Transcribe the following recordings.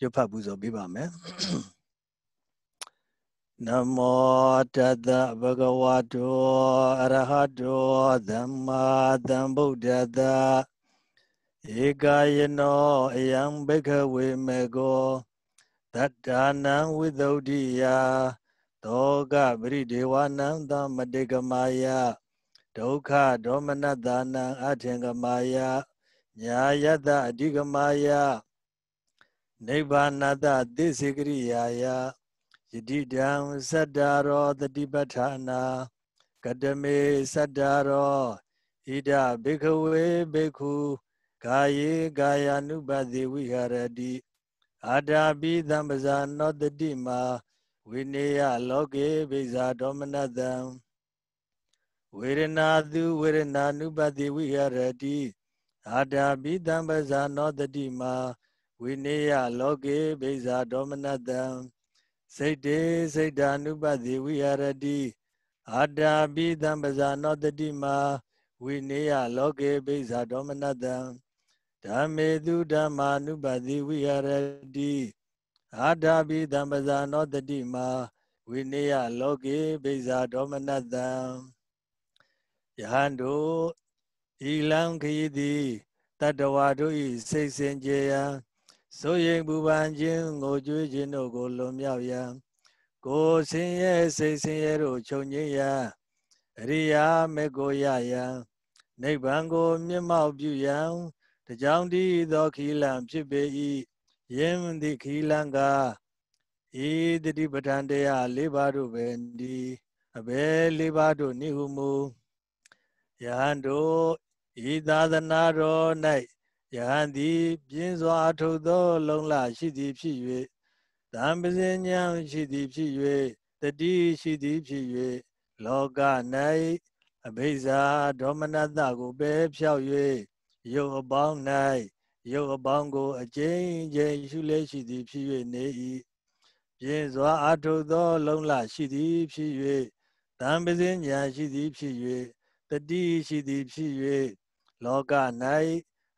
ရွတ်ဖတ်ဘူးဆိုပြပါမယ်နမောတတဗဂဝတော အရဟတောသမ္မာသမ္ဗုဒ္ဓတဧကယနောအယံဘိကဝေမေကောတတ္တနံဝိသုဒ္ဓိယသောကပရိဒေဝနံသမတေကမာယဒုက္ခဒေါမနတနံအထင်ကမာယညာယတအဓိကမာယနိဗ္ဗာနတသစ္စေကရိယာယယတိတံသတ္တာရောတတိပဋ္ဌာနာကတမေသတ္တာရောဣဒဘေခဝေဘေခု ကာယေကာယ ानु ပတိဝိဟာရတိအာတာပိသံပဇာနောတတိမာဝိနေယလောကေဘိဇာဒောမနတံဝေရဏသူဝေရဏ ानु ပတိဝိဟာရတိအာတာပိသံပဇာနောတတိမာဝိနေယလောကေဘိဇာဒေါမနတံစိတ်တေစိတ်ဓာနုပတိဝိဟရတိအာတာပိသံပဇာနောတတိမာဝိနေယလောကေဘိဇာဒေါမနတံဓမ္မေတုဓမ္မာနုပတိဝိဟရတိအာတာပိသံပဇာနောတတိမာဝိနေယလောကေဘိဇာဒေါမနတံယဟန်တို့ဤလံခရီးသည်တတဝါတို့ဤစိတ်စင်ကြယ်ယံစိုးရိမ်ပူပန်ခြင်းငိုကြွေးခြင်းတို့ကိုလွန်မြောက်ရန်ကိုဆင်းရဲစိတ်ဆင်းရဲတို့ချုပ်ငြိမ်းရန်အရိယာမေကိုရရန်နိဗ္ဗာန်ကိုမျက်မှောက်ပြုရန်တကြောင်တည်းသောခီလံဖြစ်ပေ၏ယင်းသည့်ခီလံကဤတတိပဋ္ဌာန်တရား၄ပါးတို့ပဲဒီအဘယ်၄ပါးတို့နိဟုမူယဟန်တို့ဤသာသနာတော်၌ယဟန်သည်ပြင်းစွာအထုတ်သောလုံလရှိသည်ဖြစ်၍တံပစဉ္ဉံရှိသည်ဖြစ်၍တတိရှိသည်ဖြစ်၍လောက၌အဘိဇာဒေါမနတကိုပဲဖြောက်၍ရုပ်အပေါင်း၌ရုပ်အပေါင်းကိုအကျဉ်းချင်းရှုလဲရှိသည်ဖြစ်၍နေ၏ပြင်းစွာအထုတ်သောလုံလရှိသည်ဖြစ်၍တံပစဉ္ဉံရှိသည်ဖြစ်၍တတိရှိသည်ဖြစ်၍လောက၌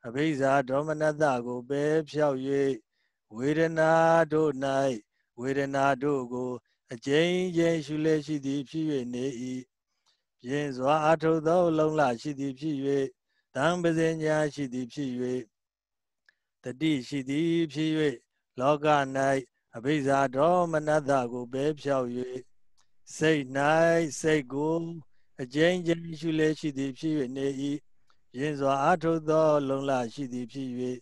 အဘိဇာဒေါမနတကိုပယ်ဖြောက်၍ဝေဒနာတို့၌ဝေဒနာတို့ကိုအကျဉ်းချင်းရှုလဲရှိသည်ဖြစ်၍နေ၏ပြင်စွာ အထုသောလုံလရှိသည်ဖြစ်၍တံပဇင်ညာရှိသည်ဖြစ်၍တတိရှိသည်ဖြစ်၍လောက၌အဘိဇာဒေါမနတကိုပယ်ဖြောက်၍စိတ်၌စိတ်ကိုအကျဉ်းချင်းရှုလဲရှိသည်ဖြစ်၍နေ၏ရင်စွာအာထုသောလုံလရှိသည်ဖြစ်၍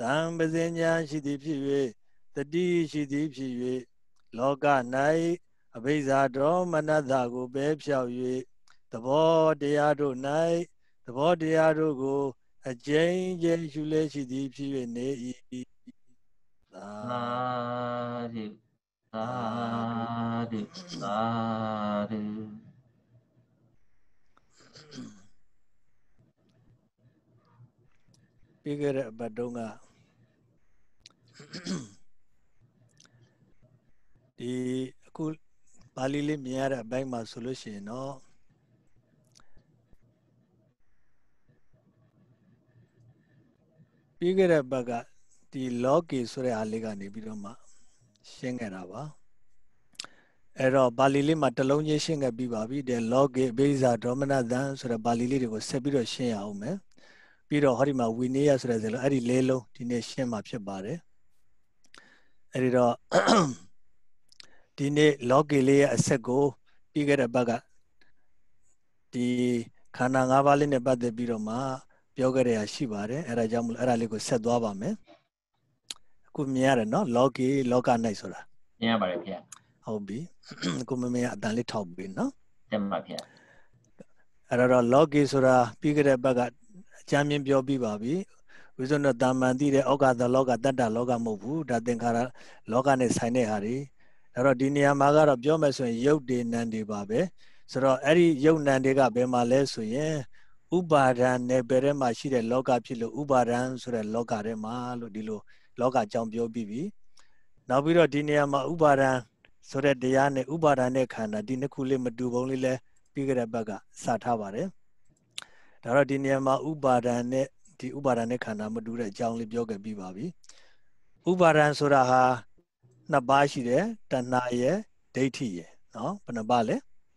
တံပဇင်ညာရှိသည်ဖြစ်၍တတိရှိသည်ဖြစ်၍လောက၌အဘိဇာတော်မနတ္တကိုပဲဖြောက်၍သဘောတရားတို့၌သဘောတရားတို့ကိုအကျဉ်းချင်းရှုလဲရှိသည်ဖြစ်၍နေ၏သာဓုသာဓုသာဓုပြီးခဲ့တဲ့အပတ်တုန်းကဒီအခုပါဠိလေးမြင်ရတဲ့အပိုင်းမှာဆိုလို့ရှိရင်တော့ပြီးခဲ့တဲ့ဘက်ကဒီလောကီဆိုတဲ့အားလေးကနေပြီးတော့မှရှင်းခဲ့တာပါအဲ့တော့ပါဠိလေးမှာတလုံးချင်းရှင်းခဲ့ပြီးပါပြီတဲ့လောကေအဘိဇာဒေါမနသံဆိုတဲ့ပါဠိလေးတွေကိုဆက်ပြီးတော့ရှင်းရအောင်မယ်ပြီးတော့ဟောဒီမှာဝီနေယဆိုတဲ့စကားလုံးအဲ့ဒီလေးလုံးဒီနေ့ရှင်းမှာဖြစ်ပါတယ်အဲ့ဒီတော့ဒီနေ့လောကီလေးရဲ့အဆက်ကိုပြီးခဲ့တဲ့ဘက်ကဒီခန္ဓာ၅ပါးလေးနဲ့ပတ်သက်ပြီးတော့မှပြောခဲ့တဲ့အရာရှိပါတယ်အဲ့ဒါကြောင့်မလို့အဲ့ဒါလေးကိုဆက်သွားပါမယ်အခုမြင်ရတယ်နော်လောကီလောက night ဆိုတာမြင်ရပါတယ်ခင်ဗျဟုတ်ပြီအခုမမေအတန်လေးထောက်ပြီနော်တင်ပါခင်ဗျအဲ့တော့လောကီဆိုတာပြီးခဲ့တဲ့ဘက်ကကြမ်းမြင်ပြောပြီးပါပြီဝိဇ္ဇနတာမန်တိတဲ့ဩကသလောကတတ္တလောကမဟုတ်ဘူးဒါသင်္ခါရလောကနဲ့ဆိုင်တဲ့ဟာတွေဒါတော့ဒီနေရာမှာကတော့ပြောမယ်ဆိုရင်ယုတ်တွေနံတွေပါပဲဆိုတော့အဲ့ဒီယုတ်နံတွေကဘယ်မှာလဲဆိုရင်ဥပါဒံနယ်ပယ်ထဲမှာရှိတဲ့လောကဖြစ်လို့ဥပါဒံဆိုတဲ့လောကထဲမှာလို့ဒီလိုလောကအကြောင်းပြောပြီးပြီနောက်ပြီးတော့ဒီနေရာမှာဥပါဒံဆိုတဲ့တရားနဲ့ဥပါဒံနဲ့ခန္ဓာဒီနှစ်ခုလေးမတူပုံလေးလဲပြီးကြတဲ့ဘက်ကစထားပါတယ်ဒါတော့ဒီနေရာမှာဥပါဒံနဲ့ဒီဥပါဒံနဲ့ခန္ဓာမတူတဲ့အကြောင်းလေးပြောခဲ့ပြီးပါပြီဥပါဒံဆိုတာဟာနှစ်ပါးရှိတယ်တဏှာရဲ့ဒိဋ္ဌိရဲ့နော်ဘယ်နှပါလဲ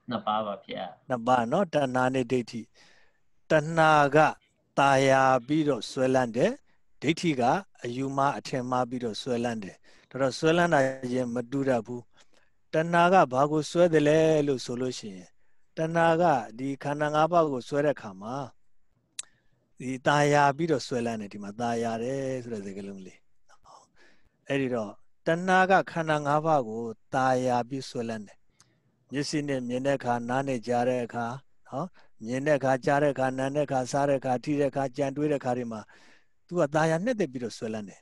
နှစ်ပါးပါဗျာနှစ်ပါးနော်တဏှာနဲ့ဒိဋ္ဌိတဏှာကตาယာပြီးတော့ဆွဲလန်းတယ်ဒိဋ္ဌိကအယူမအထင်မှားပြီးတော့ဆွဲလန်းတယ်ဒါတော့ဆွဲလန်းတာရင် မတူတတ်ဘူးတဏှာကဘာကိုဆွဲတယ်လဲလို့ဆိုလို့ရှိရင်တဏှာကဒီခန္ဓာ၅ပါးကိုဆွဲတဲ့ခါမှာဒီตาယာပြီးတော့ဆွဲလန်းတယ်ဒီမှာตาယာတယ်ဆိုတဲ့စကားလုံးလေးအဲ့ဒီတော့တဏှာကခန္ဓာ၅ပါးကိုตาယာပြီးဆွဲလန်းတယ်မျက်စိနဲ့မြင်တဲ့အခါနားနဲ့ကြားတဲ့အခါနော်မြင်တဲ့အခါကြားတဲ့အခါနားတဲ့အခါစားတဲ့အခါထိတဲ့အခါကြံတွေးတဲ့အခါတွေမှာ तू ကตาယာနဲ့တက်ပြီးတော့ဆွဲလန်းတယ်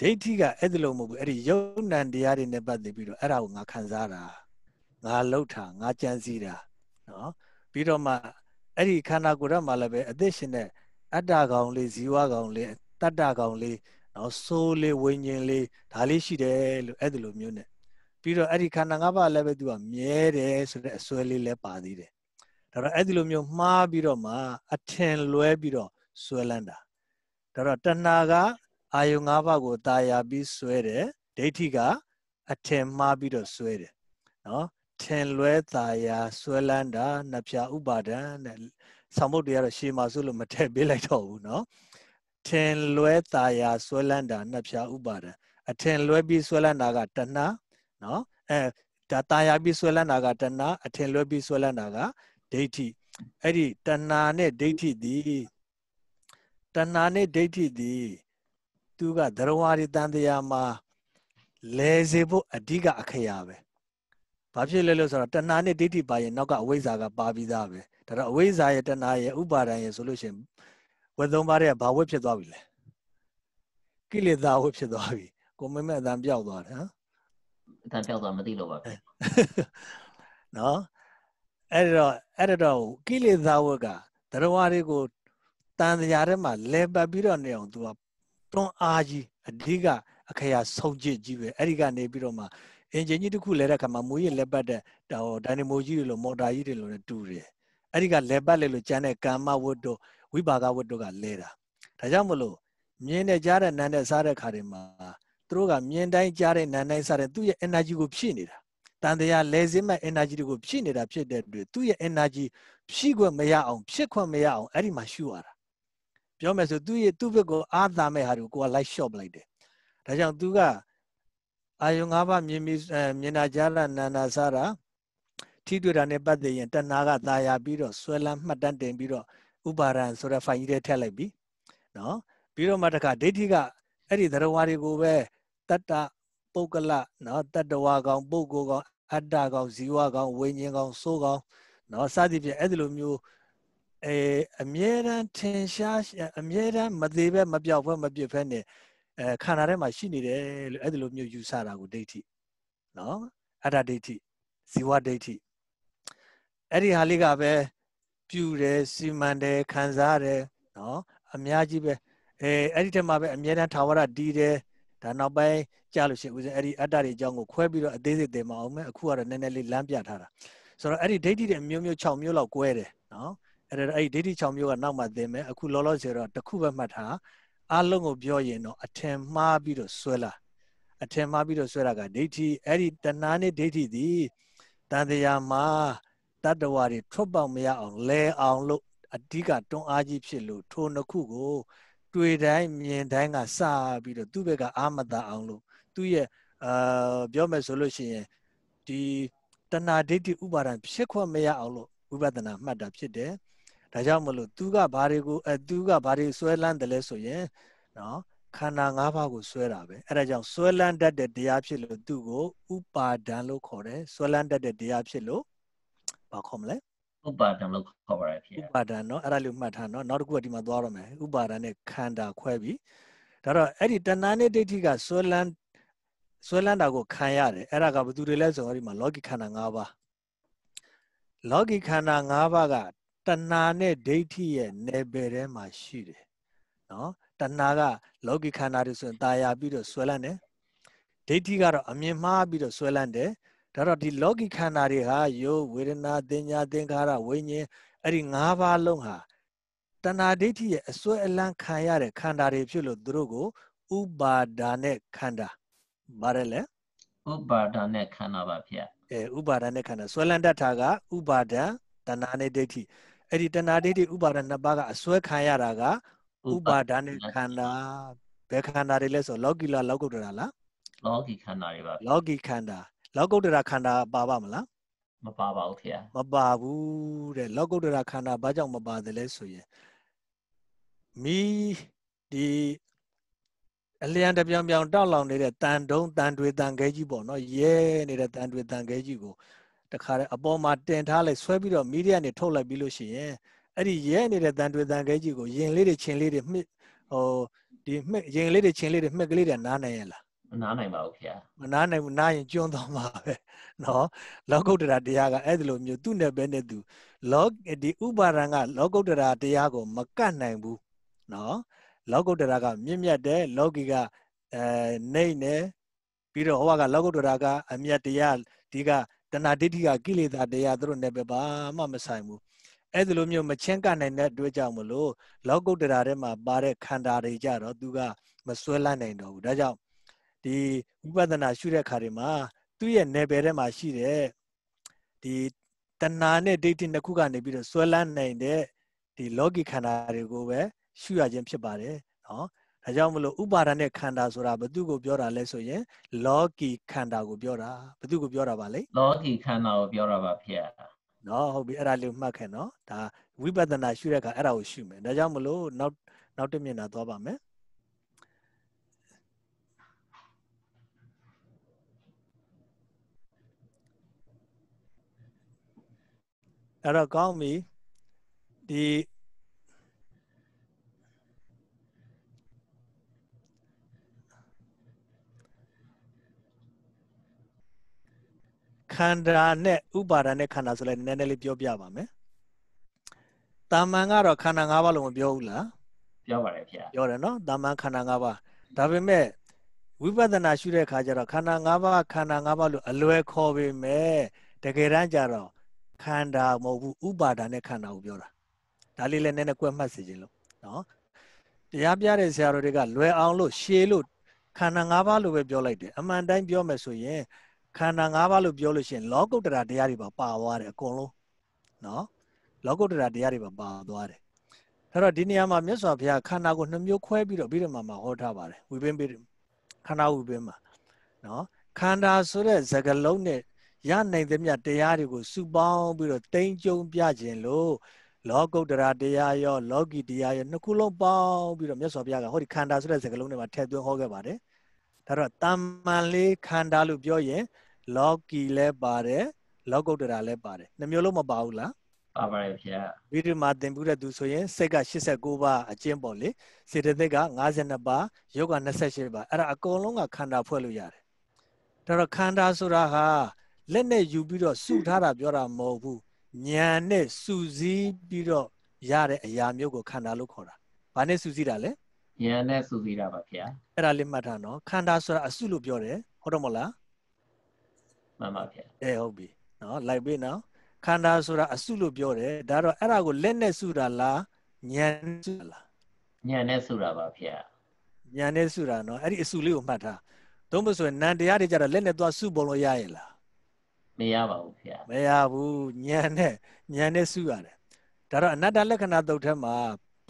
ဒိဋ္ဌိကအဲ့ဒီလိုမဟုတ်ဘူးအဲ့ဒီယုံ nant တရားတွေနဲ့ပတ်သက်ပြီးတော့အဲ့ဒါကိုငါခံစားတာငါလှုပ်တာငါကြံစည်တာနော်ပြီးတော့မှအဲ့ဒီခန္ဓာကိုယ်ရမှာလည်းပဲအသက်ရှင်တဲ့အတ္တကောင်လေးဇီဝကောင်လေးတတ္တကောင်လေးနော်ဆိုးလေးဝိညာဉ်လေးဒါလေးရှိတယ်လို့အဲ့ဒီလိုမျိုး ਨੇ ပြီးတော့အဲ့ဒီခန္ဓာငါးပါးလည်းပဲသူကမြဲတယ်ဆိုတဲ့အစွဲလေးလည်းပါသေးတယ်ဒါတော့အဲ့ဒီလိုမျိုးမှားပြီးတော့မှအထင်လွဲပြီးတော့စွဲလန်းတာဒါတော့တဏှာကအာယုငါးပါးကိုတာယာပြီးစွဲတယ်ဒိဋ္ဌိကအထင်မှားပြီးတော့စွဲတယ်နော်ထင်လွဲသာယာဆွဲလန်းတာနှစ်ဖြာဥပါဒံတဲ့ဆောင်မုတ်တွေကတော့ရှေးမှာဆိုလို့မထည့်ပေးလိုက်တော့ဘူးเนาะထင်လွဲသာယာဆွဲလန်းတာနှစ်ဖြာဥပါဒံအထင်လွဲပြီးဆွဲလန်းတာကတဏเนาะအဲဒါတာယာပြီးဆွဲလန်းတာကတဏအထင်လွဲပြီးဆွဲလန်းတာကဒိဋ္ဌိအဲ့ဒီတဏနဲ့ဒိဋ္ဌိသည်တဏနဲ့ဒိဋ္ဌိသည် သူကသရဝါဒီတန်တရားမှာလဲစေဖို့အဓိကအခရာပဲဘာဖြစ်လဲလို့ဆိုတော့တဏှာနဲ့ဒိဋ္ဌိပါရင်နောက်ကအဝိဇ္ဇာကပါပြီးသားပဲဒါတော့အဝိဇ္ဇာရဲ့တဏှာရဲ့ဥပါဒံရဲ့ဆိုလို့ရှိရင်ဝက်သုံးပါးတဲ့ဘာဝက်ဖြစ်သွားပြီလဲကိလေသာဝက်ဖြစ်သွားပြီကိုမမဲ့အတန်ပြောက်သွားတယ်ဟမ်အတန်ပြောက်သွားမသိလို့ပါနော်အဲ့တော့အဲ့တော့ကိလေသာဝက်ကသရဝါတွေကိုတန်တရားထဲမှာလဲပတ်ပြီးတော့နေအောင် तू ကတွန်းအားကြီးအဓိကအခရာဆုံးကြည့်ကြီးပဲအဲ့ဒီကနေပြီးတော့မှအင်ဂျင်ကြီးတစ်ခုလဲတဲ့အခါမှာမူရလက်ပတ်တဲ့ဟိုဒိုင်နမိုကြီးတွေလိုမော်တာကြီးတွေလိုနဲ့တူတယ်အဲ့ဒီကလက်ပတ်လေလို့ကျန်တဲ့ကာမဝတ္တုဝိပါကဝတ္တုကလဲတာဒါကြောင့်မလို့မြင်တဲ့ကြားတဲ့နာနဲ့စားတဲ့ခါတွေမှာသူတို့ကမြင်တိုင်းကြားတဲ့နာနဲ့စားတဲ့သူ့ရဲ့ energy ကိုဖြည့်နေတာတန်တရားလဲစင်းမဲ့ energy တွေကိုဖြည့်နေတာဖြစ်တဲ့အတွက်သူ့ရဲ့ energy ဖြည့်ခွင့်မရအောင်ဖြစ်ခွင့်မရအောင်အဲ့ဒီမှာရှူရတာပြောမယ်ဆိုသူ့ရဲ့သူ့ဘက်ကိုအားသာမဲ့ဟာတွေကိုကလိုက် shop လိုက်တယ်ဒါကြောင့်သူကအာယုံ၅ပါးမြင်ပြီးမြင်တာကြားတာနာနာစားတာထိတွေ့တာနဲ့ပတ်သက်ရင်တဏှာကตายာပြီးတော့ဆွဲလန်းမှတ်တမ်းတင်ပြီးတော့ဥပါဒံဆိုတဲ့ဖိုင်ကြီးတွေထည့်လိုက်ပြီနော်ပြီးတော့မှတခါဒိဋ္ဌိကအဲ့ဒီသရဝါတွေကိုပဲတတ္တပုဂ္ဂလနော်တတ္တဝါကောင်ပုဂ္ဂိုလ်ကောင်အတ္တကောင်ဇီဝကောင်ဝိညာဉ်ကောင်ဆိုးကောင်နော်စသဖြင့်အဲ့ဒီလိုမျိုးအဲအမြဲတမ်းထင်ရှားအမြဲတမ်းမသေးပဲမပြောက်ဘဲမပြစ်ဘဲနဲ့အဲခန္ဓာထဲမှာရှိနေတယ်လို့အဲ့ဒီလိုမျိုးယူဆတာကိုဒိဋ္ဌိနော်အတ္တဒိဋ္ဌိဇီဝဒိဋ္ဌိအဲ့ဒီဟာလေးကပဲ ပြူတယ်စီမံတယ်ခံစားတယ်နော် အများကြီးပဲအဲအဲ့ဒီထက်မှပဲအမြဲတမ်းထာဝရတည်တယ်ဒါနောက်ပိုင်းကြားလို့ရှိရင်ဦးဇင်းအဲ့ဒီအတ္တတွေအကြောင်းကိုခွဲပြီးတော့အသေးစိတ်သင်မအောင်မယ်အခုကတော့နည်းနည်းလေးလမ်းပြထားတာဆိုတော့အဲ့ဒီဒိဋ္ဌိတွေမျိုးမျိုး6မျိုးလောက်ကွဲတယ်နော်အဲ့ဒါအဲ့ဒီဒိဋ္ဌိ6မျိုးကနောက်မှသင်မယ်အခုလောလောဆယ်တော့တစ်ခုပဲမှတ်ထားအလုံးကိုပြောရင်တော့အထင်မှားပြီးတော့ဆွဲလာအထင်မှားပြီးတော့ဆွဲလာကဒိဋ္ဌိအဲ့ဒီတဏှာနဲ့ဒိဋ္ဌိသည်တန်တရားမှာ တတ္တဝါတွေထွက်ပေါက်မရအောင်လဲအောင်လို့အဓိကတွန်းအားကြီးဖြစ်လို့ထိုနှစ်ခုကိုတွေ့တိုင်းမြင်တိုင်းကစပြီးတော့သူ့ဘက်ကအာမတအောင်လို့သူ့ရဲ့အာပြောမယ်ဆိုလို့ရှိရင်ဒီတဏှာဒိဋ္ဌိဥပါဒံဖြစ်ခွင့်မရအောင်လို့ဝိပဿနာမှတ်တာဖြစ်တယ်ဒါကြောင့်မလို့ तू ကဘာတွေကိုအဲ तू ကဘာတွေဆွဲလန်းတယ်လဲဆိုရင်နော်ခန္ဓာ၅ပါးကိုဆွဲတာပဲအဲဒါကြောင့်ဆွဲလန်းတတ်တဲ့တရားဖြစ်လို့သူ့ကိုဥပါဒံလို့ခေါ်တယ်ဆွဲလန်းတတ်တဲ့တရားဖြစ်လို့ဘာခေါ်မလဲဥပါဒံလို့ခေါ်ပါရဲ့ဖြစ်ဥပါဒံเนาะအဲ့ဒါလေးမှတ်ထားเนาะနောက်တစ်ခုကဒီမှာသွားရမယ်ဥပါဒံနဲ့ခန္ဓာခွဲပြီးဒါတော့အဲ့ဒီတဏှာနဲ့ဒိဋ္ဌိကဆွဲလန်းဆွဲလန်းတာကိုခံရတယ်အဲ့ဒါကဘယ်သူတွေလဲဆိုတော့ဒီမှာလောကီခန္ဓာ၅ပါးလောကီခန္ဓာ၅ပါးကတဏှာနဲ့ဒိဋ္ဌိရဲ့နယ်ပယ်ထဲမှာရှိတယ်နော်တဏှာကလောကီခန္ဓာတွေဆိုရင်ตายာပြီးတော့ဆွဲလန့်တယ်ဒိဋ္ဌိကတော့အမြင်မှားပြီးတော့ဆွဲလန့်တယ်ဒါတော့ဒီလောကီခန္ဓာတွေဟာယုတ်ဝေဒနာသင်ညာသင်္ခါရဝိညာဉ်အဲ့ဒီ၅ပါးလုံးဟာတဏှာဒိဋ္ဌိရဲ့အစွဲအလန့်ခံရတဲ့ခန္ဓာတွေဖြစ်လို့သူတို့ကိုဥပါဒာနဲ့ခန္ဓာဘာလဲလဲဥပါဒာနဲ့ခန္ဓာပါဗျာအဲဥပါဒာနဲ့ခန္ဓာဆွဲလန့်တတ်တာကဥပါဒံတဏှာနဲ့ဒိဋ္ဌိအဲ့ဒီတဏှာဒိဋ္ဌိဥပါဒနှစ်ပါးကအစွဲခံရတာကဥပါဒနဲ့ခန္ဓာဘယ်ခန္ဓာတွေလဲဆိုလောကီလားလောကုတ္တရာလားလောကီခန္ဓာတွေပါလောကီခန္ဓာလောကုတ္တရာခန္ဓာပါပါမလားမပါပါဘူးခင်ဗျာမပါဘူးတဲ့လောကုတ္တရာခန္ဓာဘာကြောင့်မပါတယ်လဲဆိုရင်မိဒီအလျံတပြောင်ပြောင်တောက်လောင်နေတဲ့တန်တုံးတန်တွေတန်ခဲကြီးပေါ့နော်ရဲနေတဲ့တန်တွေတန်ခဲကြီးကိုတခါတည်းအပေါ်မှာတင်ထားလိုက်ဆွဲပြီးတော့မီဒီယာနဲ့ထုတ်လိုက်ပြီးလို့ရှိရင်အဲ့ဒီရဲနေတဲ့တန်တွေတန်ခဲကြီးကိုရင်လေးတွေချင်းလေးတွေမှဟိုဒီမှရင်လေးတွေချင်းလေးတွေမှက်ကလေးတွေနားနိုင်ရလားမနားနိုင်ပါဘူးခင်ဗျာမနားနိုင်ဘူးနားရင်ကျွန်းသွားမှာပဲနော်လောကုတ္တရာတရားကအဲ့ဒီလိုမျိုးသူ့နဲ့ပဲနဲ့သူလောဒီဥပါရံကလောကုတ္တရာတရားကိုမကတ်နိုင်ဘူးနော်လောကုတ္တရာက မြင့်မြတ်တယ်လောကီကအဲနေနေပြီးတော့ဟောကလောကုတ္တရာကအမြတ်တရားဒီကတဏှာဒိဋ္ဌိကကိလေသာတရားတို့နဲ့ပဲဘာမှမဆိုင်ဘူးအဲ့ဒီလိုမျိုးမချင်းကနိုင်တဲ့အတွက်ကြောင့်မလို့လောကုတ္တရာထဲမှာပါတဲ့ခန္ဓာတွေကြတော့သူကမစွဲလန့်နိုင်တော့ဘူးဒါကြောင့်ဒီဝိပဿနာရှုတဲ့ခါတွေမှာသူ့ရဲ့ level ထဲမှာရှိတဲ့ဒီတဏှာနဲ့ဒိဋ္ဌိနှစ်ခုကနေပြီးတော့စွဲလန့်နိုင်တဲ့ဒီလောကီခန္ဓာတွေကိုပဲရှုရခြင်းဖြစ်ပါတယ်နော်ဒါကြောင့်မလို့ဥပါဒနဲ့ခန္ဓာဆိုတာဘသူကိုပြောတာလဲဆိုရင်လောကီခန္ဓာကိုပြောတာဘသူကိုပြောတာပါလဲလောကီခန္ဓာကိုပြောတာပါဖေ။နော်ဟုတ်ပြီအဲ့ဒါလေးကိုမှတ်ခဲ့နော်။ဒါဝိပဿနာရှုတဲ့အခါအဲ့ဒါကိုရှုမယ်။ဒါကြောင့်မလို့နောက်နောက်တစ်မျက်နှာသွားပါမယ်။အဲ့တော့ကောင်းပြီဒီခန္ဓာနဲ့ဥပါဒာနဲ့ခန္ဓာဆိုလဲနည်းနည်းလေးပြောပြပါမယ်။တာမန်ကတော့ခန္ဓာ၅ပါးလုံးမပြောဘူးလား။ပြောပါတယ်ခင်ဗျာ။ပြောတယ်နော်။တာမန်ခန္ဓာ၅ပါး။ဒါပေမဲ့ဝိပဿနာရှုတဲ့အခါကျတော့ခန္ဓာ၅ပါးခန္ဓာ၅ပါးလို့အလွယ်ခေါ်ပေမဲ့တကယ်တမ်းကျတော့ခန္ဓာမဟုတ်ဘူးဥပါဒာနဲ့ခန္ဓာကိုပြောတာ။ဒါလေးလည်းနည်းနည်းကွက်မှတ်စေခြင်းလို့နော်။တရားပြတဲ့ဆရာတော်တွေကလွယ်အောင်လို့ရှေးလို့ခန္ဓာ၅ပါးလို့ပဲပြောလိုက်တယ်။အမှန်တိုင်းပြောမယ်ဆိုရင်ခန္ဓာ၅ပါးလို့ပြောလို့ရှိရင် လောကုတ္တရာတရားတွေပါပါသွားတယ်အကုန်လုံးနော်လောကုတ္တရာတရားတွေပါပါသွားတယ်အဲ့တော့ဒီနေရာမှာမြတ်စွာဘုရားခန္ဓာကိုနှမျိုးခွဲပြီးတော့ပြီးတော့မှမှာဟောထားပါတယ်ဝိပင်းပြီးခန္ဓာဝိပင်းမှာနော်ခန္ဓာဆိုတဲ့သကလုံးနဲ့ရနိုင်သမျှတရားတွေကိုစုပေါင်းပြီးတော့တိမ့်ကြုံပြခြင်းလို့လောကုတ္တရာတရားရော လောကီတရားရောနှစ်ခုလုံးပေါင်းပြီးတော့မြတ်စွာဘုရားကဟောဒီခန္ဓာဆိုတဲ့သကလုံးတွေမှာထည့်သွင်းဟောခဲ့ပါတယ်ဒါတော့တာမန်လေးခန္ဓာလို့ပြောရင်လော်ကီလည်းပါတယ်လောကုတ္တရာလည်းပါတယ်နှမျိုးလုံးမပါဘူးလားပါပါတယ်ဗျာဝိဓိမာသင်ပုတဲ့သူဆိုရင်စိတ်က89ပါအကျင့်ပေါ့လေစေတသိက်က52ပါယုတ်က28ပါအဲ့ဒါအကုန်လုံးကခန္ဓာဖွဲ့လို့ရတယ်ဒါတော့ခန္ဓာဆိုတာဟာလက်နဲ့ယူပြီးတော့စုထားတာပြောတာမဟုတ်ဘူးဉာဏ်နဲ့စူးစီးပြီးတော့ရတဲ့အရာမျိုးကိုခန္ဓာလို့ခေါ်တာဘာနဲ့စူးစီးတာလဲဉာဏ်နဲ့စူးစီးတာပါဗျာအဲ့ဒါလေးမှတ်ထားနော်ခန္ဓာဆိုတာအစုလို့ပြောတယ်ဟုတ်တော့မလားမှန်ပါဗျာအဲဟုတ်ပြီနော်လိုက်ပြီနော်ခန္ဓာဆိုတာအစုလို့ပြောတယ်ဒါတော့အဲ့ဒါကိုလက်နဲ့စုတာလားဉာဏ်စုလားဉာဏ်နဲ့စုတာပါဗျာဉာဏ်နဲ့စုတာနော်အဲ့ဒီအစုလေးကိုမှတ်ထားသုံးမဆိုရင်နံတရားတွေကြတော့လက်နဲ့သွားစုပုံလို့ရရဲ့လားမရပါဘူးဗျာမရဘူးဉာဏ်နဲ့ဉာဏ်နဲ့စုရတယ်ဒါတော့အနတ္တလက္ခဏာတုတ်ထဲမှာ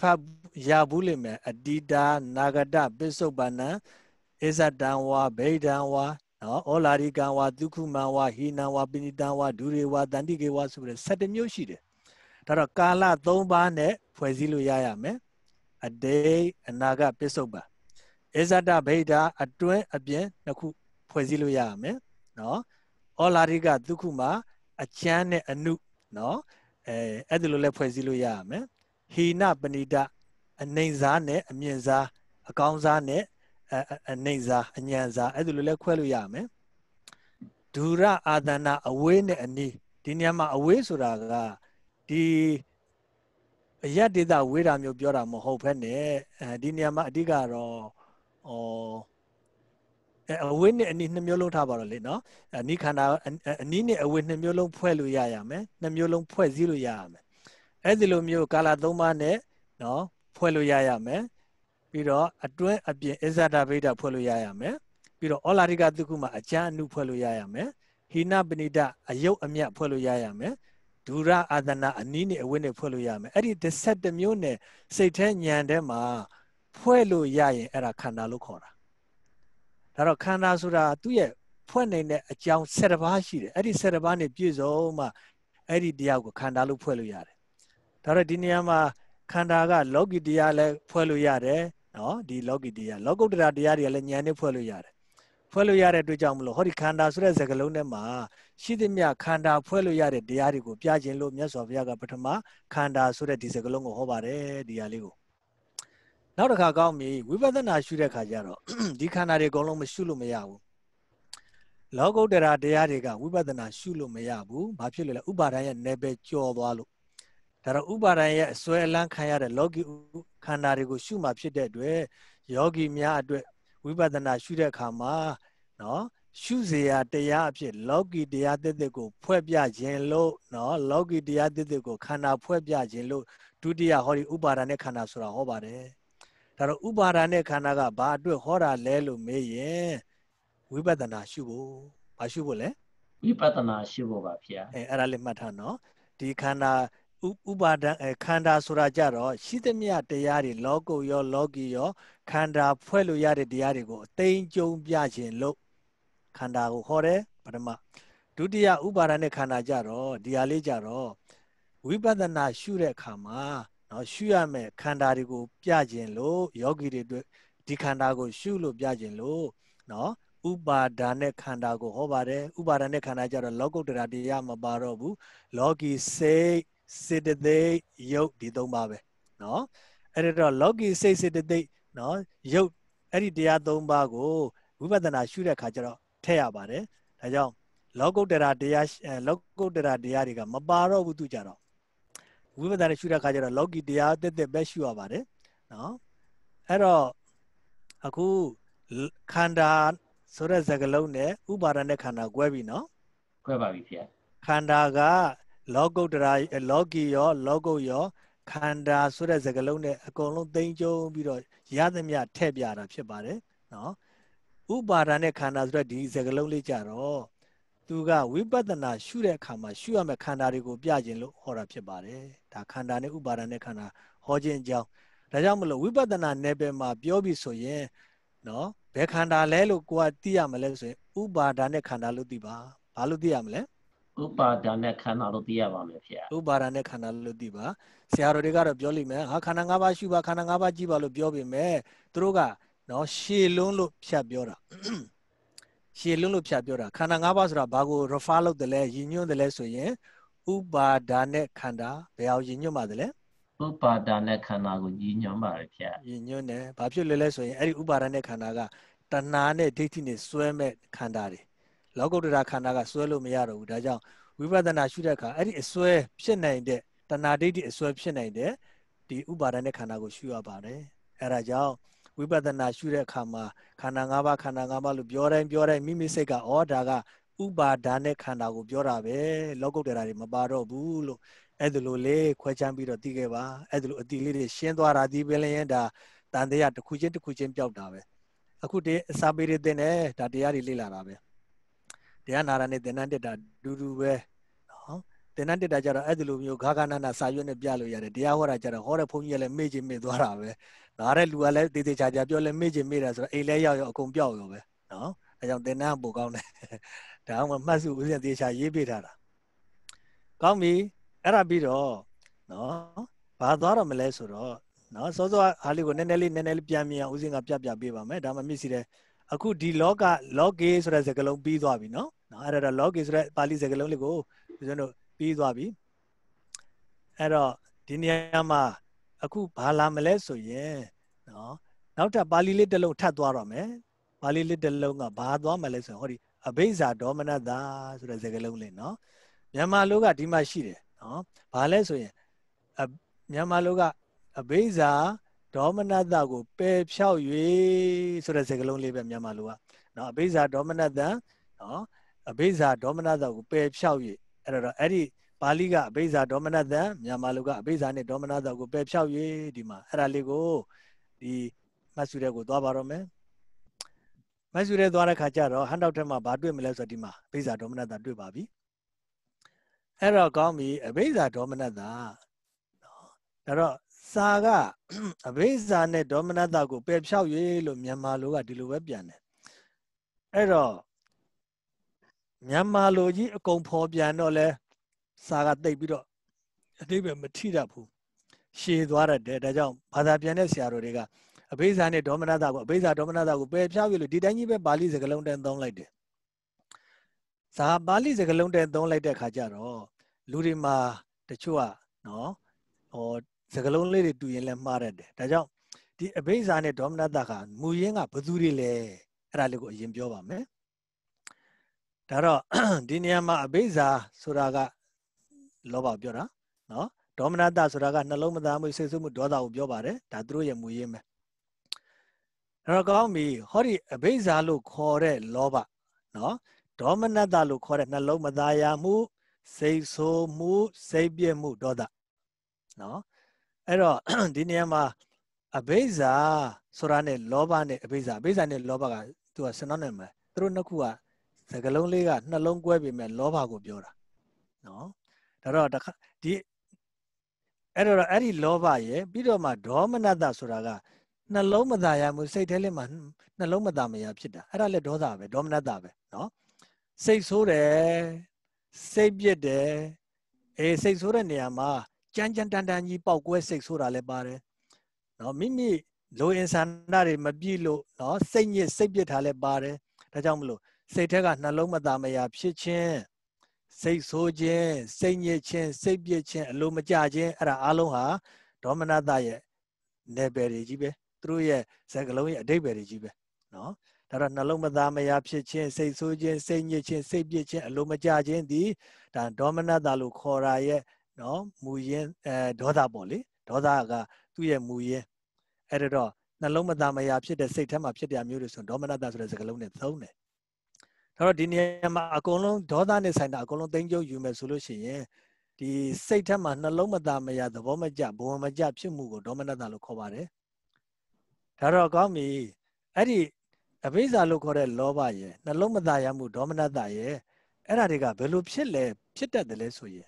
ဖတ်ရဘူးလိမ့်မယ်အတ္တိတာနာဂတပစ္စုပ္ပန္နဣဇတံဝါဗိဒံဝါနော်ဩလာရိကံဝါဒုက္ခမဝါဟိနံဝါပိဏိတံဝါဒုရေဝါတန္တိကေဝါဆိုပြီး7မျိုးရှိတယ်ဒါတော့ကာလ3ပါးနဲ့ဖွဲ့စည်းလို့ရရမယ်အတိတ်အနာဂတ်ပစ္စုပ္ပန်ဧဇတဗိဒာအတွင်းအပြင်နှစ်ခုဖွဲ့စည်းလို့ရရမယ်နော်ဩလာရိကဒုက္ခမအချမ်းနဲ့အနုနော်အဲအဲ့ဒါလိုလဲဖွဲ့စည်းလို့ရရမယ်ဟိနပဏိတအနိုင်စားနဲ့အမြင့်စားအကောင်းစားနဲ့အနေစာအညံစာအဲ့ဒါလိုလဲခွဲလို့ရမယ်ဒူရအာသနာအဝေးနဲ့အနီးဒီနေရာမှာအဝေးဆိုတာကဒီအယက်ဒေတာဝေးတာမျိုးပြောတာမဟုတ်ဘဲနဲ့အဲဒီနေရာမှာအဓိကတော့ဟောအဝေးနဲ့အနီးနှစ်မျိုးလုံးထားပါတော့လေနော်အနီးခန္ဓာအနီးနဲ့အဝေးနှစ်မျိုးလုံးဖွဲ့လို့ရရမယ်နှစ်မျိုးလုံးဖွဲ့စည်းလို့ရရမယ်အဲ့ဒီလိုမျိုးကာလာသုံးပါးနဲ့နော်ဖွဲ့လို့ရရမယ်ပြီးတော့အတွင်းအပြင်အစ္ဆဒဗိဒဖွဲ့လို့ရရမယ်ပြီးတော့ဩလာရိကသုခုမှာအကြံအနုဖွဲ့လို့ရရမယ်ဟိနပဏိတအယုတ်အမြတ်ဖွဲ့လို့ရရမယ်ဒူရအာသနာအနည်းနဲ့အဝိနဲ့ဖွဲ့လို့ရမယ်အဲ့ဒီ17မျိုးနဲ့စိတ်ထဲညံထဲမှာဖွဲ့လို့ရရင်အဲ့ဒါခန္ဓာလို့ခေါ်တာဒါတော့ခန္ဓာဆိုတာသူ့ရဲ့ဖွဲ့နေတဲ့အကြောင်း7ပါးရှိတယ်အဲ့ဒီ7ပါးနဲ့ပြည့်စုံမှအဲ့ဒီတရားကိုခန္ဓာလို့ဖွဲ့လို့ရတယ်ဒါတော့ဒီနေရာမှာခန္ဓာကလောကီတရားလည်းဖွဲ့လို့ရတယ်နော်ဒီလောကီတရားလောကုတ္တရာတရားတွေကလည်းဉာဏ်နဲ့ဖွဲ့လို့ရတယ်ဖွဲ့လို့ရတဲ့အတွက်ကြောင့်မလို့ဟောဒီခန္ဓာဆိုတဲ့စကားလုံးထဲမှာရှိသမျှခန္ဓာဖွဲ့လို့ရတဲ့တရားတွေကိုပြခြင်းလို့မြတ်စွာဘုရားကပထမခန္ဓာဆိုတဲ့ဒီစကားလုံးကိုဟောပါတယ်ဒီဟာလေးကိုနောက်တစ်ခါကောင်းပြီဝိပဿနာရှုတဲ့ခါကျတော့ဒီခန္ဓာတွေအကုန်လုံးမရှုလို့မရဘူးလောကုတ္တရာတရားတွေကဝိပဿနာရှုလို့မရဘူးဘာဖြစ်လို့လဲဥပါဒံရဲ့နယ်ပယ်ကျော်သွားလို့ဒါတော့ဥပါဒံရဲ့အစွဲအလန်းခံရတဲ့လောကီခန္ဓာတွေကိုရှုမှဖြစ်တဲ့အတွက်ယောဂီများအတွက်ဝိပဿနာရှုတဲ့အခါမှာနော်ရှုเสียတရားအဖြစ်လောကီတရားသစ်သစ်ကိုဖွဲ့ပြခြင်းလို့နော်လောကီတရားသစ်သစ်ကိုခန္ဓာဖွဲ့ပြခြင်းလို့ဒုတိယဟောဒီဥပါဒာနဲ့ခန္ဓာဆိုတာဟောပါတယ်ဒါတော့ဥပါဒာနဲ့ခန္ဓာကဘာအတွက်ဟောတာလဲလို့မေးရင်ဝိပဿနာရှုဖို့ဘာရှုဖို့လဲဝိပဿနာရှုဖို့ပါဗျာအဲအဲ့ဒါလေးမှတ်ထားနော်ဒီခန္ဓာဥပါဒံခန္ဓာဆိုတာကြတော့ရှိသမျှတရားတွေလောကုရောလောကီရောခန္ဓာဖွဲ့လို့ရတဲ့တရားတွေကိုအသိဉ္ကျုံပြခြင်းလို့ခန္ဓာကိုခေါ်တယ်ပထမဒုတိယဥပါဒံနဲ့ခန္ဓာကြတော့ဒီဟာလေးကြတော့ဝိပဿနာရှုတဲ့အခါမှာနော်ရှုရမယ်ခန္ဓာတွေကိုပြခြင်းလို့ယောဂီတွေအတွက်ဒီခန္ဓာကိုရှုလို့ပြခြင်းလို့နော်ဥပါဒာနဲ့ခန္ဓာကိုဟောပါတယ်ဥပါဒာနဲ့ခန္ဓာကြတော့လောကုတ္တရာတရားမပါတော့ဘူးလောကီစိတ်စေတသိက်ယုတ်ဒီသုံးပါပဲเนาะအဲ့ဒါတော့လောကီစိတ်စေတသိက်เนาะယုတ်အဲ့ဒီတရားသုံးပါးကိုဝိပဿနာရှုတဲ့အခါကျတော့ထည့်ရပါတယ်ဒါကြောင့်လောကုတ္တရာတရားလောကုတ္တရာတရားတွေကမပါတော့ဘူးသူကြတော့ဝိပဿနာရှုတဲ့အခါကျတော့လောကီတရားတက်တက်ပဲရှုရပါတယ်เนาะအဲ့တော့အခုခန္ဓာဆိုတဲ့သကလုံးနဲ့ဥပါဒณะခန္ဓာ꿰ပြီเนาะ꿰ပါပြီခင်ဗျခန္ဓာကလောကုတ္တရာလောကီရော လောကုတ်ရောခန္ဓာဆိုတဲ့စကားလုံးနဲ့အကုန်လုံးသိမ့်ကျုံပြီးတော့ရသမျှထည့်ပြတာဖြစ်ပါတယ်နော်ဥပါဒာနဲ့ခန္ဓာဆိုတဲ့ဒီစကားလုံးလေးကြတော့သူကဝိပဿနာရှုတဲ့အခါမှာရှုရမယ့်ခန္ဓာတွေကိုပြခြင်းလို့ဟောတာဖြစ်ပါတယ်ဒါခန္ဓာနဲ့ဥပါဒာနဲ့ခန္ဓာဟောခြင်းအကြောင်းဒါကြောင့်မလို့ဝိပဿနာနယ်ပယ်မှာပြောပြီးဆိုရင်နော်ဘယ်ခန္ဓာလဲလို့ကိုကသိရမလဲဆိုရင်ဥပါဒာနဲ့ခန္ဓာလို့သိပါဘာလို့သိရမလဲဥပါဒနဲ့ခန္ဓာလို့သိရပါမယ်ဖေ။ဥပါဒနဲ့ခန္ဓာလို့သိပါ။ဆရာတော်တွေကတော့ပြောလိမ့်မယ်။ဟာခန္ဓာ၅ပါးရှိပါခန္ဓာ၅ပါးကြည့်ပါလို့ပြောပေမဲ့သူတို့ကနော်ရှေလွန်းလို့ဖြတ်ပြောတာ။ရှေလွန်းလို့ဖြတ်ပြောတာခန္ဓာ၅ပါးဆိုတာဘာကို refer လုပ်တယ်လဲရည်ညွှန်းတယ်လဲဆိုရင်ဥပါဒနဲ့ခန္ဓာဘယ်အောင်ရည်ညွှန်းပါတယ်လဲ။ဥပါဒနဲ့ခန္ဓာကိုရည်ညွှန်းပါတယ်ဖေ။ရည်ညွှန်းတယ်။ဘာဖြစ်လဲလဲဆိုရင်အဲ့ဒီဥပါဒနဲ့ခန္ဓာကတဏှာနဲ့ဒိဋ္ဌိနဲ့စွဲမဲ့ခန္ဓာတွေလောကုတ္တရာခန္ဓာကစွဲလို့မရတော့ဘူးဒါကြောင့်ဝိပဿနာရှုတဲ့အခါအဲ့ဒီအစွဲဖြစ်နိုင်တဲ့တဏှာဒိဋ္ဌိအစွဲဖြစ်နိုင်တဲ့ဒီဥပါဒဏ်နဲ့ခန္ဓာကိုရှုရပါတယ်အဲ့ဒါကြောင့်ဝိပဿနာရှုတဲ့အခါမှာခန္ဓာ၅ပါးခန္ဓာ၅ပါးလို့ပြောတိုင်းပြောတိုင်းမိမိစိတ်ကဩဒါကဥပါဒာနဲ့ခန္ဓာကိုပြောတာပဲလောကုတ္တရာတွေမပါတော့ဘူးလို့အဲ့ဒါလိုလေးခွဲခြမ်းပြီးတော့သိခဲ့ပါအဲ့ဒါလိုအတိလေးတွေရှင်းသွားတာဒီပဲလည်းဒါတန်တရားတစ်ခုချင်းတစ်ခုချင်းပျောက်တာပဲအခုတည်းအစာပေတွေသင်တယ်ဒါတရားတွေလေ့လာတာပဲတရားနာတာနဲ့သင်္นานတက်တာဒူဒူပဲနော်သင်္นานတက်တာကြတော့အဲ့ဒီလိုမျိုးဂါဂနာနာစာရွက်နဲ့ပြလို့ရတယ်တရားဟောတာကြတော့ဟောတဲ့ဘုန်းကြီးကလည်းမေ့ချင်မေ့သွားတာပဲနားတဲ့လူကလည်းတေးသေးချာချာပြောလဲမေ့ချင်မေ့တာဆိုတော့အိမ်လဲရောက်ရောအကုန်ပြောက်ရောပဲနော်အဲကြောင့်သင်္นานပိုကောင်းတယ်ဒါအောင်မှတ်စုဦးဇင်းတေးချာရေးပေးထားတာကောင်းပြီအဲ့ဒါပြီးတော့နော်ဘာသွားတော့မလဲဆိုတော့နော်စောစောအားလေးကိုနည်းနည်းလေးနည်းနည်းလေးပြန်ပြန်ဦးစင်းကပြပြပေးပါမယ်ဒါမှမစ်စီတယ်အခုဒီလောကလောကေဆိုတဲ့စကားလုံးပြီးသွားပြီနော်နော်အဲ့ဒါ log ဆိုတဲ့ပါဠိစကားလုံးလေးကိုဦးဇင်းတို့ပြီးသွားပြီအဲ့တော့ဒီနေရာမှာအခုဘာလာမလဲဆိုရင်နော်နောက်ထပ်ပါဠိလေးတစ်လုံးထပ်သွားတော့မယ်ပါဠိလေးတစ်လုံးကဘာသွားမလဲဆိုရင်ဟောဒီအဘိဇာဒေါမနတာဆိုတဲ့စကားလုံးလေးနော်မြန်မာလူကဒီမှာရှိတယ်နော်ဘာလဲဆိုရင်မြန်မာလူကအဘိဇာဒေါမနတာကိုပယ်ဖြောက်၍ဆိုတဲ့စကားလုံးလေးပဲမြန်မာလူကနော်အဘိဇာဒေါမနတာနော်အဘိဇာဒေါမနတကိုပယ်ဖြောက်၍အဲ့တော့အဲ့ဒီပါဠိကအဘိဇာဒေါမနတမြန်မာလူကအဘိဇာနဲ့ဒေါမနတကိုပယ်ဖြောက်၍ဒီမှာအဲ့ဒါလေးကိုဒီမတ်စုရဲကိုသွားပါတော့မယ်မတ်စုရဲသွားတဲ့ခါကျတော့ဟန်တော့ထဲမှာဘာတွေ့မလဲဆိုတော့ဒီမှာအဘိဇာဒေါမနတတွေ့ပါပြီအဲ့တော့ကောင်းပြီအဘိဇာဒေါမနတနော်ဒါတော့စာကအဘိဇာနဲ့ဒေါမနတကိုပယ်ဖြောက်၍လို့မြန်မာလူကဒီလိုပဲပြန်တယ်အဲ့တော့မြန်မာလိုကြီးအကုန်ဖော်ပြန်တော့လဲစာကတိတ်ပြီးတော့အတိပဲမထိတတ်ဘူးရှည်သွားတတ်တယ်ဒါကြောင့်ဘာသာပြန်တဲ့ဆရာတော်တွေကအဘိဇာနဲ့ဒေါမနတာကိုအဘိဇာဒေါမနတာကိုပယ်ဖြောက်ပြီးလို့ဒီတိုင်းကြီးပဲပါဠိစကားလုံးတန်းသုံးလိုက်တယ်ဇာပါဠိစကားလုံးတန်းသုံးလိုက်တဲ့ခါကျတော့လူတွေမှာတချို့ကနော်ဟောစကားလုံးလေးတွေတူရင်လည်းမှားတတ်တယ်ဒါကြောင့်ဒီအဘိဇာနဲ့ဒေါမနတာကမူရင်းကဘသူတွေလဲအဲ့ဒါလေးကိုအရင်ပြောပါမယ်ဒါတော့ဒီနေရာမှာအဘိဇာဆိုတာကလောဘကိုပြောတာနော်ဒေါမနတဆိုတာကနှလုံးမသားမှုစိတ်ဆုပ်မှုဒေါသကိုပြောပါတယ်ဒါသူတို့ရဲ့မူရင်းပဲအဲ့တော့ကောင်းပြီဟောဒီအဘိဇာလို့ခေါ်တဲ့လောဘနော်ဒေါမနတလို့ခေါ်တဲ့နှလုံးမသားရမှုစိတ်ဆိုးမှုစိတ်ပြည့်မှုဒေါသနော်အဲ့တော့ဒီနေရာမှာအဘိဇာဆိုတာနဲ့လောဘနဲ့အဘိဇာအဘိဇာနဲ့လောဘကသူက synonyms ပဲသူတို့နှစ်ခုကစကလုံးလေးကနှလုံးကွဲပေမဲ့လောဘကိုပြောတာနော်ဒါတော့တခါဒီအဲ့တော့အဲ့ဒီလောဘရယ်ပြီးတော့မှဒေါမနတဆိုတာကနှလုံးမသာရမှု စိတ်ထဲလေးမှာနှလုံးမသာမရဖြစ်တာအဲ့ဒါလည်းဒေါသပဲဒေါမနတပဲနော်စိတ်ဆိုးတယ်စိတ်ပြစ်တယ်အေးစိတ်ဆိုးတဲ့နေရာမှာကြမ်းကြမ်းတန်တန်ကြီးပေါက်ကွဲစိတ်ဆိုးတာလည်းပါတယ်နော်မိမိလိုအင်ဆန္ဒတွေမပြည့်လို့နော်စိတ်ညစ်စိတ်ပြစ်တာလည်းပါတယ်ဒါကြောင့်မလို့စိတ်ထက်ကနှလုံးမသားမရာဖြစ်ခြင်းစိတ်ဆိုးခြင်းစိတ်ညစ်ခြင်းစိတ်ပြစ်ခြင်းအလိုမကျခြင်းအဲ့ဒါအလုံးဟာဒေါမနတရဲ့နယ်ပယ်တွေကြီးပဲသူတို့ရဲ့ဇက်ကလုံးရဲ့အတိတ်ပယ်တွေကြီးပဲနော်ဒါတော့နှလုံးမသားမရာဖြစ်ခြင်းစိတ်ဆိုးခြင်းစိတ်ညစ်ခြင်းစိတ်ပြစ်ခြင်းအလိုမကျခြင်းဒီဒါဒေါမနတလို့ခေါ်တာရဲ့နော်မူရင်းအဲဒေါသပေါ့လေဒေါသကသူ့ရဲ့မူရင်းအဲ့ဒါတော့နှလုံးမသားမရာဖြစ်တဲ့စိတ်ထဲမှာဖြစ်တဲ့အမျိုးတွေဆိုဒေါမနတဆိုတဲ့စကားလုံးနဲ့သုံးတယ်ဒါတော့ဒီနေရာမှာအကုန်လုံးဒေါသနဲ့ဆိုင်တာအကုန်လုံးသိမ့်ကျုပ်ယူမယ်ဆိုလို့ရှိရင်ဒီစိတ်ထက်မှာနှလုံးမသားမရသဘောမကျဘဝမကျဖြစ်မှုကိုဒေါမနတလို့ခေါ်ပါတယ်ဒါတော့ကောင်းပြီအဲ့ဒီအဘိဇ္ဇာလို့ခေါ်တဲ့လောဘရဲ့နှလုံးမသားရမှုဒေါမနတရဲ့အဲ့ဒါတွေကဘယ်လိုဖြစ်လဲဖြစ်တတ်တယ်လဲဆိုရင်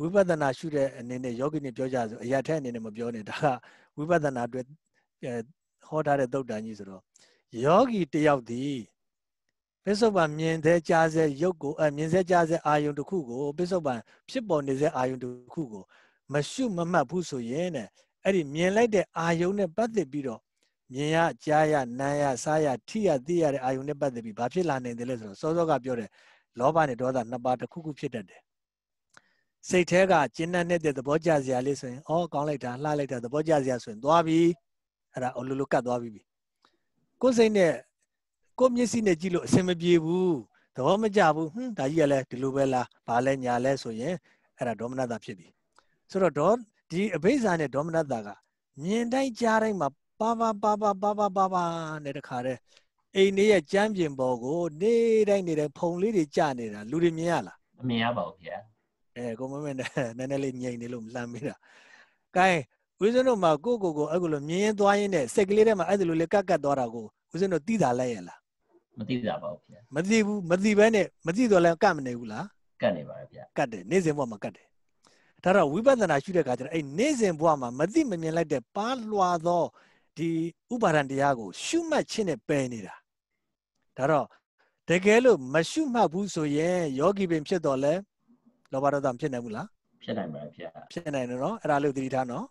ဝိပဿနာရှုတဲ့အနေနဲ့ယောဂီနေပြောကြဆိုအရာထက်အနေနဲ့မပြောနဲ့ဒါကဝိပဿနာအတွက်ဟောထားတဲ့သုတ်တန်ကြီးဆိုတော့ယောဂီတယောက်ဒီပစ္စုပန်မြင်တဲ့ကြားစေရုပ်ကိုအမြင်စေကြားစေအာယုံတစ်ခုကိုပစ္စုပန်ဖြစ်ပေါ်နေတဲ့အာယုံတစ်ခုကိုမရှုမမှတ်ဘူးဆိုရင်တဲ့အဲ့ဒီမြင်လိုက်တဲ့အာယုံနဲ့ပတ်သက်ပြီးတော့မြင်ရကြားရနားရစားရထိရသိရတဲ့အာယုံနဲ့ပတ်သက်ပြီးဘာဖြစ်လာနိုင်တယ်လဲဆိုတော့စောစောကပြောတဲ့လောဘနဲ့ဒေါသနှစ်ပါးတစ်ခုခုဖြစ်တတ်တယ်စိတ်ထဲကကျဉ်းတဲ့သဘောကျစရာလေးဆိုရင်အော်ကောင်းလိုက်တာလှလိုက်တာသဘောကျစရာဆိုရင်သွားပြီအဲ့ဒါအလိုလိုကတ်သွားပြီကိုယ်စိတ်နဲ့ကိုမျက်စိနဲ့ကြည့်လို့အဆင်မပြေဘူးသဘောမကျဘူးဟွန်းဒါကြီးကလည်းဒီလိုပဲလားဘာလဲညာလဲဆိုရင်အဲ့ဒါဒေါမနတာဖြစ်ပြီဆိုတော့ဒေါဒီအဘိဇ္ဇာနဲ့ဒေါမနတာကမြင်တိုင်းကြားတိုင်းမှာပါပါပါပါပါပါပါပါနဲ့တခါတည်းအိမ်လေးရဲ့ကြမ်းပြင်ပေါ်ကိုနေ့တိုင်းနေ့တိုင်းဖုံလေးတွေကျနေတာလူတွေမြင်ရလားမမြင်ရပါဘူးခင်ဗျာအဲကိုမမေနည်းနည်းလေးငြိမ်နေလို့လှမ်းမိတာကဲဦးဇင်းတို့မှာကိုကိုကိုအဲ့လိုမြင်ရင်သွားရင်းနဲ့စိတ်ကလေးထဲမှာအဲ့လိုလေကတ်ကတ်သွားတာကိုဦးဇင်းတို့သိတာလိုက်ရလားမသိတာပါဘူးဗျာမသိဘူးမသိဘဲနဲ့မသိတော့လည်းကတ်မနေဘူးလားကတ်နေပါဗျာကတ်တယ်နေ့စဉ်ဘဝမှာကတ်တယ်ဒါတော့ဝိပဿနာရှုတဲ့အခါကျတော့အဲ့နေ့စဉ်ဘဝမှာမသိမမြင်လိုက်တဲ့ပါလွာသောဒီဥပါဒံတရားကို ရှုမှတ်ခြင်းနဲ့ပယ်နေတာဒါတော့တကယ်လို့မရှုမှတ်ဘူးဆိုရင်ယောဂီပင် ဖြစ်တော့လဲလောဘဒေါသဖြစ်နိုင်ဘူးလားဖြစ်နိုင်ပါဗျာဖြစ်နိုင်တယ်နော်အဲ့ဒါလို့သတိထားနော်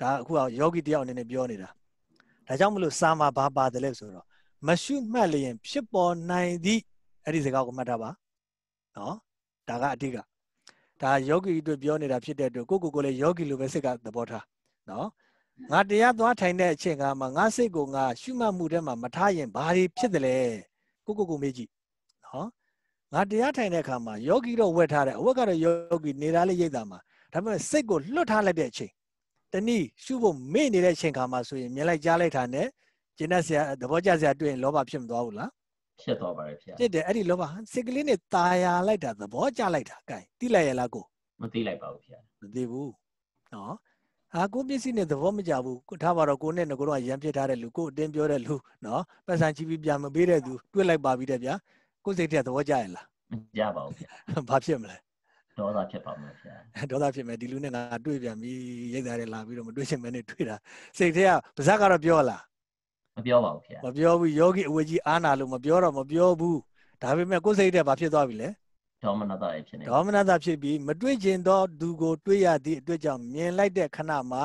ဒါအခုကယောဂီတယောက်အနေနဲ့ပြောနေတာဒါကြောင့်မလို့စာမှာဘာပါတယ်လဲဆိုတော့မရှုမှတ်လျင်ဖြစ်ပေါ်နိုင်သည့်အဲ့ဒီစကားကိုမှတ်ထားပါနော်ဒါကအဓိကဒါယောဂီတို့ပြောနေတာဖြစ်တဲ့အတွက်ကိုကိုကိုလည်းယောဂီလိုပဲစိတ်ကသဘောထားနော်ငါတရားသွားထိုင်တဲ့အချိန်ကမှငါစိတ်ကိုငါရှုမှတ်မှုထဲမှာမထားရင်ဘာတွေဖြစ်တယ်လဲကိုကိုကိုမေးကြည့်နော်ငါတရားထိုင်တဲ့အခါမှာယောဂီတော့ဝက်ထားတယ်အဝက်ကတော့ယောဂီနေတာလေးရိပ်တာမှာဒါပေမဲ့စိတ်ကိုလွတ်ထားလိုက်တဲ့အချိန်တနည်းရှုဖို့မေ့နေတဲ့အချိန်ခါမှာဆိုရင်မြင်လိုက်ကြားလိုက်တာနဲ့ကျင်းတတ်စရာသဘောကျစရာတွေ့ရင်လောဘဖြစ်မသွားဘူးလားဖြစ်သွားပါတယ်ဗျာဖြစ်တယ်အဲ့ဒီလောဘစိတ်ကလေးနဲ့ตาရလိုက်တာသဘောကျလိုက်တာကဲတိလိုက်ရလားကိုမသိလိုက်ပါဘူးဗျာမသိဘူးနော်အာကိုပစ္စည်းနဲ့သဘောမကျဘူးကိုထားပါတော့ကိုနဲ့ငကိုတော့ရံပြစ်ထားတဲ့လူကိုအတင်းပြောတဲ့လူနော်ပတ်စံချီးပြီးပြန်မပေးတဲ့သူတွေ့လိုက်ပါပြီတဲ့ဗျာကိုစိတ်တဲ့သဘောကျရလားမကျပါဘူးဗျာဘာဖြစ်မလဲဒေါသဖြစ်ပါမယ်ဗျာဒေါသဖြစ်မယ်ဒီလူနဲ့ငါတွေ့ပြန်ပြီရိတ်သားတယ်လာပြီးတော့မတွေ့ချင်မနဲ့တွေ့တာစိတ်ထဲကပါဇက်ကတော့ပြောလားမပြောပါဘူးခင်ဗျာမပြောဘူးယောဂီအဝေကြီးအာနာလို့မပြောတော့မပြောဘူးဒါပေမဲ့ကိုယ်စိတ်ထဲဘာဖြစ်သွားပြီလဲဒေါမနတာဖြစ်နေဒေါမနတာဖြစ်ပြီးမတွေ့ကျင်သောသူကိုတွေ့ရသည့်အတွက်ကြောင့်မြင်လိုက်တဲ့ခဏမှာ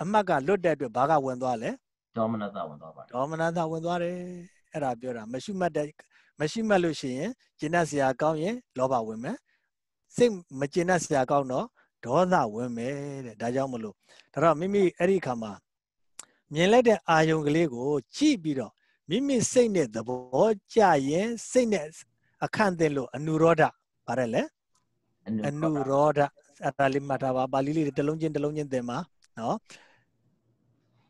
အမှတ်ကလွတ်တဲ့အတွက်ဘာကဝင်သွားလဲဒေါမနတာဝင်သွားပါတယ်ဒေါမနတာဝင်သွားတယ်အဲ့ဒါပြောတာမရှိမှတ်တဲ့မရှိမှတ်လို့ရှိရင်ကျင့်တတ်စရာ ကောင်းရင်လောဘဝင်မယ်စိတ်မကျင့်တတ်စရာကောင်းတော့ဒေါသဝင်မယ်တဲ့ဒါကြောင့်မလို့ဒါတော့မိမိအဲ့ဒီခါမှာမြင်လိုက်တဲ့အာယုံကလေးကိုကြည့်ပြီးတော့မိမိစိတ်နဲ့သဘောကျရင်စိတ်နဲ့အခန့်သိလို့အနုရောဓပါတယ်လေအနုရောဓအဲ့ဒါလေးမှတ်ထားပါပါဠိလေးတစ်လုံးချင်းတစ်လုံးချင်းသင်ပါနော်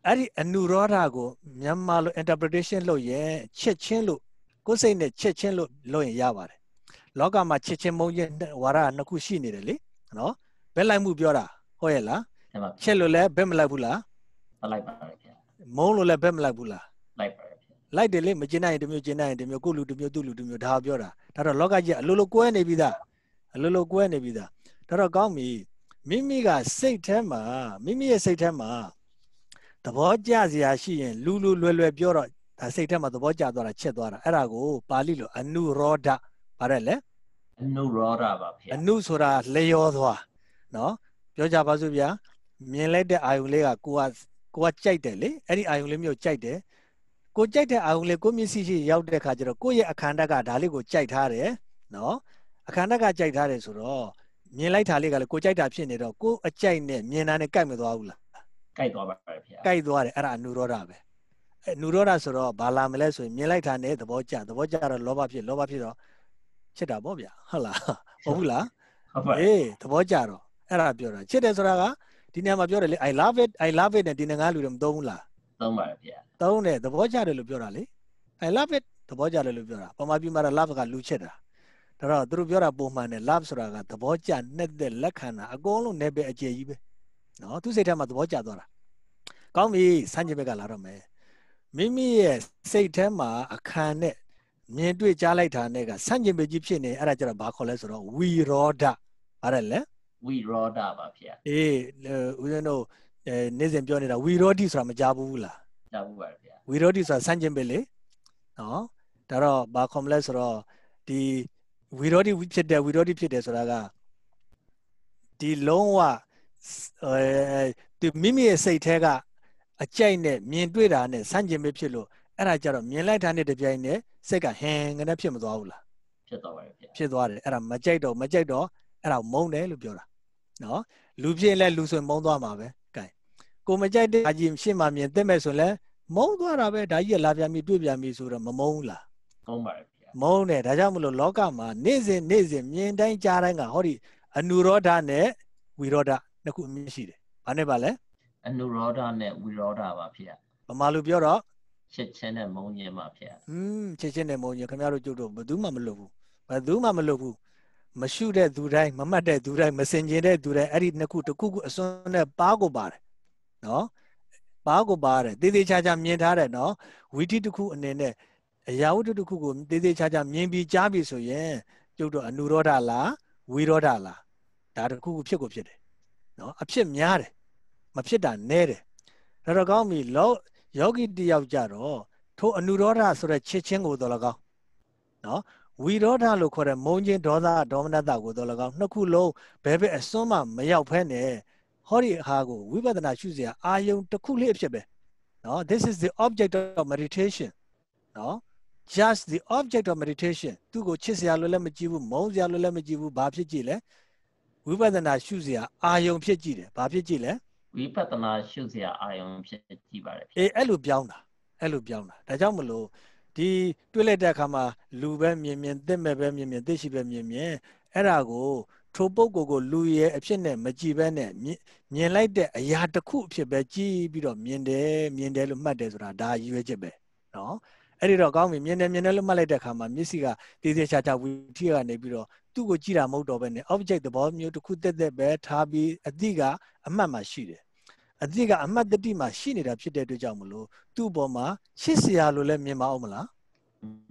အဲ့ဒီအနုရောဓကိုမြန်မာလို interpretation လုပ်ရင်ချက်ချင်းလို့ကိုယ်စိတ်နဲ့ချက်ချင်းလို့လုပ်ရင်ရပါတယ်လောကမှာချက်ချင်းမုန်းချင်းဝါရနှစ်ခုရှိနေတယ်လေနော်ဘက်လိုက်မှုပြောတာဟုတ်ရဲ့လားချက်လို့လဲဘက်မလိုက်ဘူးလားမလိုက်ပါဘူးမုန်းလို့လည်းဘက်မလိုက်ဘူးလားလိုက်ပါလိုက်တယ်လေမကျင်နိုင်ရင်တမျိုးကျင်နိုင်ရင်တမျိုးကိုလူတမျိုးသူ့လူတမျိုးဒါပြောတာဒါတော့လောကကြီးအလိုလိုကွဲနေပြီသားအလိုလိုကွဲနေပြီသားဒါတော့ကောင်းပြီမိမိက စိတ်ထဲမှာမိမိရဲ့စိတ်ထဲမှာသဘောကျစရာရှိရင်လူလူလွယ်လွယ်ပြောတော့ဒါစိတ်ထဲမှာသဘောကျသွားတာချက်သွားတာအဲ့ဒါကိုပါဠိလိုအနုရောဓဗါတယ်လေအနုရောဓပါဗျာအနုဆိုတာလျောသွားနော်ပြောကြပါစို့ဗျာမြင်လိုက်တဲ့အာယုံလေးကကိုကကိုကကြိုက်တယ်လေအဲ့ဒီအာယုံလေးမျိုးကြိုက်တယ်ကိုကြိုက်တဲ့အာယုံလေးကိုမျက်စိရှိရောက်တဲ့ခါကျတော့ကိုယ့်ရဲ့အခန္ဓာကဒါလေးကိုကြိုက်ထားတယ်နော်အခန္ဓာကကြိုက်ထားတယ်ဆိုတော့မြင်လိုက်တာလေးကလည်းကိုကြိုက်တာဖြစ်နေတော့ကိုအကြိုက်နဲ့မြင်တာနဲ့ကြိုက်မသွားဘူးလားကြိုက်သွားပါပဲခင်ဗျာကြိုက်သွားတယ်အဲ့ဒါအနုရောဓပဲအနုရောဓဆိုတော့ဘာလာမလဲဆိုရင်မြင်လိုက်တာနဲ့သဘောကျသဘောကျတော့လောဘဖြစ်လောဘဖြစ်တော့ချစ်တာပေါ့ဗျာဟုတ်လားဟုတ်ဘူးလားဟုတ်ပါအေးသဘောကျတော့အဲ့ဒါပြောတာချစ်တယ်ဆိုတာကဒီနေရာမှာပြောတယ်လေ I love it I love it နဲ့ဒီနေငါလူတွေမသုံးဘူးလားသုံးပါတယ်ဗျာသုံးတယ်သဘောကျတယ်လို့ပြောတာလေ I love it သဘောကျတယ်လို့ပြောတာပမာပြမှာ love ကလူချက်တာဒါတော့သူတို့ပြောတာပုံမှန်နဲ့ love ဆိုတာကသဘောကျနဲ့တဲ့လက္ခဏာအကုန်လုံး ਨੇ ပဲအကျယ်ကြီးပဲနော်သူစိတ်ထဲမှာသဘောကျသွားတာကောင်းပြီစမ်းကြည့်ဘက်ကလာတော့မယ်မိမိရဲ့စိတ်ထဲမှာအခံနဲ့မြင်တွေ့ကြားလိုက်တာနဲ့ကစမ်းကြည့်ပဲကြီးဖြစ်နေအဲ့ဒါကျတော့ဘာခေါ်လဲဆိုတော့ဝီရောဒအဲ့ဒါလဲ we roda ပါဗျာအေးဦးဇင်းတို့အဲနေ့စဉ်ပြောနေတာ we rodi ဆိုတာမကြားဘူးလားကြားဘူးပါဗျာ we rodi ဆိုတာစမ်းကျင်ပဲလေနော်ဒါတော့ဘာခေါ်မလဲဆိုတော့ဒီ we rodi ဖြစ်တယ် we rodi ဖြစ်တယ်ဆိုတာကဒီလုံးဝအဲဒီမိမိရဲ့စိတ်ထဲကအကြိုက်နဲ့မြင်တွေ့တာနဲ့စမ်းကျင်ပဲဖြစ်လို့အဲ့ဒါကြတော့မြင်လိုက်တာနဲ့တပြိုင်နဲ့စိတ်ကဟင်ငနဲ့ဖြစ်မသွားဘူးလားဖြစ်သွားပါရဲ့ဖြစ်သွားတယ်အဲ့ဒါမကြိုက်တော့မကြိုက်တော့အဲ့ဒါမုန်းတယ်လို့ပြောတာနော်လူပြင်းလဲလူဆွေမုံသွားမှာပဲကဲကိုမကြိုက်တဲ့ဓာကြီးရှင်းမှမြင်သိမဲ့ဆိုလဲမုံသွားတာပဲဓာကြီးကလာပြန်ပြီတွေ့ပြန်ပြီဆိုတော့မမုံလားမုံပါတယ်ဗျာမုံတယ်ဒါကြောင့်မလို့လောကမှာနေ့စဉ်နေ့စဉ်မြင်တိုင်းကြားတိုင်းကဟောဒီအနုရောဓနဲ့ဝိရောဓနှစ်ခုအမြင်ရှိတယ်ဘာနဲ့ပါလဲအနုရောဓနဲ့ဝိရောဓပါဗျာဗမာလူပြောတော့ချက်ချင်းနဲ့မုံညင်ပါဗျာอืมချက်ချင်းနဲ့မုံညင်ခင်ဗျားတို့ကြုတ်တော့ဘယ်သူမှမလုပ်ဘူးဘယ်သူမှမလုပ်ဘူးမရှုတဲ့သူတိုင်းမမှတ်တဲ့သူတိုင်းမစင်ကျင်တဲ့သူတိုင်းအဲ့ဒီနှစ်ခုတစ်ခုခုအစွန်းနဲ့ပါးကိုပါတယ်နော်ပါးကိုပါတယ်သေသေးချာချာမြင်ထားတယ်နော်ဝီထိတစ်ခုအနေနဲ့အရာဝတ္ထုတစ်ခုကိုသေသေးချာချာမြင်ပြီးကြားပြီးဆိုရင်ကျုပ်တို့အနုရောဓလားဝိရောဓလားဒါတစ်ခုခုဖြစ်ကိုဖြစ်တယ်နော်အဖြစ်များတယ်မဖြစ်တာနဲတယ်ဒါတော့ကောင်းပြီလောယောဂီတယောက်ကြတော့ထိုအနုရောဓဆိုတဲ့ချက်ချင်းကိုတော်လကောင်းနော်ဝီရောဓလို့ခေါ်တဲ့မုန်းခြင်းဒေါသဒေါမနတကိုတော့၎င်းနှစ်ခုလုံးဘယ်ဘက်အစွန်းမှမရောက်ဖဲနဲ့ဟောဒီဟာကိုဝိပဿနာရှုစရာအာယုံတစ်ခုလေးအဖြစ်ပဲနော် this is the object of meditation နော် just the object of meditation သူ့ကိုချစ်စရာလို့လည်းမကြည့်ဘူးမုန်းစရာလို့လည်းမကြည့်ဘူးဘာဖြစ်ကြည့်လဲဝိပဿနာရှုစရာအာယုံဖြစ်ကြည့်တယ်ဘာဖြစ်ကြည့်လဲဝိပဿနာရှုစရာအာယုံဖြစ်ကြည့်ပါတယ်အေးအဲ့လိုပြောင်းတာအဲ့လိုပြောင်းတာဒါကြောင့်မလို့ဒီတွေ့လိုက်တဲ့အခါမှာလူပဲမြင်မြင်သစ်မဲ့ပဲမြင်မြင်သစ်ရှိပဲမြင်မြင်အဲ့ဒါကိုထိုပုဂ္ဂိုလ်ကိုလူရဲ့အဖြစ်နဲ့မကြည့်ဘဲနဲ့မြင်လိုက်တဲ့အရာတစ်ခုအဖြစ်ပဲကြည့်ပြီးတော့မြင်တယ်မြင်တယ်လို့မှတ်တယ်ဆိုတာဒါရည်ရွယ်ချက်ပဲနော်အဲ့ဒီတော့ကောင်းပြီမြင်တယ်မြင်တယ်လို့မှတ်လိုက်တဲ့အခါမှာမျက်စိကတည်တည်ချာချာဝီထိကနေပြီးတော့သူ့ကိုကြည့်တာမဟုတ်တော့ဘဲနဲ့ object သဘောမျိုးတစ်ခုတက်တက်ပဲထားပြီးအတိကအမှတ်မှရှိတယ်အတိကအမှတ်တတိမှာရှိနေတာဖြစ်တဲ့အတွက်ကြောင့်မလို့သူ့ပေါ်မှာချစ်စရာလို့လည်းမြင်မအောင်မလား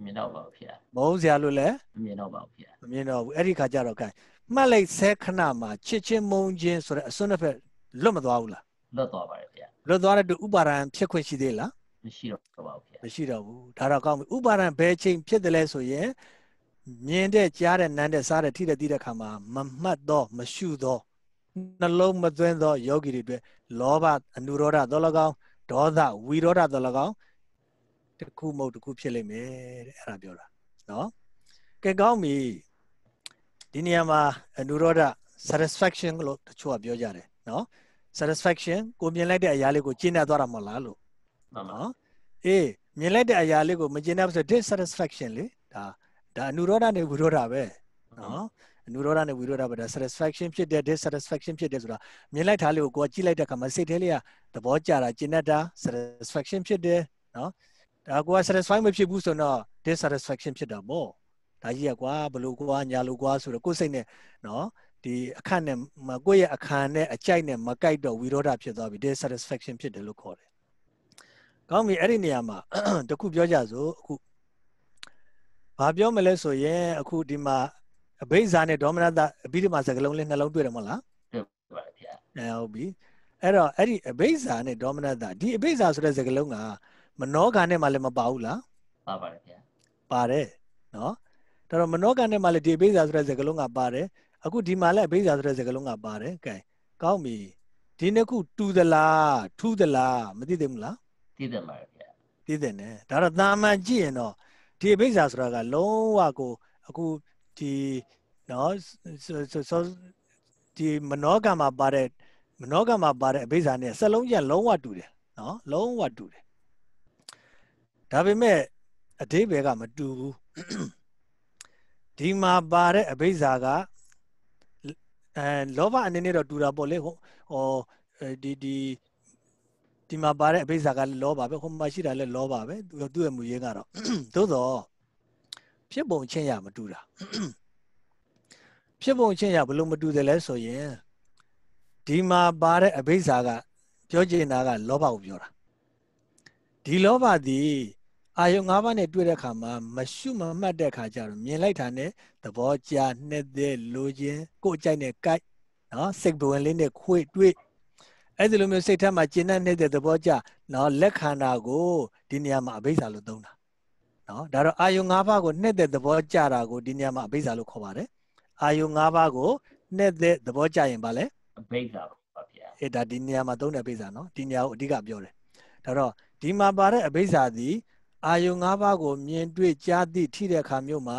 မြင်တော့ပါဘူးခင်ဗျာမဟုတ်စရာလို့လည်းမြင်တော့ပါဘူးခင်ဗျာမမြင်တော့ဘူးအဲ့ဒီခါကျတော့ခိုင်မှတ်လိုက်ဆဲခဏမှာချစ်ချင်းမုန်းချင်းဆိုတဲ့အစွန်းတစ်ဖက်လွတ်မသွားဘူးလားလွတ်သွားပါတယ်ခင်ဗျာလွတ်သွားတဲ့သူဥပါဒံဖြစ်ခွင့်ရှိသေးလားမရှိတော့ပါဘူးခင်ဗျာမရှိတော့ဘူးဒါတော့ကောင်းပြီဥပါဒံဘယ်ချိန်ဖြစ်တယ်လဲဆိုရင်မြင်တဲ့ကြားတဲ့နမ်းတဲ့စားတဲ့ထိတဲ့တိတဲ့ခါမှာမမှတ်တော့မရှုတော့နှလုံးမသွင်းသောယောဂီတွေအတွက်လောဘအနုရောဓသော၎င်းဒေါသဝီရောဓသော၎င်းတခုမဟုတ်တခုဖြစ်လိမ့်မယ်တဲ့အဲ့ဒါပြောတာနော်ကဲကောင်းပြီဒီနေရာမှာအနုရောဓ satisfaction လို့တချို့ကပြောကြတယ်နော် satisfaction ကိုမြင်လိုက်တဲ့အရာလေးကိုကျင့်တတ်သွားတာမဟုတ်လားလို့မှန်ပါအေးမြင်လိုက်တဲ့အရာလေးကိုမကျင့်တတ်ဆို dissatisfaction လေဒါဒါအနုရောဓနဲ့ဝိရောဓပဲနော်နူရောဒနဲ့ဝီရောဒဗဒ satisfaction ဖြစ်တဲ့ dissatisfaction ဖြစ်တဲ့ဆိုတာမြင်လိုက်တာလေးကိုကိုယ်ကြည့်လိုက်တဲ့အခါမှာစိတ်ထဲလေးကသဘောကျတာကျင်တတ်တာ satisfaction ဖြစ်တယ်နော်ဒါကိုယ်က satisfy မဖြစ်ဘူးဆိုတော့ dissatisfaction ဖြစ်တာပေါ့ဒါကြီးကကွာဘလို့ကွာညာလို့ကွာဆိုတော့ကိုယ်စိတ်နဲ့နော်ဒီအခန့်နဲ့ကိုယ့်ရဲ့အခန့်နဲ့အကြိုက်နဲ့မကိုက်တော့ဝီရောဒဖြစ်သွားပြီ dissatisfaction ဖြစ်တယ်လို့ခေါ်တယ်ကောင်းပြီအဲ့ဒီနေရာမှာတခုပြောကြစို့အခုဘာပြောမလဲဆိုရင်အခုဒီမှာအဘိဇာနဲ့ဒေါမနတအဘိဓမ္မာစကလုံးလေးနှလုံးတွေ့တယ်မဟုတ်လားတွေ့ပါဗျာအဲဟုတ်ပြီအဲ့တော့အဲ့ဒီအဘိဇာနဲ့ဒေါမနတဒီအဘိဇာဆိုတဲ့စကလုံးကမနောကနဲ့မှလည်းမပါဘူးလားပါပါတယ်ဗျာပါတယ်နော်ဒါတော့မနောကနဲ့မှလည်းဒီအဘိဇာဆိုတဲ့စကလုံးကပါတယ်အခုဒီမှာလည်းအဘိဇာဆိုတဲ့စကလုံးကပါတယ်ကဲကောင်းပြီဒီနှစ်ခုတူသလားထူးသလားမသိသေးဘူးလားသိတယ်ပါဗျာသိတယ် ਨੇ ဒါတော့တာမန်ကြည့်ရင်တော့ဒီအဘိဇာဆိုတာကလုံးဝကိုအခုဒီနော်ဒီမနောကံမှာပါတဲ့မနောကံမှာပါတဲ့အဘိဓါနဲ့စက်လုံးကြလုံးဝတူတယ်နော်လုံးဝတူတယ်ဒါပေမဲ့အတိဘယ်ကမတူဘူးဒီမှာပါတဲ့အဘိဓါကအဲလောဘအနေနဲ့တော့တူတာပေါ့လေဟိုဟောဒီဒီဒီမှာပါတဲ့အဘိဓါကလောဘပဲဟိုမှာရှိတာလည်းလောဘပဲသူရဲ့မူရင်းကတော့သို့တော့ဖြစ်ပုံချင်းရမတူတာဖြစ်ပုံချင်းရဘလို့မတူတယ်လဲဆိုရင်ဒီမှာပါတဲ့အဘိဇ္ဇာကပြောချင်တာကလောဘကိုပြောတာဒီလောဘသည်အာယုံ၅ပါးနဲ့တွေ့တဲ့အခါမှာမရှုမမှတ်တဲ့အခါကျတော့မြင်လိုက်တာနဲ့သဘောကျနှစ်သက်လိုခြင်းကိုယ်ကြိုက်နဲ့ကြိုက်နော်စိတ်ပဝင်လေးနဲ့ခွေတွေ့အဲ့ဒီလိုမျိုးစိတ်ထဲမှာကျဉ်တဲ့နှစ်သက်သဘောကျနော်လက်ခန္ဓာကိုဒီနေရာမှာအဘိဇ္ဇာလို့သုံးတာနော်ဒါတော့အာယု၅ပါးကို နှစ်တဲ့သဘောကြတာကိုဒီညမှာအဘိဓါလို့ခေါ်ပါတယ်အာယု၅ပါးကိုနှစ်တဲ့သဘောကြရင်ဗာလဲအဘိဓါပါဗျာအေးဒါဒီညမှာသုံးတဲ့အဘိဓါနော်ဒီညကိုအဓိကပြောတယ်ဒါတော့ဒီမှာပါတဲ့အဘိဓါသည်အာယု၅ပါးကို မြင်တွေ့ကြားသိထိတဲ့အခါမျိုးမှာ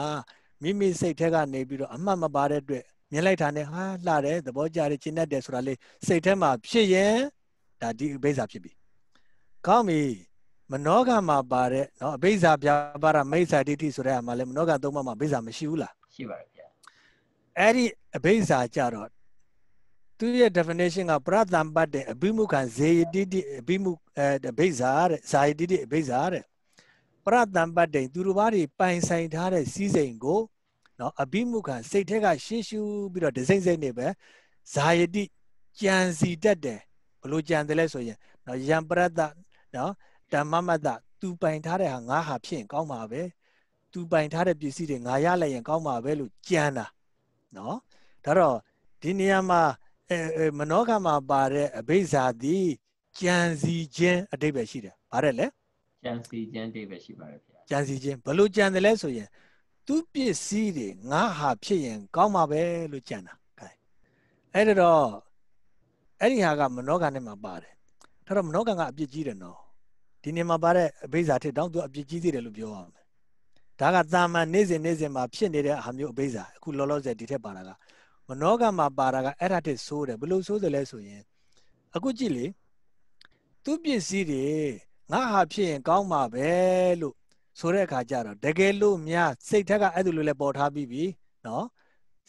မိမိစိတ်ထဲကနေပြီးတော့အမှတ်မပါတဲ့အတွက်မြင်လိုက်တာနဲ့ဟာလှတယ်သဘောကျတယ်ရှင်းတတ်တယ်ဆိုတာလေးစိတ်ထဲမှာဖြစ်ရင်ဒါဒီအဘိဓါဖြစ်ပြီကောင်းပြီမနောကမှာပါတဲ့နော်အဘိဇာပြပါရမိစ္ဆာဒိဋ္ဌိဆိုတဲ့အမှာလဲမနောကသုံးပါးမှာအဘိဇာမရှိဘူးလားရှိပါတယ်ဗျာအဲ့ဒီအဘိဇာကြတော့သူရဲ့ definition ကပရသံပတ်တဲ့အဘိမုခံဇေယတိတိအဘိမုအဘိဇာတဲ့ဇာယတိတိအဘိဇာတဲ့ပရသံပတ်တဲ့သူတို့ဘာတွေပိုင်ဆိုင်ထားတဲ့စီးစိမ်ကိုနော်အဘိမုခံစိတ်ထက်ကရှင်းရှုပြီးတော့ဒစိမ့်စိမ့်နေပဲဇာယတိကြံစီတတ်တယ်ဘလို့ကြံတယ်လဲဆိုရင်နော်ယံပရတနော်ဓမ္မမတသူပိုင်ထားတဲ့ဟာငါဟာဖြစ်ရင်ကောင်းပါပဲသူပိုင်ထားတဲ့ပစ္စည်းတွေငါရလိုက်ရင်ကောင်းပါပဲလို့ကြမ်းတာနော်ဒါတော့ဒီနေရာမှာအဲမနောကမှာပါတဲ့အဘိဇာတိကြံစီခြင်းအတိပ္ပယ်ရှိတယ်ဗါတယ်လေကြံစီခြင်းအတိပ္ပယ်ရှိပါတယ်ခင်ဗျာကြံစီခြင်းဘယ်လိုကြံတယ်လဲဆိုရင်သူပစ္စည်းတွေငါဟာဖြစ်ရင်ကောင်းပါပဲလို့ကြံတာခိုင်းအဲ့ဒါတော့အဲ့ဒီဟာကမနောကနဲ့မှာပါတယ်ဒါတော့မနောကကအပြစ်ကြီးတယ်နော်ဒီနေ့မှာပါတဲ့အဘိဇ္ဇာထက်တောင်းသူအပြစ်ကြီးသေးတယ်လို့ပြောရမယ်ဒါကတာမန်နေ့စဉ်နေ့စဉ်မှာဖြစ်နေတဲ့ဟာမျိုးအဘိဇ္ဇာအခုလောလောဆယ်ဒီထက်ပါတာကမနောကမှာပါတာကအဲ့ဒါထက်ဆိုးတယ်ဘလို့ဆိုးတယ်လဲဆိုရင်အခုကြည့်လေသူပစ္စည်းတွေငါဟာဖြစ်ရင် ကောင်းမှာပဲလို့ဆိုတဲ့အခါကျတော့တကယ်လို့များစိတ်ထက်ကအဲ့ဒါလိုလဲပေါ်ထားပြီးပြီနော်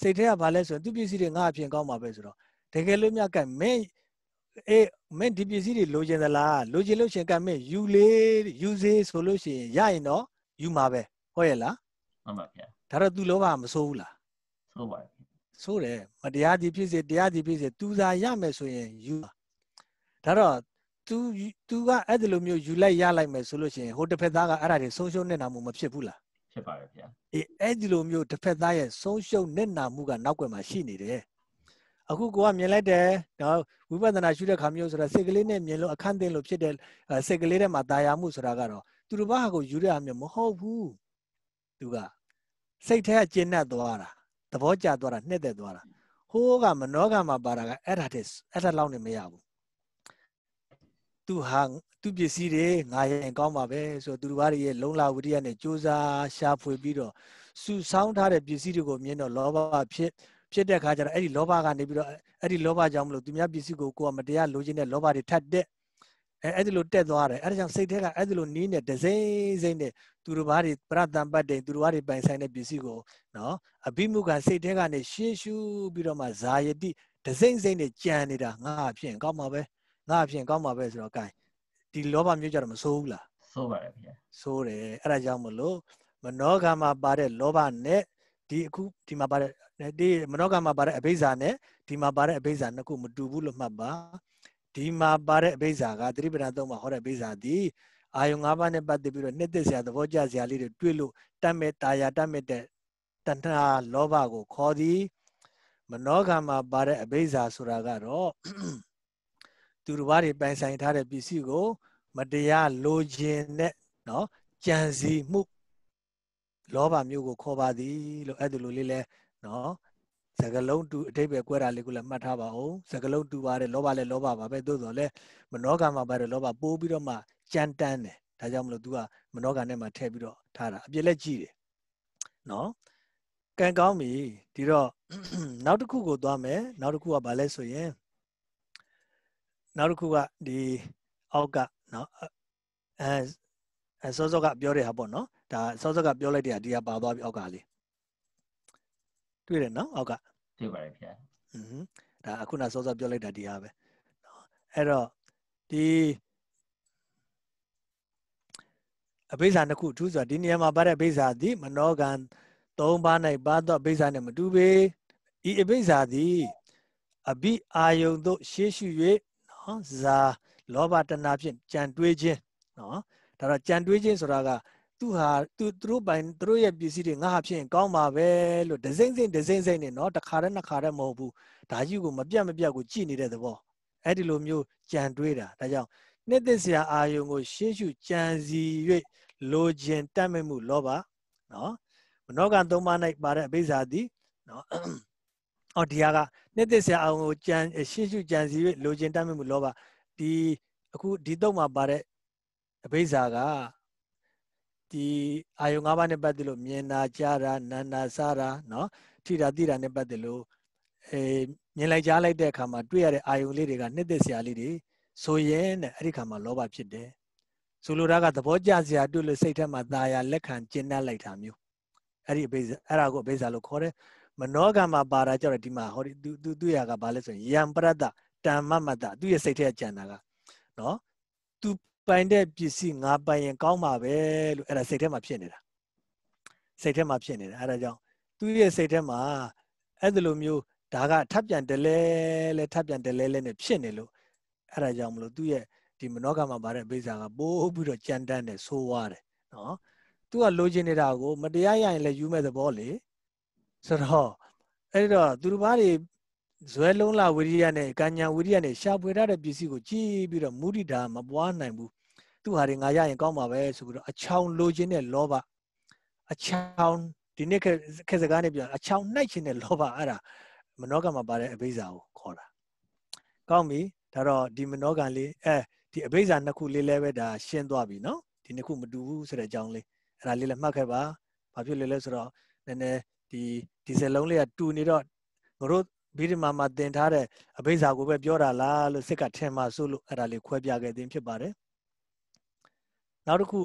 စိတ်ထက်ကဘာလဲဆိုရင်သူပစ္စည်းတွေငါအဖြစ်ကောင်းမှာပဲဆိုတော့တကယ်လို့များကမင်းအေးမင်းဒီပစ္စည်းတွေလိုချင်သလားလိုချင်လို့ရှင်ကမင်းယူလေယူစေဆိုလို့ရှင်ရရင်တော့ယူမှာပဲဟုတ်ရဲ့လားမှန်ပါဗျာဒါတော့သူလောဘမဆိုးဘူးလားဆိုးပါဘူးဆိုးတယ်မတရားဒီဖြစ်စေတရားဒီဖြစ်စေသူသာရမယ်ဆိုရင်ယူဒါတော့ तू तू ကအဲ့ဒီလိုမျိုးယူလိုက်ရလိုက်မယ်ဆိုလို့ရှင်ဟိုတစ်ဖက်သားကအဲ့ဒါတွေဆုံးရှုံးနေတာမှုမဖြစ်ဘူးလားဖြစ်ပါရဲ့ဗျာအေးအဲ့ဒီလိုမျိုးတစ်ဖက်သားရဲ့ဆုံးရှုံးနေတာမှုကနောက်ွယ်မှာရှိနေတယ်အခုကိုကမြင်လိုက်တယ်နော်ဝိပဿနာရှုတဲ့ခါမျိုးဆိုတာစိတ်ကလေးနဲ့မြင်လို့အခန့်သိလို့ဖြစ်တဲ့စိတ်ကလေးထဲမှာတာယာမှုဆိုတာကတော့သူတစ်ပါးဟာကိုယူရမျိုးမဟုတ်ဘူးသူကစိတ်ထဲကကျဉ်တ်သွားတာသဘောကျသွားတာနှစ်သက်သွားတာဟိုးကမနောကမှာပါတာကအဲ့ဒါတည်းအဲ့ဒါလောက်နေမရဘူးသူဟာသူပစ္စည်းတွေငါရင်ကောင်းပါပဲဆိုတော့သူတို့ဘာတွေရဲ့လုံလဝိရိယနဲ့စူးစမ်းရှာဖွေပြီးတော့စုဆောင်းထားတဲ့ပစ္စည်းတွေကိုမြင်တော့လောဘဖြစ်ဖြစ်တဲ့ခါကျတော့အဲ့ဒီလောဘကနေပြီးတော့အဲ့ဒီလောဘကြောင့်မလို့သူများပစ္စည်းကိုကိုကမတရားလိုချင်တဲ့လောဘတွေထပ်တက်အဲအဲ့ဒီလိုတက်သွားတယ်အဲ့ဒါကြောင့်စိတ်ထဲကအဲ့ဒီလိုနီးနေဒစိမ့်စိမ့်နဲ့သူတို့ဘာတွေပရတံပတ်တယ်သူတို့ဘာတွေပိုင်ဆိုင်တဲ့ပစ္စည်းကိုနော်အဘိမုခံစိတ်ထဲကနေရှေးရှုပြီးတော့မှဇာယတိဒစိမ့်စိမ့်နဲ့ကြံနေတာငါအဖြစ်ကောင်းပါပဲငါအဖြစ်ကောင်းပါပဲဆိုတော့ gain ဒီလောဘမျိုးကြတော့မဆိုးဘူးလားဆိုးပါတယ်ခင်ဗျဆိုးတယ်အဲ့ဒါကြောင့်မလို့မနောကမှာပါတဲ့လောဘနဲ့ဒီအခုဒီမှာပါတဲ့ဒီမနောကမှာပါတဲ့အဘိဇာနဲ့ဒီမှာပါတဲ့အဘိဇာနှစ်ခုမတူဘူးလို့မှတ်ပါဒီမှာပါတဲ့အဘိဇာကသတိပဋ္ဌာန်သုံးမှာဟောတဲ့အဘိဇာဒီအာယုံ၅ပါးနဲ့ပတ်သက်ပြီးတော့နှစ်သက်စရာသဘောကျစရာလေးတွေတွေ့လို့တတ်မဲ့တာယာတတ်မဲ့တဲ့တဏှာလောဘကိုခေါ်သည် မနောကမှာပါတဲ့အဘိဇာဆိုတာကတော့သူတစ်ပါးတွေပိုင်ဆိုင်ထားတဲ့ပစ္စည်းကို မတရားလိုချင်တဲ့နော်ကြံစီမှုလောဘမျိုးကိုခေါ်ပါသည်လို့အဲ့ဒါလိုလေးလဲနော်စကလုံးတူအတိတ်ပဲကွဲတာလေးကိုလည်းမှတ်ထားပါအောင်စကလုံးတူပါတယ်လောဘလည်းလောဘပါပဲသို့တော်လည်းမနောကမှာပါတယ်လောဘပိုးပြီးတော့မှကြမ်းတမ်းတယ်ဒါကြောင့်မလို့ तू ကမနောကနဲ့မှထည့်ပြီးတော့ထားတာအပြစ်လက်ကြီးတယ်နော်ကံကောင်းပြီဒီတော့နောက်တစ်ခုကိုသွားမယ်နောက်တစ်ခုကဘာလဲဆိုရင်နောက်တစ်ခုကဒီအောက်ကနော်အဲစောစောကပြောတဲ့ဟာပေါ့နော်ဒါစောစောကပြောလိုက်တဲ့ဟာဒီဟာပါသွားပြီအောက်ကလေးတွေ့တယ်နော်အောက်ကတွေ့ပါတယ်ခင်ဗျာอืมဒါအခုနစောစောပြောလိုက်တာဒီဟာပဲနော်အဲ့တော့ဒီအဘိဇာနှစ်ခုအထူးဆိုတာဒီနေရာမှာပါတဲ့အဘိဇာသည်မနောကံ၃ပါး၌ပါသောအဘိဇာနှင့်မတူပေဤအဘိဇာသည်အဘိအာယုံတို့ရှေးရှု၍နော်ဇာလောဘတဏှာဖြင့်ကြံတွေးခြင်းနော်ဒါတော့ကြံတွေးခြင်းဆိုတာကသူဟာသူသူတို့ပိုင်သူတို့ရဲ့ပစ္စည်းတွေငါဟာဖြစ်ရင်ကောင်းပါပဲလို့ဒစိမ့်စိမ့်ဒစိမ့်စိမ့်နဲ့နော်တစ်ခါတည်းနှစ်ခါတည်းမဟုတ်ဘူးဒါကြီးကိုမပြတ်မပြတ်ကိုကြည်နေတဲ့သဘောအဲ့ဒီလိုမျိုးကြံတွေးတာဒါကြောင့်နှစ်သက်စရာအာယုံကို ရှေးရှုကြံစီ၍လိုချင်တတ်မဲ့မှုလောဘနော်မနောကသုံးပါး၌ပါတဲ့အဘိဇာတိနော်အော်ဒီဟာကနှစ်သက်စရာအာယုံကိုကြံရှေးရှုကြံစီ၍လိုချင်တတ်မဲ့မှုလောဘဒီအခုဒီတော့မှာပါတဲ့အဘိဇာကဒီအာယုံ၅ပါးနဲ့ပတ်သက်လို့မြင်တာကြားတာနာနာစားတာเนาะထိတာသိတာနဲ့ပတ်သက်လို့အဲမြင်လိုက်ကြားလိုက်တဲ့အခါမှာတွေ့ရတဲ့အာယုံလေးတွေကနှစ်သက်စရာလေးတွေဆိုရင်တဲ့အဲ့ဒီခါမှာလောဘဖြစ်တယ်ဆိုလိုတာကသဘောကျစရာတွေ့လို့စိတ်ထဲမှာသာယာလက်ခံကျဉ်းနှက်လိုက်တာမျိုးအဲ့ဒီအဘိဇ္ဇအဲ့ဒါကိုအဘိဇ္ဇလို့ခေါ်တယ်မနောကမ္မပါတာကြတော့ဒီမှာဟောဒီသူသူသူရကဘာလဲဆိုရင်ယံပရတ္တတမ္မမတ္တသူရဲ့စိတ်ထဲကကြံတာကနော် तू ပိုင်တဲ့ပစ္စည်းငါပိုင်ရင်ကောင်းပါပဲလို့အဲ့ဒါစိတ်ထဲမှာဖြစ်နေတာစိတ်ထဲမှာဖြစ်နေတာအဲ့ဒါကြောင့်သူ့ရဲ့စိတ်ထဲမှာအဲ့ဒီလိုမျိုးဒါကထပ်ပြန်တလဲလဲထပ်ပြန်တလဲလဲနဲ့ဖြစ်နေလို့အဲ့ဒါကြောင့်မလို့သူ့ရဲ့ဒီမနောကမှာပါတဲ့ဘိဇာကပိုးပြီးတော့ကြမ်းတမ်းနဲ့ဆိုးွားတယ်နော်သူကလိုချင်နေတာကိုမတရားရရင်လည်းယူမဲ့သဘောလေဆိုတော့အဲ့တော့သူတို့ဘာတွေဇွဲလုံးလာဝိရိယနဲ့ကညာဝိရိယနဲ့ရှာဖွေရတဲ့ပစ္စည်းကိုကြည့်ပြီးတော့မုဒိတာမပွားနိုင်ဘူးသူ့ဟာတွေငါရရင်ကောင်းပါပဲဆိုပြီးတော့အချောင်လိုခြင်းနဲ့လောဘအချောင်ဒီနေ့ခက်စကားနဲ့ပြောအချောင်နှိုက်ခြင်းနဲ့လောဘအဲ့ဒါမနောကမှာပါတဲ့အဘိဇ္ဇာကိုခေါ်တာကောင်းပြီဒါတော့ဒီမနောကံလေးအဲဒီအဘိဇ္ဇာနှစ်ခုလေးလည်းပဲဒါရှင်းသွားပြီနော်ဒီနှစ်ခုမတူဘူးဆိုတဲ့အကြောင်းလေးအဲ့ဒါလေးလည်းမှတ်ခဲ့ပါဘာဖြစ်လဲလဲဆိုတော့နည်းနည်းဒီဒီစလုံးလေးကတူနေတော့ငါတို့ဗိဓမာမှာသင်ထားတဲ့အဘိဇ္ဇာကိုပဲပြောတာလားလို့စစ်ကထင်မှဆိုလို့အဲ့ဒါလေးခွဲပြခဲ့ခြင်းဖြစ်ပါတယ်နောက်တစ်ခု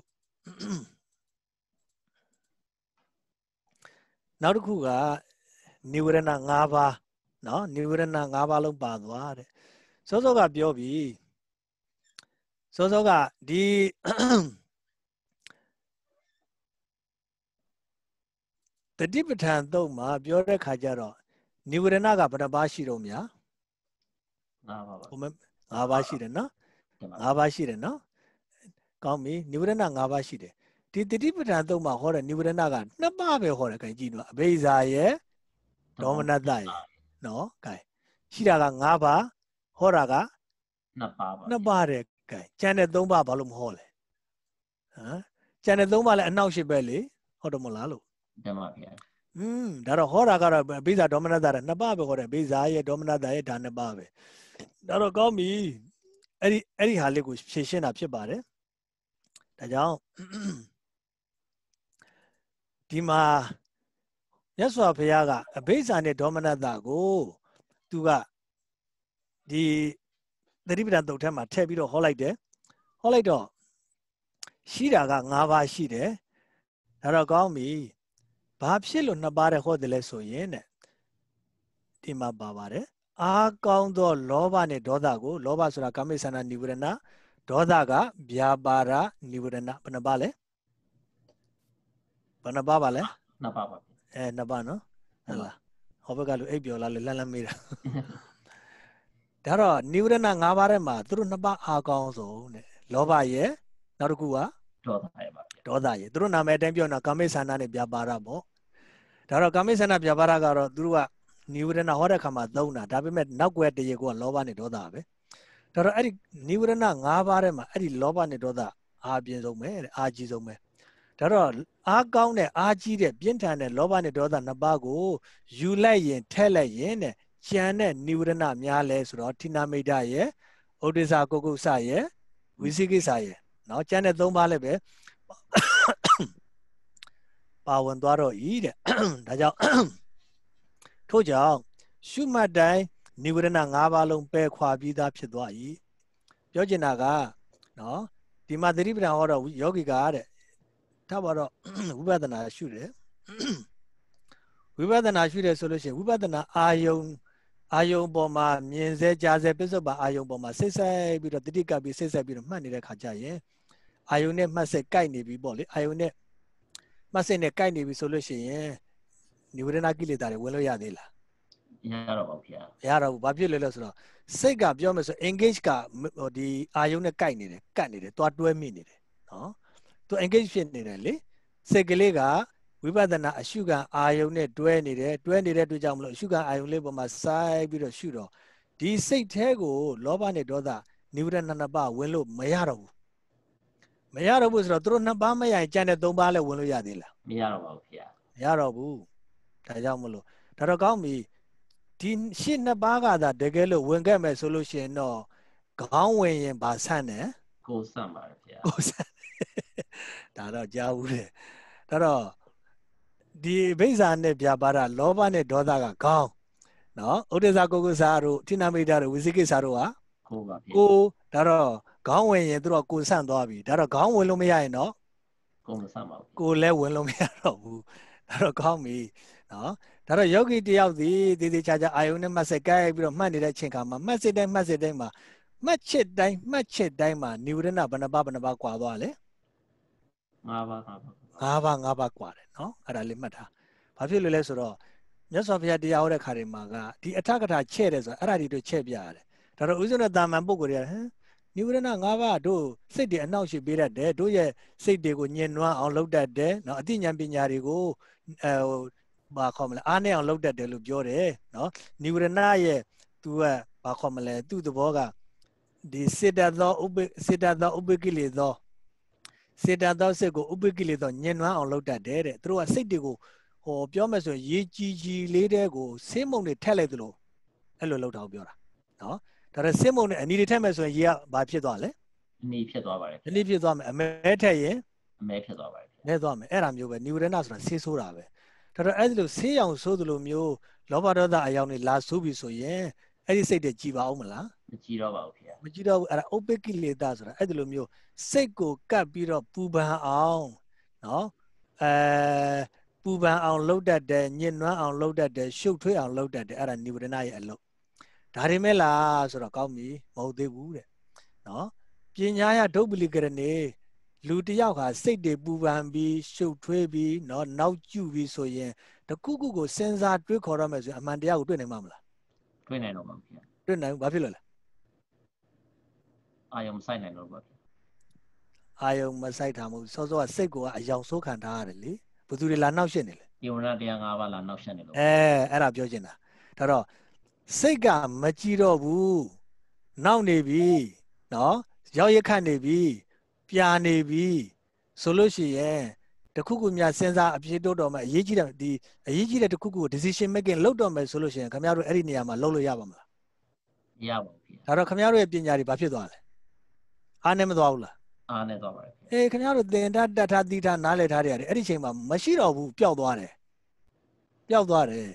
နောက်တစ်ခုကနိဝရဏ၅ပါးเนาะနိဝရဏ၅ပါးလုံးပါသွားတဲ့စောစောကပြောပြီစောစောကဒီတတိပဋ္ဌာန်သုံးမှာပြောတဲ့ခါကျတော့နိဝရဏကဘယ်နှပါးရှိတော့မြာငါးပါးပါငါးပါးရှိတယ်နော်ငါးပါးရှိတယ်နော်ကောင်းပြီနိဝရဏငါးပါးရှိတယ်ဒီတတိပဌာန်သုံးမှာဟောတဲ့နိဝရဏကနှစ်ပါးပဲဟောတယ်ခင်ကြည့်နော်အဘိဇာရဲ့ဒေါမနတရဲ့နော်ကဲရှိတာကငါးပါးဟောတာကနှစ်ပါးပါနှစ်ပါးတဲ့ကဲကျန်တဲ့သုံးပါးဘာလို့မဟောလဲဟမ်ကျန်တဲ့သုံးပါးလည်းအနောက်ရှိပဲလေဟုတ်တယ်မလားလို့တင်ပါဗျာอืมဒါတော့ဟောတာကတော့ဘိဇာဒေါမနတာကနှစ်ပါးပဲဟောတယ်ဘိဇာရဲ့ဒေါမနတာရဲ့ဒါနှစ်ပါးပဲဒါတော့ကောင်းပြီအဲ့ဒီအဲ့ဒီဟာလေးကိုဖြည့်ရှင်းတာဖြစ်ပါတယ်ဒါကြောင့်ဒီမှာမြတ်စွာဘုရားကအဘိဇာနဲ့ဒေါမနတာကိုသူကဒီသတိပဋ္ဌာန်တုတ်ထက်မှာထည့်ပြီးတော့ဟောလိုက်တယ်ဟောလိုက်တော့ရှိတာက၅ပါးရှိတယ်ဒါတော့ကောင်းပြီဘာဖြစ်လို့နှစ်ပါးတဲ့ဟောတယ်လဲဆိုရင်တဲ့ဒီမှာပါပါတယ်အာကောင်းသောလောဘနဲ့ဒေါသကိုလောဘဆိုတာကာမိဆန္ဒနိဝရဏဒေါသကဗျာပါဒနိဝရဏဘယ်နှပါလဲဘယ်နှပါပါလဲနှစ်ပါပါအဲနှစ်ပါနော်ဟုတ်လားဟောဘက်ကလူအိပ်ပျော်လာလို့လှမ်းလှမ်းမေးတာဒါတော့နိဝရဏ၅ပါးထဲမှာသူတို့နှစ်ပါးအာကောင်းဆုံးတဲ့လောဘရဲ့နောက်တစ်ခုကဒေါသရဲ့ပါဒေါသရယ်သူတို့နာမည်အတိုင်းပြောနေတာကာမိဆန္ဒနဲ့ပြပါရပေါ့ဒါတော့ကာမိဆန္ဒပြပါရကတော့သူတို့ကနိဝရဏဟောတဲ့ခါမှာသုံးတာဒါပေမဲ့နောက်ွယ်တရေကိုကလောဘနဲ့ဒေါသပဲဒါတော့အဲ့ဒီနိဝရဏ၅ပါးထဲမှာအဲ့ဒီလောဘနဲ့ဒေါသအာပြင်းဆုံးပဲတဲ့အာကြီးဆုံးပဲဒါတော့အားကောင်းတဲ့အားကြီးတဲ့ပြင်းထန်တဲ့လောဘနဲ့ဒေါသနှစ်ပါးကိုယူလိုက်ရင်ထဲ့လိုက်ရင်တဲ့ကျန်တဲ့နိဝရဏများလဲဆိုတော့ဌိနာမိတ်ရရဲ့ဩဒိစာကုတ်ကုတ်ဆရဲ့ဝိသိကိစ္စရဲ့နော်ကျန်တဲ့၃ပါးလည်းပဲပါဝင်သွားတော့ဤတဲ့ဒါကြောင့်ထို့ကြောင့်ရှုမှတ်တိုင်းနိဝရဏ၅ပါးလုံးပယ်ခွာပြီးသားဖြစ်သွားဤပြောချင်တာကနော်ဒီမှာသတိပဋ္ဌာန်ဟောတော့ယောဂီကတဲ့ထပ်ပါတော့ဝိပဿနာရှုတယ်ဝိပဿနာရှုတယ်ဆိုလို့ရှိရင်ဝိပဿနာအာယုံ အာယုံပေါ်မှာမြင်စေကြားစေပစ္စုပန်အာယုံပေါ်မှာစိတ်ဆက်ပြီးတော့တတိကပ်ပြီးစိတ်ဆက်ပြီးတော့မှတ်နေတဲ့ခါကျရင်အာယုန်နဲ့မှတ်ဆက်ကိုက်နေပြီပေါ့လေအာယုန်နဲ့မှတ်ဆက်နဲ့ကိုက်နေပြီဆိုလို့ရှိရင်နိဝရဏကိလေသာတွေဝင်လို့ရသေးလားရတော့ပါဗျာရတော့ဘာဖြစ်လဲလဲဆိုတော့စိတ်ကပြောမယ်ဆို engage ကဒီအာယုန်နဲ့ကိုက်နေတယ်ကတ်နေတယ်သွားတွဲမိနေတယ်နော်သူ engage ဖြစ်နေတယ်လေစိတ်ကလေးကဝိပဿနာအရှုခံအာယုန်နဲ့တွဲနေတယ်တွဲနေတဲ့အတွက်ကြောင့်မလို့အရှုခံအာယုန်လေးပေါ်မှာစိုက်ပြီးတော့ရှုတော့ဒီစိတ်แท้ကိုလောဘနဲ့ဒေါသနိဝရဏနှစ်ပါးဝင်လို့မရတော့ဘူးမရတော့ဘူးဆိုတော့သူတို့နှစ်ပါးမရရင်ကြံတဲ့သုံးပါးလည်းဝင်လို့ရသေးလားမရတော့ပါဘူးခင်ဗျာမရတော့ဘူးဒါကြောင့်မလို့ဒါတော့ကောင်းပြီဒီရှစ်နှစ်ပါးကသာတကယ်လို့ဝင်ခဲ့မယ်ဆိုလို့ရှိရင်တော့ခေါင်းဝင်ရင်ဗာဆန့်တယ်ကိုဆန့်ပါတယ်ခင်ဗျာကိုဆန့်ဒါတော့ကြားဘူးလေဒါတော့ဒီဘိဇာနဲ့ပြပါဒလောဘနဲ့ဒေါသကခေါင်းနော်ဥဒ္ဒဇာကုက္ကုစာတို့ဌိနမိတ်တာတို့ဝိသိကိစ္စတို့ဟာကိုပါခင်ဗျာကိုဒါတော့ခေါင်းဝင်ရင်သူတို့ကိုဆန့်သွားပြီဒါတော့ခေါင်းဝင်လို့မရရင်တော့ကိုမဆန့်ပါဘူးကိုလည်းဝင်လို့မရတော့ဘူးဒါတော့ကောင်းပြီနော်ဒါတော့ယောဂီတယောက်စီသေသေးချာချာအာယုန်နဲ့မှတ်စက်ကြိုက်ပြီးတော့မှတ်နေတဲ့အချိန်ခါမှာမှတ်စစ်တိုင်းမှတ်စစ်တိုင်းမှာမှတ်ချစ်တိုင်းမှတ်ချစ်တိုင်းမှာနိဝရဏဘဏ္ဍပါဘဏ္ဍပါကွာသွားလေ၅ပါး၅ပါး၅ပါး၅ပါးကွာတယ်နော်အဲ့ဒါလေးမှတ်ထားဘာဖြစ်လို့လဲဆိုတော့မြတ်စွာဘုရားတရားဟောတဲ့ခါတွေမှာကဒီအထကထာချဲ့တယ်ဆိုတော့အဲ့ဒါဒီတို့ချဲ့ပြရတယ်ဒါတော့ဥစ္စနဲ့တာမန်ပုဂ္ဂိုလ်တွေကဟမ်နိဝရဏ၅ပါးတို့စိတ် တွေအနှောက်အယှက်ပေးတတ်တယ်တို့ရဲ့စိတ်တွေကိုညင်နွားအောင်လုပ်တတ်တယ်နော်အသိဉာဏ်ပညာတွေကိုအဲဟိုဘာခေါ်မလဲအားနဲ့အောင်လုပ်တတ်တယ်လို့ပြောတယ်နော်နိဝရဏရဲ့သူကဘာခေါ်မလဲသူ့သဘောကဒီစေတသောဥပစေတသောဥပကိလေသောစေတသောစိတ်ကိုဥပကိလေသောညင်နွားအောင်လုပ်တတ်တယ်တဲ့သူတို့ကစိတ်တွေကိုဟိုပြောမယ်ဆိုရင်ရေးကြီးကြီးလေးတဲ့ကိုဆင်းမုံတွေထက်လိုက်သလိုအဲ့လိုလုပ်တာကိုပြောတာနော်ဒါရစစ်မုံနဲ့အနီတွေထက်မဲ့ဆိုရင်ရေကဘာဖြစ်သွားလဲအနီဖြစ်သွားပါတယ်အနီဖြစ်သွားမယ်အမဲထက်ရင်အမဲဖြစ်သွားပါတယ်နဲသွားမယ်အဲ့ဒါမျိုးပဲနိဝရဏဆိုတာဆေးဆိုးတာပဲဒါတော့အဲ့ဒီလိုဆေးရောင်ဆိုးသလိုမျိုး လောဘဒေါသအယောင်တွေလာဆိုးပြီဆိုရင်အဲ့ဒီစိတ်တွေကြည်ပါအောင်မလားမကြည်တော့ပါဘူးခင်ဗျာမကြည်တော့ဘူးအဲ့ဒါဥပ္ပကိလေသာဆိုတာအဲ့ဒီလိုမျိုးစိတ်ကိုကပ်ပြီးတော့ပူပန်အောင်နော်အဲပူပန်အောင်လှုပ်တတ်တယ်ညှဉ်းနှွမ်းအောင်လှုပ်တတ်တယ်ရှုပ်ထွေးအောင်လှုပ်တတ်တယ်အဲ့ဒါနိဝရဏရဲ့အလုပ်ဒါတွေမဲ့လားဆိုတော့ကောင်းပြီမဟုတ်သေးဘူးတဲ့နော်ပညာရဒုပ္ပလိကရဏေလူတယောက်ဟာစိတ်တွေပူပန်ပြီးရှုပ်ထွေးပြီးနော်နောက်ကျပြီးဆိုရင်တခုခုကိုစဉ်းစားတွေးခေါ်ရမယ်ဆိုရင်အမှန်တရားကိုတွေ့နိုင်မှာမလားတွေ့နိုင်တော့မှာခင်ဗျတွေ့နိုင်ဘူးဘာဖြစ်လို့လဲအာယုံဆိုင်နိုင်တော့ပါအာယုံမဆိုင်တာမဟုတ်စောစောကစိတ်ကအယောင်ဆိုးခံထားရတယ်လေဘယ်သူတွေလာနောက်ရှက်နေလဲဒီဝရတရား၅ပါးလာနောက်ရှက်နေလို့အဲအဲ့ဒါပြောချင်တာဒါတော့စိတ်ကမကြည်တော့ဘူးနောက်နေပြီနော်ရောက်ရခတ်နေပြီပြာနေပြီဆိုလို့ရှိရင်တခုခုများစဉ်းစားအပြေတိုးတော်မှာအရေးကြီးတဲ့ဒီအရေးကြီးတဲ့တခုခု decision making လုပ်တော်မယ်ဆိုလို့ရှိရင်ခင်ဗျားတို့အဲ့ဒီနေရာမှာလုပ်လို့ရပါမလားရပါဘူးခင်ဗျာဒါတော့ခင်ဗျားတို့ရဲ့ပညာတွေဘာဖြစ်သွားလဲအားနဲ့မသွားဘူးလားအားနဲ့သွားပါတယ်အေးခင်ဗျားတို့သင်တတ်တတ်ထားသီးထားနားလည်ထားတဲ့အဲ့ဒီချိန်မှာမရှိတော့ဘူးပျောက်သွားတယ်ပျောက်သွားတယ်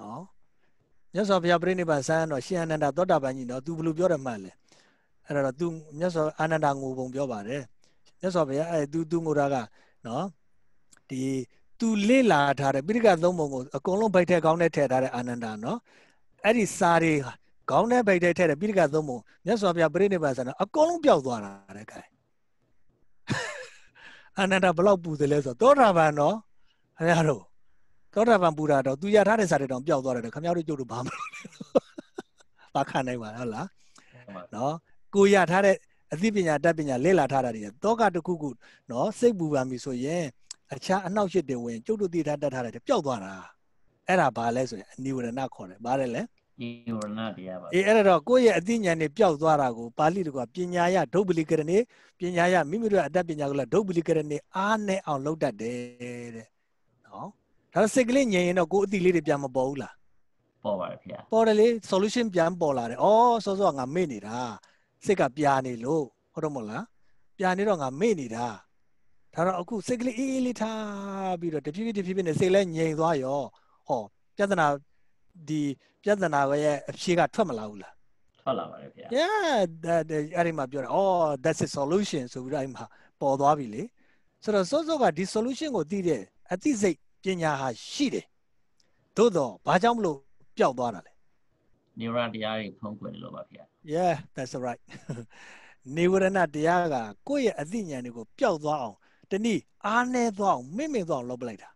နော်မြတ်စွာဘုရားပြိဋိဘဆန်းတော်ရှင်အနန္ဒသောတာပန်ကြီးနော် तू ဘယ်လိုပြောတယ်မှန်လဲအဲ့ဒါတော့ तू မြတ်စွာအာနန္ဒငိုပုံပြောပါတယ်မြတ်စွာဘုရားအဲ့ तू तू ငိုတာကနော်ဒီ तू လေ့လာထားတဲ့ပိဋကသုံးပုံကိုအကုန်လုံးဗိုက်ထဲကောင်းတဲ့ထည့်ထားတဲ့အာနန္ဒနော်အဲ့ဒီစာတွေကောင်းတဲ့ဗိုက်ထဲထည့်တဲ့ပိဋကသုံးပုံမြတ်စွာဘုရားပြိဋိဘဆန်းတော်အကုန်လုံးပျောက်သွားတာတဲ့ခိုင်အာနန္ဒဘလောက်ပူတယ်လဲဆိုတော့သောတာပန်နော်ခင်ဗျားတို့သောတာပန်ပူတာတော့သူရထားတဲ့စာတွေတောင်ပျောက်သွားတယ်ခင်ဗျားတို့ကြုတ်လို့ဘာမှမပါခံနိုင်ပါဟုတ်လားနော်ကိုရထားတဲ့အသိပညာတတ်ပညာလေ့လာထားတာတွေတောကတစ်ခုခုနော်စိတ်ပူပန်ပြီဆိုရင်အခြားအနောက်ရှစ်တွေဝင်ကျုပ်တို့သိထားတတ်ထားတယ်ပျောက်သွားတာအဲ့ဒါဘာလဲဆိုရင်အနိဝရဏခေါ်တယ်ဘာလဲလဲအနိဝရဏတရားပါအေးအဲ့ဒါတော့ကိုယ့်ရဲ့အသိဉာဏ်တွေပျောက်သွားတာကိုပါဠိတကပညာရဒုပလီကရဏေပညာရမိမိတို့အတတ်ပညာကလည်းဒုပလီကရဏေအားနဲ့အောင်လောက်တတ်တယ်တဲ့နော်ဒါတော့စိတ်ကလေးငြိမ်ရင်တော့ကိုယ်အတိလေးတွေပြန်မပေါ်ဘူးလားပေါ်ပါတယ်ခင်ဗျာပေါ်တယ်လေ solution ပြန်ပေါ်လာတယ်ဩစောစောငါမေ့နေတာစိတ်ကပြာနေလို့ဟုတ်တော့မဟုတ်လားပြာနေတော့ငါမေ့နေတာဒါတော့အခုစိတ်ကလေးအေးအေးလေးထားပြီးတော့တဖြည်းဖြည်းတဖြည်းဖြည်းနဲ့စိတ်လည်းငြိမ်သွားရောဟောပြဿနာဒီပြဿနာရဲ့အဖြေကထွက်မလာဘူးလားထွက်လာပါတယ်ခင်ဗျာ yeah အဲ့ဒီမှာပြောတယ် oh that's a solution ဆိုပြီးတော့အဲ့မှာပေါ်သွားပြီလေဆိုတော့စောစောကဒီ solution ကိုသိတဲ့အသိစိတ်ပညာဟာရှိတယ်သို့တော့ဘာကြောင့်မလို့ပျောက်သွားတာလဲနိဝရဏတရားတွေဖုံးကွယ်လို့ပါခင်ဗျာ Yeah that's right နိဝရဏတရားကကိုယ့်ရဲ့အသိဉာဏ်တွေကိုပျောက်သွားအောင် တနည်းအားနည်းသွားအောင်မိမ့်မိသွားအောင်လုပ်ပလိုက်တာ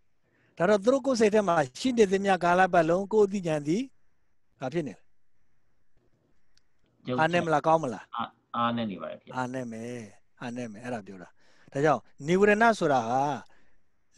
ဒါတော့သူတို့ကိုယ်စိတ်ထဲမှာရှိနေသမျှကာလပတ်လုံးကိုယ့်အသိဉာဏ်သည်ဘာဖြစ်နေလဲအားနည်းမလားကောင်းမလားအားနည်းနေပါရဲ့ခင်ဗျာအားနည်းမယ်အားနည်းမယ်အဲ့ဒါပြောတာဒါကြောင့်နိဝရဏဆိုတာဟာ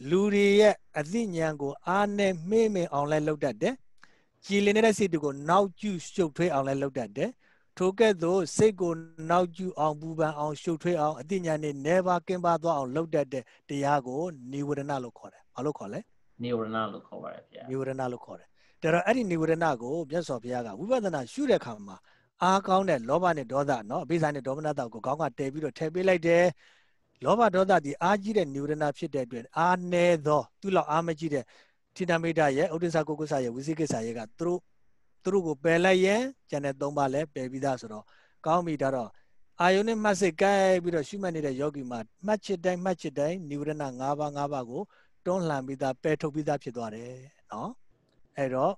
လူတွေရဲ့အသိဉာဏ်ကိုအားနဲ့မေ့မေ့အောင်လဲလုပ်တတ်တယ်။ကြည်လင်တဲ့စိတ်တွေကိုနောက်ကျရှုပ်ထွေးအောင်လဲလုပ်တတ်တယ်။ထိုကဲ့သို့စိတ်ကိုနောက်ကျအောင်ပူပန်အောင်ရှုပ်ထွေးအောင်အသိဉာဏ်နဲ့နေပါကင်းပါသွားအောင်လုပ်တတ်တဲ့တရားကိုနိဝရဏလို့ခေါ်တယ်။ဘာလို့ခေါ်လဲ။နိဝရဏလို့ခေါ်ပါတယ်ဗျာ။နိဝရဏလို့ခေါ်တယ်။ဒါတော့အဲ့ဒီနိဝရဏကိုမြတ်စွာဘုရားကဝိပဿနာရှုတဲ့အခါမှာအားကောင်းတဲ့လောဘနဲ့ဒေါသနော်အဘိဇာနဲ့ဒေါမနတောက်ကိုခေါင်းကတည်ပြီးတော့ထည့်ပေးလိုက်တယ်။လောဘဒေါသဒီအားကြီးတဲ့နိဝရဏဖြစ်တဲ့အတွက်အားနည်းသောသူ့လောက်အားမကြီးတဲ့ထိတမိတရဲ့ဥဒ္ဒစ္စကုက္ကဆရဲ့ဝိသိကိစ္စရဲ့ကသူတို့သူတို့ကိုပယ်လိုက်ရင်ကျန်တဲ့၃ပါးလည်းပယ်ပြီးသားဆိုတော့ကောင်းပြီဒါတော့အာယုန်နဲ့မှတ်စိတ်ကဲပြီးတော့ရှုမှတ်နေတဲ့ယောဂီမှာမှတ်ချစ်တိုင်းမှတ်ချစ်တိုင်းနိဝရဏ၅ပါး၅ပါးကိုတွန်းလှန်ပြီးသားပယ်ထုတ်ပြီးသားဖြစ်သွားတယ်နော်အဲ့တော့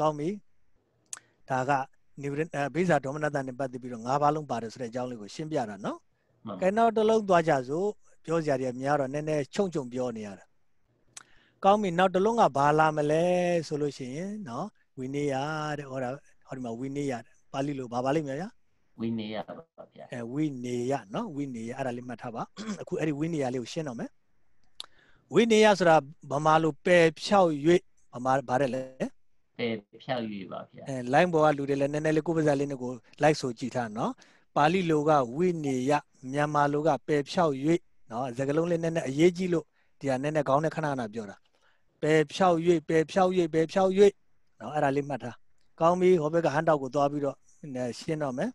ကောင်းပြီဒါကနိဝရဏဘိဇာဒေါမနတနဲ့ပတ်သက်ပြီးတော့၅ပါးလုံးပါတယ်ဆိုတဲ့အကြောင်းလေးကိုရှင်းပြတာနော်ကဲနောက်တစ်လုံးသွားကြစို့ပြောစရာတွေများတော့နည်းနည်းခြုံခြုံပြောနေရတာကောင်းပြီနောက်တစ်လုံးကဘာလာမလဲဆိုလို့ရှိရင်နော်ဝိနည်းရတဲ့ဟောတာဟောဒီမှာဝိနည်းရပါဠိလိုဘာပါလိမ့်မယ်ဗျာဝိနည်းရပါဗျာအဲဝိနည်းရနော်ဝိနည်းရအဲ့ဒါလေးမှတ်ထားပါအခုအဲ့ဒီဝိနည်းရလေးကိုရှင်းတော့မယ်ဝိနည်းရဆိုတာဗမာလိုပယ်ဖြောက်၍ဗမာဗါတယ်လေပယ်ဖြောက်၍ပါဗျာအဲ line ပေါ်ကလူတွေလည်းနည်းနည်းလေးကိုယ်ပါစားလေးနဲ့ကို like ဆိုကြည့်ထားနော်ပါဠိလိုကဝိနေယမြန်မာလိုကပယ်ဖြောက်၍နော်စကားလုံးလေးနည်းနည်းအရေးကြီးလို့ဒီဟာနည်းနည်းခေါင်းနဲ့ခဏခဏပြောတာပယ်ဖြောက်၍ပယ်ဖြောက်၍ပယ်ဖြောက်၍နော်အဲ့ဒါလေးမှတ်ထားကောင်းပြီဟောဘက်ကဟန်တောက်ကိုသွားပြီးတော့ရှင်းတော့မယ်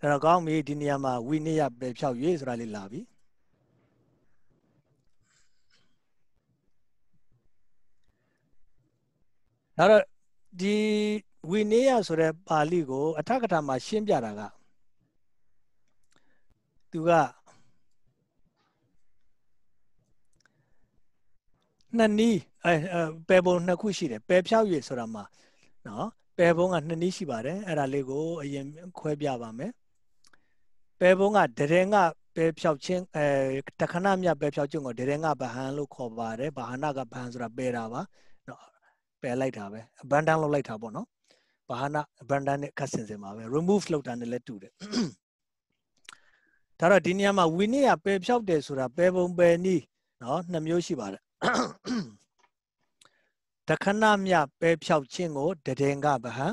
အဲ့တော့ကောင်းပြီဒီနေရာမှာဝိနည်းပယ်ဖြောက်၍ဆိုတာလေးလာပြီနောက်တော့ဒီဝိနည်းယဆိုတဲ့ပါဠိကိုအထကထာမှာရှင်းပြတာကသူကနှစ်နီးအဲပယ်ပုံနှစ်ခုရှိတယ်ပယ်ဖြောက်ရည်ဆိုတာမှာနော်ပယ်ပုံကနှစ်နီးရှိပါတယ်အဲ့ဒါလေးကိုအရင်ခွဲပြပါမယ်ပယ်ပုံကဒရင်ကပဲဖြောက်ချင်းအဲတခဏမြပဲဖြောက်ချင်းကိုဒရင်ကဗဟန်လို့ခေါ်ပါတယ်ဗဟနာကဗဟန်ဆိုတာပယ်တာပါနော်ပယ်လိုက်တာပဲ abandon လုပ်လိုက်တာပေါ့နော်ဘာဟာနာ brandon နဲ့အခက်ဆင်စင်ပါပဲ remove လောက်တာနဲ့လည်းတူတယ်ဒါတော့ဒီနေရာမှာဝီနည်းကပယ်ဖြောက်တယ်ဆိုတာပယ်ပုံပယ်နည်းနော်နှစ်မျိုးရှိပါတယ်တခဏမြပယ်ဖြောက်ခြင်းကိုတဒင်ကဗဟံ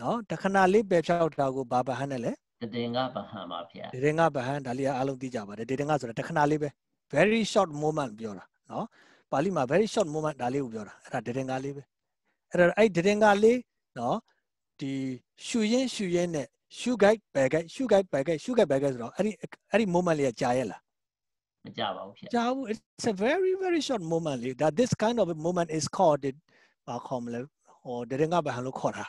နော်တခဏလေးပယ်ဖြောက်တာကိုဘာဗဟံနဲ့လဲတဒင်ကဗဟံပါဗျာတဒင်ကဗဟံဒါလေးအားလုံးသိကြပါတယ်တဒင်ကဆိုတာတခဏလေးပဲ very short moment ပြောတာနော်ပါဠိမှာ very short moment ဒါလေးကိုပြောတာအဲ့ဒါတဒင်ကလေးပဲအဲ့ဒါအဲ့ဒီတဒင်ကလေးနော်ဒီရှူရင်းရှူရင်းနဲ့ရှူ guide ဘယ် guide ရှူ guide ဘယ် guide ရှူ guide ဘယ် guide ဆိုတော့အဲ့ဒီအဲ့ဒီ moment လေးကကြာရလားမကြပါဘူးဖြစ်ကြာဘူး it's a very very short moment လေးဒါ this kind of moment is called it ဘာခေါ်မလဲဟောဒရင်ကဘာလို့ခေါ်တာ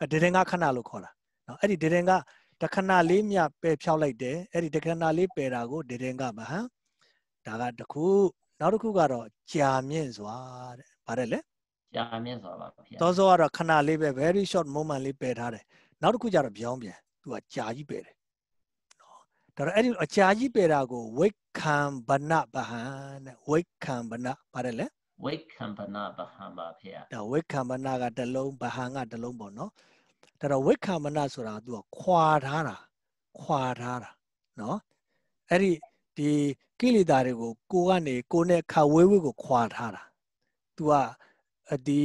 အဲဒရင်ကခဏလို့ခေါ်တာနော်အဲ့ဒီဒရင်ကတခဏလေးမြပယ်ဖြောက်လိုက်တယ်အဲ့ဒီတခဏလေးပယ်တာကိုဒရင်ကဘာဟမ်ဒါကတခု နောက်တစ်ခုကတော့ကြာမြင့်စွာတဲ့ဗါတယ်လေကြာမြင့်စွာပါဘုရားသောစောကတော့ခဏလေးပဲ very short moment လေးပယ်ထားတယ်နောက်တစ်ခုကျတော့ပြောင်းပြန်သူကကြာကြီးပယ်တယ်နော်ဒါတော့အဲ့ဒီအကြာကြီးပယ်တာကိုဝိခံဘနဗဟံတဲ့ဝိခံဘနပါတယ်လေဝိခံဘနဗဟံပါဘုရားဒါဝိခံဘနကတလုံးဗဟံကတလုံးပေါ့နော်ဒါတော့ဝိခံဘနဆိုတာကသူကခွာထားတာခွာထားတာနော်အဲ့ဒီဒီကိလေသာတွေကိုကိုကနေကိုနဲ့ခဝဲဝဲကိုခွာထားတာ तू ကဒီ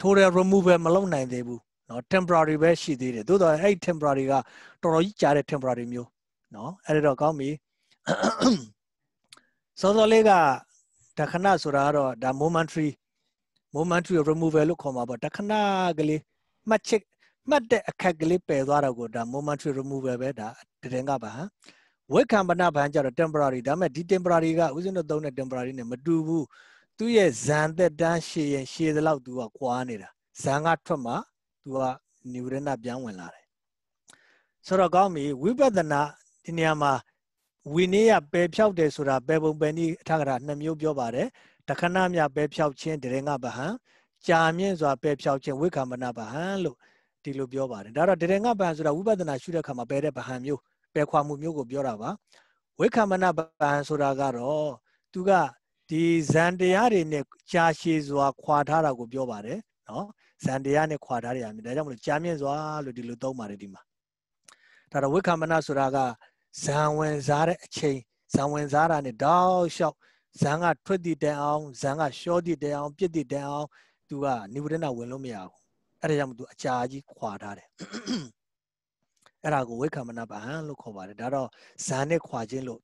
total removal မလုပ်နိုင်သေးဘူးเนาะ temporary ပဲရှိသေးတယ်သို့တော့အဲ့ temporary ကတော်တော်ကြီးကြာတဲ့ temporary မျိုးเนาะအဲ့ဒါတော့ကောင်းပြီစောစောလေးကတခဏဆိုတာကတော့ဒါ momentary momentary removal လို့ခေါ်မှာပေါ့တခဏကလေးမှတ်ချက်မှတ်တဲ့အခက်ကလေးပယ်သွားတာကိုဒါ momentary removal ပဲဒါတည်ငါပါဟာဝိက္ခံပနဘန်ကြတော့ temporary ဒါပေမဲ့ဒီ temporary ကဥစဉ်တော့သုံးတဲ့ temporary နဲ့မတူဘူးသူ့ရဲ့ဇန်သက်တမ်းရှည်ရင်ရှည်သလောက်သူကကွာနေတာဇန်ကထွက်မှသူကနိဝရဏပြန်ဝင်လာတယ်ဆိုတော့ကောင်းပြီဝိပဿနာဒီနေရာမှာဝိနည်းရပယ်ဖြောက်တယ်ဆိုတာပယ်ပုံပယ်နည်းအထကရာနှစ်မျိုးပြောပါတယ်တခဏမြပယ်ဖြောက်ခြင်းတရေငါဗဟံကြာမြင့်စွာပယ်ဖြောက်ခြင်းဝိကမ္မနာဗဟံလို့ဒီလိုပြောပါတယ်ဒါတော့တရေငါဗဟံဆိုတာဝိပဿနာရှုတဲ့အခါမှာပယ်တဲ့ဗဟံမျိုးပယ်ခွာမှုမျိုးကိုပြောတာပါဝိကမ္မနာဗဟံဆိုတာကတော့သူကဒီဇန်တရားတွေနဲ့ကြာရှည်စွာ ခွာထားတာကိုပြောပါတယ်နော်ဇန်တရားနဲ့ခွာထားတယ်အမြဲဒါကြောင့်မလို့ကြာမြင့်စွာလို့ဒီလိုသုံးပါတယ်ဒီမှာဒါတော့ဝိက္ခမနဆိုတာကဇန်ဝင်စားတဲ့အချိန်ဇန်ဝင်စားတာနဲ့တောက်လျှောက်ဇန်ကထွက်တည်တန်အောင်ဇန်ကရှောတည်တန်အောင် ပြစ်တည်တန်အောင် သူကနိဗ္ဗာန်ဝင်လို့မရဘူးအဲ့ဒါကြောင့်သူအကြာကြီးခွာထားတယ်အဲ့ဒါကိုဝိက္ခမနဗဟံလို့ခေါ်ပါတယ်ဒါတော့ဇန်နဲ့ခွာခြင်းလို့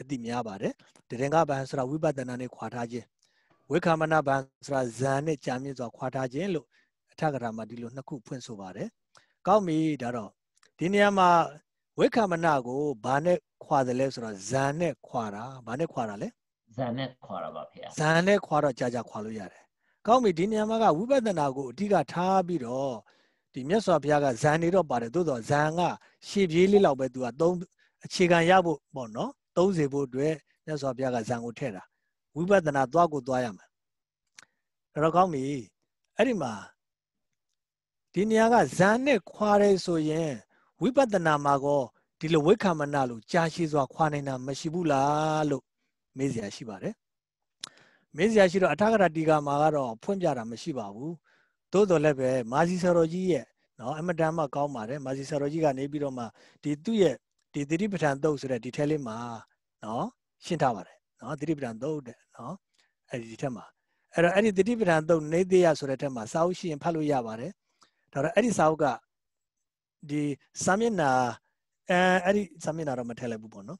အတိများပါတယ်တရင်္ဂဘန်ဆိုတာဝိပဿနာနဲ့ခွာထားခြင်းဝိက္ခမနဘန်ဆိုတာဇန်နဲ့ကြာမြင့်စွာခွာထားခြင်းလို့အထကရာမှာဒီလိုနှစ်ခုဖွင့်ဆိုပါတယ်ကောင်းပြီဒါတော့ဒီနေရာမှာဝိက္ခမနကိုဘာနဲ့ခွာတယ်လဲဆိုတော့ဇန်နဲ့ခွာတာဘာနဲ့ခွာတာလဲဇန်နဲ့ခွာတာပါဖေဇန်နဲ့ခွာတော့ကြာကြာခွာလို့ရတယ်ကောင်းပြီဒီနေရာမှာကဝိပဿနာကိုအဓိကထားပြီးတော့ဒီမြတ်စွာဘုရားကဇန်နေတော့ပါတယ်သို့တော့ဇန်ကရှေ့ပြေးလေးလောက်ပဲသူကသုံးအခြေခံရဖို့ပေါ့နော်သုံးစေဖို့အတွက်မြတ်စွာဘုရားကဇံကိုထည့်တာဝိပဿနာသွားကိုသွားရမှာတော့ကောင်းပြီအဲ့ဒီမှာဒီနေရာကဇံနဲ့ခွာရဲဆိုရင်ဝိပဿနာမှာကောဒီလိုဝိခမဏလို့ကြာရှည်စွာခွာနိုင်တာမရှိဘူးလားလို့မေးစရာရှိပါတယ်မေးစရာရှိတော့အထာဂရတီကာမှာကတော့ဖွင့်ပြတာမရှိပါဘူးသို့တော်လည်းပဲမာစီဆရာတော်ကြီးရဲ့နော်အမတန်မှကောင်းပါတယ်မာစီဆရာတော်ကြီးကနေပြီးတော့မှဒီသူ့ရဲ့ဒီသတိပဋ္ဌာန်သုတ်ဆိုတဲ့ဒီထဲလေးမှာနော်ရှင်းထားပါတယ်နော်သတိပဋ္ဌာန်သုတ်တဲ့နော်အဲ့ဒီထဲမှာအဲ့တော့အဲ့ဒီသတိပဋ္ဌာန်သုတ်နေသေးရဆိုတဲ့ထဲမှာစာအုပ်ရှိရင်ဖတ်လို့ရပါတယ်ဒါတော့အဲ့ဒီစာအုပ်ကဒီစာမျက်နှာအဲအဲ့ဒီစာမျက်နှာတော့မထည့်လိုက်ဘူးပေါ့နော်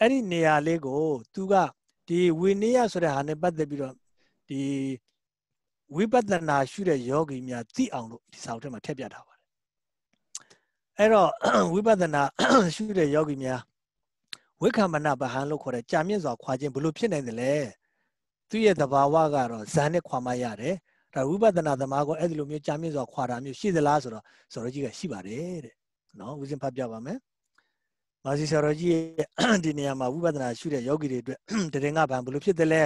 အဲ့ဒီနေရာလေးကို သူကဒီဝိနည်းဆိုတဲ့ဟာနဲ့ပတ်သက်ပြီးတော့ဒီဝိပဿနာရှုတဲ့ယောဂီများသိအောင်လို့ဒီစာအုပ်ထဲမှာထည့်ပြထားပါအဲ့တော့ဝိပဿနာရှုတဲ့ယောဂီများဝိက္ခမနဗဟန်လို့ခေါ်တဲ့ကြာမြင့်စွာခွာခြင်းဘလို့ဖြစ်နိုင်တယ်လဲသူရဲ့သဘာဝကတော့ဇန်နဲ့ခွာမှရတယ်ဒါဝိပဿနာသမားကိုအဲ့ဒီလိုမျိုးကြာမြင့်စွာခွာတာမျိုးရှိသလားဆိုတော့ဇော်ရကြီးကရှိပါတယ်တဲ့နော်ဦးစင်ဖတ်ပြပါမယ်မာစီဆရာတော်ကြီးရဲ့ဒီနေရာမှာဝိပဿနာရှုတဲ့ယောဂီတွေအတွက်တရင်ကဗံဘလို့ဖြစ်တယ်လဲ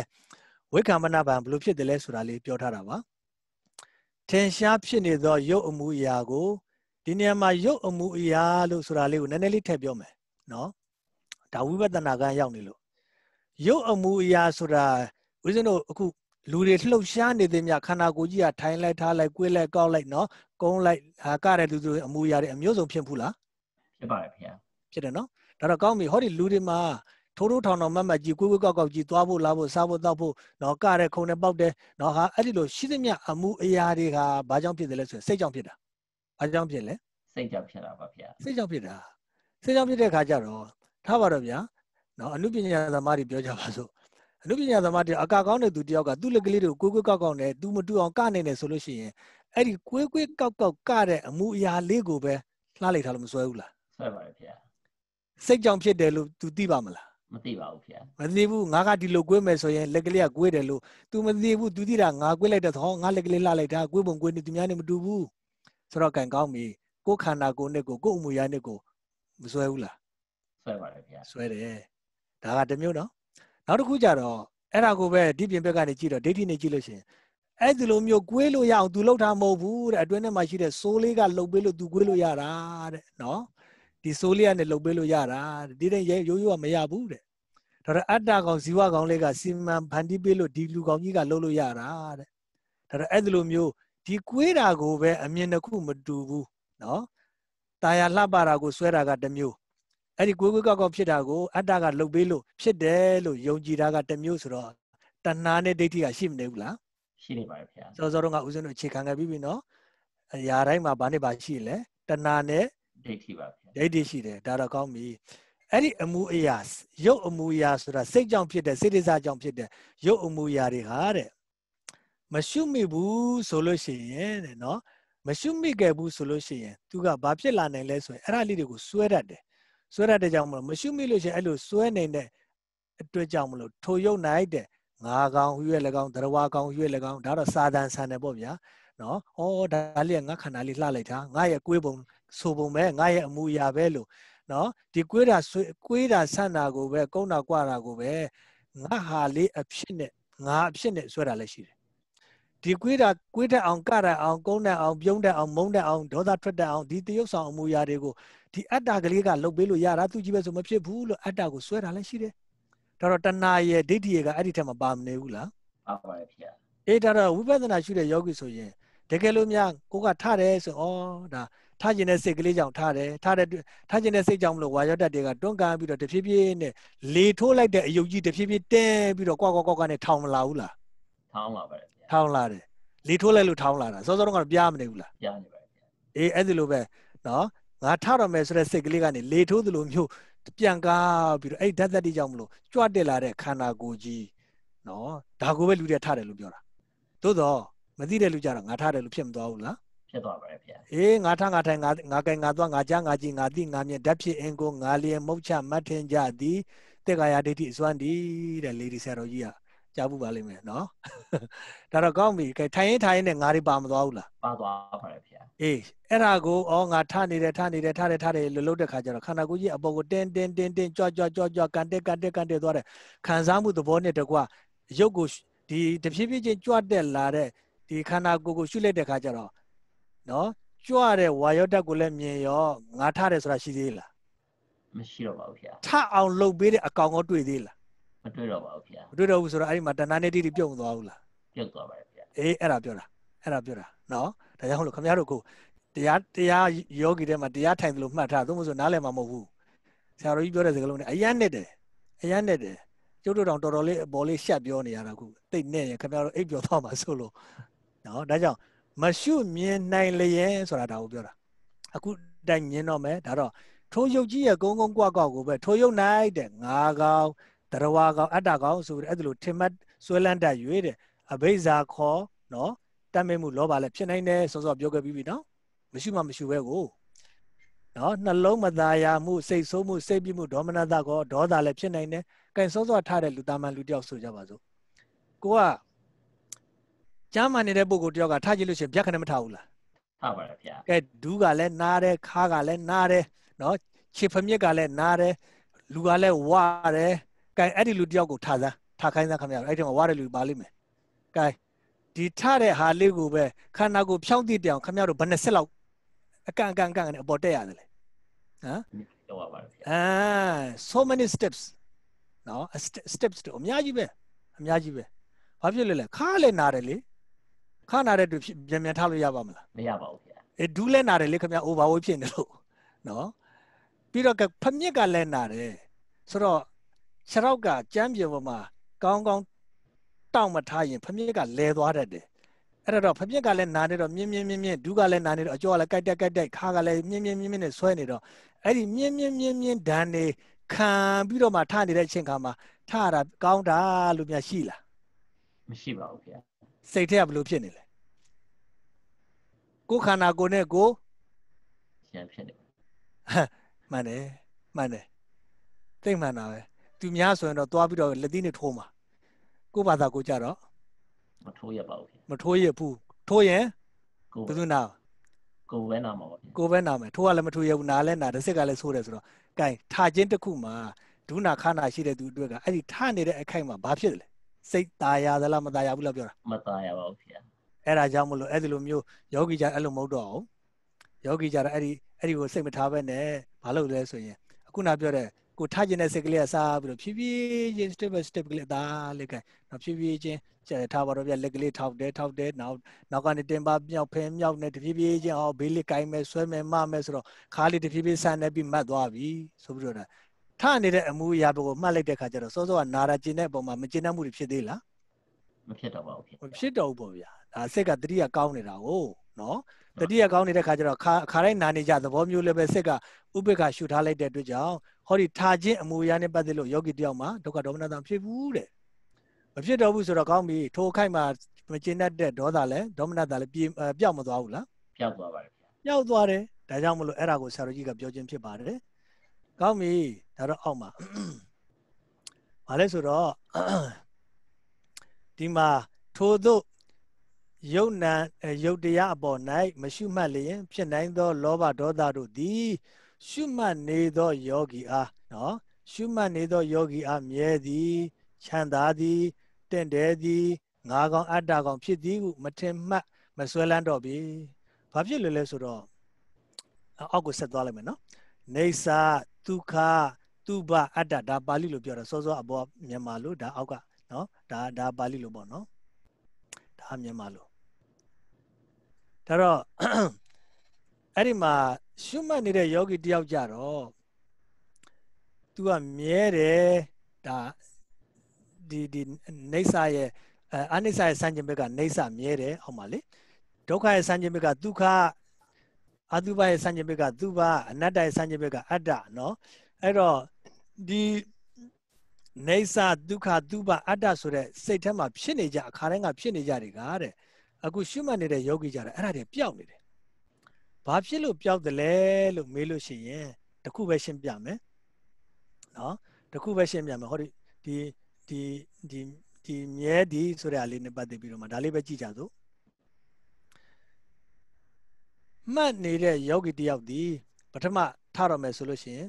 ဝိက္ခမနဗံဘလို့ဖြစ်တယ်လဲဆိုတာလေးပြောထားတာပါထင်ရှားဖြစ်နေသောရုပ်အမှုအရာကိုဒီနေရာမှာရုပ်အမှုအရာလို့ဆိုတာလေးကိုနည်းနည်းလေးထည့်ပြောမယ်နော်ဒါဝိပဿနာကံရောက်နေလို့ရုပ်အမှုအရာဆိုတာဦးဇင်းတို့အခုလူတွေလှုပ်ရှားနေသည်မြခန္ဓာကိုယ်ကြီးကထိုင်လိုက်ထားလိုက်ကိုယ်လိုက် ကောက်လိုက်နော်ကုန်းလိုက်ဟာကတဲ့သူတို့အမှုအရာတွေအမျိုးစုံဖြစ်ဘူးလားဖြစ်ပါတယ်ခင်ဗျာဖြစ်တယ်နော်ဒါတော့ကောင်းပြီဟောဒီလူတွေမှာထိုးထိုးထောင်ထောင်မတ်မတ်ကြီးကိုယ်ကိုယ်ကောက်ကောက်ကြီးသွားဖို့လာဖို့စားဖို့တောက်ဖို့နော်ကတဲ့ခုံနဲ့ပေါက်တယ်နော်ဟာအဲ့ဒီလိုရှိသမျှအမှုအရာတွေဟာဘာကြောင့်ဖြစ်တယ်လဲဆိုရင်စိတ်ကြောင့်ဖြစ်တာဘာကြောင့်ဖြစ်လဲစိတ်ကြောင့်ဖြစ်တာပါဗျာစိတ်ကြောင့်ဖြစ်တာစိတ်ကြောင့်ဖြစ်တဲ့ခါကျတော့ထားပါတော့ဗျာနော်အနုပညာသမားတွေပြောကြပါစို့အနုပညာသမားတွေအကာကောင်းတဲ့သူတယောက်ကသူ့လက်ကလေးတွေကိုကိုယ်ကိုယ်ကောက်ကောက်နဲ့သူမတူအောင်ကနိုင်တယ်ဆိုလို့ရှိရင်အဲ့ဒီကိုယ်ကိုယ်ကောက်ကောက်ကတဲ့အမှုအရာလေးကိုပဲလှလိုက်တာလို့မစွဲဘူးလားစွဲပါတယ်ဗျာစိတ်ကြောင့်ဖြစ်တယ်လို့ तू သိပါမလားမသိပါဘူးခင်ဗျာမသိဘူးငါကဒီလိုကွေးမယ်ဆိုရင်လက်ကလေးကကွေးတယ်လို့ तू မသိဘူး तू သိတာငါကွေးလိုက်တဲ့သောငါလက်ကလေးလှလိုက်တာကွေးပုံကွေးနေသူများနေမတူဘူးဆိုတော့ကံကောင်းပြီကိုယ်ခန္ဓာကိုယ်နဲ့ကိုကိုယ်အမှုရိုင်းနဲ့ကိုမစွဲဘူးလားစွဲပါတယ်ခင်ဗျာစွဲတယ်ဒါကတစ်မျိုးနော်နောက်တစ်ခုကြတော့အဲ့ဒါကိုပဲဒီပြင်ဘက်ကနေကြည့်တော့ဒိဋ္ဌိနဲ့ကြည့်လို့ရှိရင်အဲ့ဒီလိုမျိုးကွေးလို့ရအောင် तू လှုပ်တာမဟုတ်ဘူးတဲ့အတွင်းထဲမှာရှိတဲ့ဆိုးလေးကလှုပ်ပေးလို့ तू ကွေးလို့ရတာတဲ့နော်ဒီဆိုးလေးကနေလှုပ်ပေးလို့ရတာတဲ့ဒီတိုင်းရိုးရိုးကမရဘူးတဲ့ဒါတော့အတ္တကောင်ဇီဝကောင်လေးကစီမံဖန်တီးပေးလို့ဒီလူကောင်ကြီးကလှုပ်လို့ရတာတဲ့ဒါတော့အဲ့ဒီလိုမျိုးဒီကွေးတာကိုပဲအမြင်တစ်ခုမတူဘူးနော်တာယာလှပတာကိုဆွဲတာကတစ်မျိုးအဲ့ဒီကွေးကွေးကောက်ကောက်ဖြစ်တာကိုအတ္တကလှုပ်ပေးလို့ဖြစ်တယ်လို့ယုံကြည်တာကတစ်မျိုးဆိုတော့တဏှာနဲ့ဒိဋ္ဌိကရှိမနေဘူးလားရှိနေပါရဲ့ခင်ဗျာစောစောတော့ကဦးဇင်းတို့အခြေခံခဲ့ပြီးပြီနော်အရာတိုင်းမှာဘာနဲ့ဘာရှိလဲတဏှာနဲ့ဒိဋ္ဌိပါခင်ဗျာဒိဋ္ဌိရှိတယ်ဒါတော့ကောင်းပြီအဲ့ဒီအမူအရာ ရုပ်အမူအရာဆိုတာစိတ်ကြောင့်ဖြစ်တဲ့စိတ္တဇာကြောင့်ဖြစ်တဲ့ရုပ်အမူအရာတွေဟာတဲ့မရှုမိဘူးဆိုလို့ရှိရင်တဲ့နော်မရှုမိခဲ့ဘူးဆိုလို့ရှိရင်သူကဘာဖြစ်လာနိုင်လဲဆိုရင်အဲ့ဒါလေးတွေကိုစွဲတတ်တယ်စွဲတတ်တဲ့ကြောင့်မလို့မရှုမိလို့ရှိရင်အဲ့လိုစွဲနေတဲ့အတွက်ကြောင့်မလို့ထိုရုပ်၌တဲ့ငါကောင်ဟွေ၎င်းတရဝကောင်ဟွေ၎င်းဒါတော့စာတန်ဆန်တယ်ပေါ့ဗျာနော်ဟောဒါလေးကငါခန္ဓာလေးလှလိုက်တာငါရဲ့ကိုယ်ပုံဆိုပုံပဲငါရဲ့အမှုရာပဲလို့နော်ဒီကိုယ်တာကိုယ်တာဆန်တာကိုပဲကုန်းတာကြွာတာကိုပဲငါဟာလေးအဖြစ်နဲ့ငါအဖြစ်နဲ့ဆွဲတာလည်းရှိတယ်ဒီကွေးတာကွေးတတ်အောင်ကတတ်အောင်ကုန်းတတ်အောင်ပြုံးတတ်အောင်မုန်းတတ်အောင်ဒေါသထွက်တတ်အောင်ဒီတရုပ်ဆောင်အမူအရာတွေကိုဒီအတ္တကလေးကလှုပ်ပေးလို့ရတာသူကြီးပဲဆိုမဖြစ်ဘူးလို့အတ္တကိုဆွဲတာလည်းရှိတယ်။ဒါတော့တဏှာရဲ့ဒိဋ္ဌိရဲ့ကအဲ့ဒီထက်မပါမနေဘူးလား။ပါပါတယ်ဗျာ။အေးဒါတော့ဝိပဿနာရှုတဲ့ယောဂီဆိုရင်တကယ်လို့များကိုကထတယ်ဆိုဩဒါထခြင်းတဲ့စိတ်ကလေးကြောင့်ထတယ်ထတဲ့ထခြင်းတဲ့စိတ်ကြောင့်မလို့ဝါရတတ်တွေကတွန်းကန်ပြီးတော့တဖြည်းဖြည်းနဲ့လေထိုးလိုက်တဲ့အယုတ်ကြီးတဖြည်းဖြည်းတဲပြီးတော့ကွာကွာကွာကွာနဲ့ထောင်မလာဘူးလား။ထောင်လာပါတယ်ထောင်းလာတယ်လေထိုးလိုက်လို့ထောင်းလာတာစောစောတုန်းကတော့ပြားမနေဘူးလားပြားနေပါဗျာအေးအဲ့ဒီလိုပဲနော်ငါထတော့မယ်ဆိုတဲ့စိတ်ကလေးကနေလေထိုးသလိုမျိုးပြန်ကားပြီးတော့အဲ့ဓာတ်သက်တိကြောင့်မလို့ကြွတက်လာတဲ့ခန္ဓာကိုယ်ကြီးနော်ဒါကိုပဲလူတွေထတယ်လို့ပြောတာသို့တော့မသိတဲ့လူကြတော့ငါထတယ်လို့ဖြစ်မသွားဘူးလားဖြစ်သွားပါတယ်ဗျာအေးငါထငါထိုင်ငါငါကင်ငါသွားငါကြားငါကြည့်ငါသိငါမြင်ဓာတ်ဖြစ်အင်ကိုငါလျင်မုတ်ချမတ်ထင်ကြသည်တက်ကာယဒိဋ္ဌိအစွမ်းဒီတဲ့လေဒီဆရာတော်ကြီးကကြားဘူးပါလိမ့်မယ်နော်ဒါတော့ကောင်းပြီခဲထိုင်ရင်ထိုင်ရင်နဲ့ငါတွေပါမသွားဘူးလားပါသွားပါတယ်ခင်ဗျာအေးအဲ့ဒါကိုဩငါထနေတယ်ထနေတယ်ထတယ်ထတယ်လို့လှုပ်တဲ့ခါကျတော့ခန္ဓာကိုယ်ကြီးအပေါ်ကိုတင်းတင်းတင်းတင်းကြွကြွကြွကြွကန်တက်ကန်တက်ကန်တက်သွားတယ်ခံစားမှုသဘောနဲ့တကွရုပ်ကိုဒီတဖြည်းဖြည်းချင်းကြွတက်လာတဲ့ဒီခန္ဓာကိုယ်ကိုရှုလိုက်တဲ့ခါကျတော့နော်ကြွတဲ့ဝါယောဓာတ်ကိုလည်းမြင်ရောငါထတယ်ဆိုတာရှိသေးလားမရှိတော့ပါဘူးခင်ဗျာထအောင်လှုပ်ပေးတဲ့အကောင်ကောတွေ့သေးလားမတွေ့တော့ပါဘူးခင်ဗျာမတွေ့တော့ဘူးဆိုတော့အဲ့ဒီမှာတဏှာနဲ့တိတိပြုတ်မသွားဘူးလားပြုတ်သွားပါတယ်ခင်ဗျာအေးအဲ့ဒါပြောတာအဲ့ဒါပြောတာနော်ဒါကြောင့်မလို့ခင်ဗျားတို့ကိုတရားတရားယောဂီတဲ့မှာတရားထိုင်သလိုမှတ်ထားသို့မဟုတ်ဆိုနားလည်မှာမဟုတ်ဘူးဆရာတော်ကြီးပြောတဲ့စကားလုံးနဲ့အယမ်းနဲ့တယ်အယမ်းနဲ့တယ်ကျုပ်တို့တောင်တော်တော်လေးအပေါ်လေးရှက်ပြောနေရတာခုတိတ်နဲ့ရခင်ဗျားတို့အိပ်ပျော်သွားမှာဆိုလို့နော်ဒါကြောင့်မရှုမြင်နိုင်လျင်ဆိုတာဒါကိုပြောတာအခုတိုင်မြင်တော့မယ်ဒါတော့ထိုးရုပ်ကြီးရဲ့ဂုံဂုံကွက်ကွက်ကိုပဲထိုးရုပ်နိုင်တဲ့ငါးကောင်တရဝါကောင်အတ္တကောင်ဆိုပြီးအဲ့ဒါလိုထင်မှတ်ဆွဲလန်းတတ်ရွေးတယ်အဘိဇာခောနော်တတ်မဲ့မှုလောဘလည်းဖြစ်နိုင်တယ်စောစောပြောခဲ့ပြီးပြီနော်မရှိမှမရှိပဲကိုနော်နှလုံးမသားရမှုစိတ်ဆိုးမှုစိတ်ပြမှုဒေါမနတကောဒေါသလည်းဖြစ်နိုင်တယ်ကင်စောစောထားတဲ့လူသားမှန်လူတယောက်ဆိုကြပါစို့ကိုကကျမ်းမာနေတဲ့ပုဂ္ဂိုလ်တယောက်ကထားကြည့်လို့ရှိရင်ဗျက်ခနဲ့မထားဘူးလားထားပါတယ်ဗျာကဲဒူးကလည်းနားတယ်ခါကလည်းနားတယ်နော် ခြေဖမြက်ကလည်းနားတယ်လူကလည်းဝါတယ်ကဲအဲ့ဒီလူတယောက်ကိုထားစမ်းထားခိုင်းစမ်းခင်ဗျာအဲ့ဒီမှာဝါတဲ့လူပါလိမ့်မယ်ကဲဒီထတဲ့ဟာလေးကိုပဲခန္ဓာကိုယ်ဖြောင်းသိတဲ့အောင်ခင်ဗျားတို့ဘယ်နှစ်ဆက်လောက်အကန့်အကန့်အကန့်နဲ့အပေါ်တက်ရတယ်လေဟမ်တော့ပါပါအာ so many steps နော် steps တို့အများကြီးပဲအများကြီးပဲဘာဖြစ်လဲလဲခါလဲနာတယ်လေခါနာတဲ့သူပြန်ပြန်ထားလို့ရပါမလားမရပါဘူးခင်ဗျာအဲဒူးလဲနာတယ်လေခင်ဗျာ overweight ဖြစ်နေလို့နော်ပြီးတော့ဖမျက်ကလဲနာတယ်ဆိုတော့ခြေထောက်ကကြမ်းပြင်ပေါ်မှာကောင်းကောင်းတောင့်မထားရင်ဖမျက်ကလဲသွားတတ်တယ်အဲ့တော့ဖမျက်ကလည်းနာနေတော့မြင်းမြင်းမြင်းမြင်းဒူးကလည်းနာနေတော့အကျော်ကလည်းကြိုက်တက်ကြိုက်တက်ခါကလည်းမြင်းမြင်းမြင်းမြင်းနဲ့ဆွဲနေတော့အဲ့ဒီမြင်းမြင်းမြင်းမြင်းဒဏ်နေခံပြီးတော့မှထနေတဲ့အချိန်ခါမှာထတာကောင်းတာလို့များရှိလားမရှိပါဘူးခင်ဗျာစိတ်ထဲကဘလို့ဖြစ်နေလဲကိုခန္ဓာကိုယ်နဲ့ကိုရှင်ဖြစ်နေမှန်တယ်မှန်တယ်သိမှန်တာပဲသူများဆိုရင်တော့သွားပြီးတော့လက်သီးနဲ့ထိုးမှာကို့ဘာသာကိုကြတော့မထိုးရပါဘူးမထိုးရဘူးထိုးရင်ဘယ်သူနာကိုပဲနာမှာပါကိုပဲနာမယ်ထိုးကလည်းမထိုးရဘူးနာလည်းနာတစ်စက်ကလည်းဆိုးတယ်ဆိုတော့ကဲထာချင်းတစ်ခုမှာဒုနာခနာရှိတဲ့သူအတွက်ကအဲ့ဒီထနေတဲ့အခိုက်မှာဘာဖြစ်လဲစိတ်ตายရသလားမตายရဘူးလားပြောတာမตายရပါဘူးခင်ဗျာအဲ့ဒါကြောင့်မလို့အဲ့ဒီလိုမျိုးယောဂီကြအဲ့လိုမဟုတ်တော့အောင်ယောဂီကြတော့အဲ့ဒီအဲ့ဒီကိုစိတ်မထားဘဲနဲ့မလုပ်လဲဆိုရင်အခုနပြောတဲ့ကိုထားခြင်းတဲ့စိတ်ကလေးကစားပြီးတော့ဖြည်းဖြည်းချင်း step by step ကလေးအသာလေးကနော်ဖြည်းဖြည်းချင်းထားပါတော့ဗျလက်ကလေးထောက်တယ်ထောက်တယ်နောက်နောက်ကနေတင်ပါမြောက်ဖဲမြောက်နေတဖြည်းဖြည်းချင်းဟောဘေးလေးကိုင်းမယ်ဆွဲမယ်မမယ်ဆိုတော့ခါလေးတဖြည်းဖြည်းဆန်နေပြီးမတ်သွားပြီဆိုပြီးတော့ထနေတဲ့အမှုအရာကိုမှတ်လိုက်တဲ့ခါကျတော့စောစောကနာရာကျင်တဲ့အပေါ်မှာမကျင်တတ်မှုတွေဖြစ်သေးလားမဖြစ်တော့ပါဘူးဖြစ်တော့ဘူးပေါ့ဗျာဒါစိတ်ကတတိယကောင်းနေတာကိုနော်တတိယကောင်းနေတဲ့ခါကျတော့ခါခါတိုင်းနာနေကြသဘောမျိုးလည်းပဲစိတ်ကဥပိ္ပခရှုထားလိုက်တဲ့အတွက်ကြောင့်ဟောဒီထားခြင်းအမူအရာနဲ့ပတ်သက်လို့ယောဂီတယောက်မှာဒုက္ခဒေါမနတာဖြစ်ဘူးတဲ့မဖြစ်တော့ဘူးဆိုတော့ကောင်းပြီထိုခိုက်မှာမကျင်တတ်တဲ့ဒေါသလည်းဒေါမနတာလည်းပြေပျောက်မသွားဘူးလားပျောက်သွားပါတယ်ပျောက်သွားတယ်ဒါကြောင့်မလို့အဲ့ဒါကိုဆရာတော်ကြီးကပြောခြင်းဖြစ်ပါတယ်ကောင်းပြီဒါတော့အောက်မှာဘာလဲဆိုတော့ဒီမှာထိုသို့ယုတ်နံယုတ်တရားအပေါ်၌မရှုမှတ်လျင် ဖြစ်နိုင်သောလောဘဒေါသတို့သည် ရှုမှတ်နေသောယောဂီအားနော်ရှုမှတ်နေသောယောဂီအားမြဲသည်ချမ်းသာသည် တင့်တယ်သည်ငါကောင်အတ္တကောင်ဖြစ်သည်ဟုမထင်မှတ်မစွဲလန်းတော့ပြီဘာဖြစ်လို့လဲဆိုတော့အောက်ကိုဆက်သွားလိုက်မယ်နော် နေစာဒုက္ခတုဘအတ္တဒါပါဠိလိုပြောတာစောစောအပေါ်မြန်မာလိုဒါအောက်ကနော်ဒါဒါပါဠိလိုပေါ့နော်ဒါမြန်မာလိုဒါတော့အဲ့ဒီမှာရှုမှတ်နေတဲ့ယောဂီတယောက်ကြတော့သူကမြဲတယ်ဒါဒီဒီနေဆာရဲ့အနိစ္စရဲ့စံခြင်းဘက်ကနေဆာမြဲတယ်ဟုတ်ပါလေဒုက္ခရဲ့စံခြင်းဘက်ကဒုက္ခအတုပရဲ့စံခြင်းဘက်ကသုဘအနတ္တရဲ့စံခြင်းဘက်ကအတ္တနော်အဲ့တော့ဒီနေဆာဒုက္ခသုဘအတ္တဆိုတဲ့စိတ်ထဲမှာဖြစ်နေကြအခါတိုင်းကဖြစ်နေကြတွေကတဲ့အခုရှုမှတ်နေတဲ့ယောဂီကြတာအဲ့ဒါတွေပျောက်နေတယ်။ဘာဖြစ်လို့ပျောက်တယ်လဲလို့မေးလို့ရှိရင်တခုပဲရှင်းပြမယ်။နော်တခုပဲရှင်းပြမယ်ဟောဒီဒီဒီဒီဒီမြဲဒီဆိုတဲ့အလေးနဲ့ပတ်သက်ပြီးတော့မှဒါလေးပဲကြည့်ကြစို့။မှတ်နေတဲ့ယောဂီတယောက်ဒီပထမထားရမယ်ဆိုလို့ရှိရင်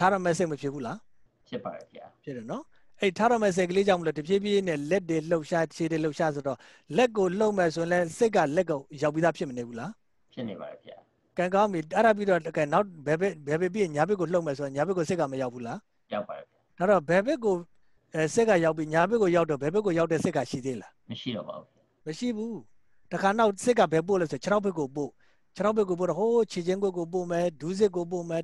ထားရမယ်စိတ်မဖြစ်ဘူးလား။ဖြစ်ပါတယ်ခင်ဗျာ။ဖြစ်တယ်နော်။အဲ့ထားတော့မဲ့ဆက်ကလေးကြောင့်မလို့တဖြည်းဖြည်းနဲ့လက်တွေလှုပ်ရှားခြေတွေလှုပ်ရှားဆိုတော့လက်ကိုလှုပ်မဲ့ဆိုရင်လည်းစိတ်ကလက်ကိုရောက်ပြီးသားဖြစ်မနေဘူးလားဖြစ်နေပါတယ်ဗျာကံကောင်းပြီအဲ့ဒါပြီးတော့ကဲနောက်ဘယ်ဘက်ဘယ်ဘက်ပြီးညာဘက်ကိုလှုပ်မဲ့ဆိုရင်ညာဘက်ကိုစိတ်ကမရောက်ဘူးလားရောက်ပါတယ်ဗျာဒါတော့ဘယ်ဘက်ကိုအဲစိတ်ကရောက်ပြီးညာဘက်ကိုရောက်တော့ဘယ်ဘက်ကိုရောက်တဲ့စိတ်ကရှိသေးလားမရှိတော့ပါဘူးမရှိဘူးတခါနောက်စိတ်ကဘယ်ပို့လဲဆိုခြေထောက်ဘက်ကိုပို့ခြေထောက်ဘက်ကိုပို့တော့ဟိုးခြေချင်းကိုကိုပို့မယ်ဒူးစစ်ကိုပို့မယ်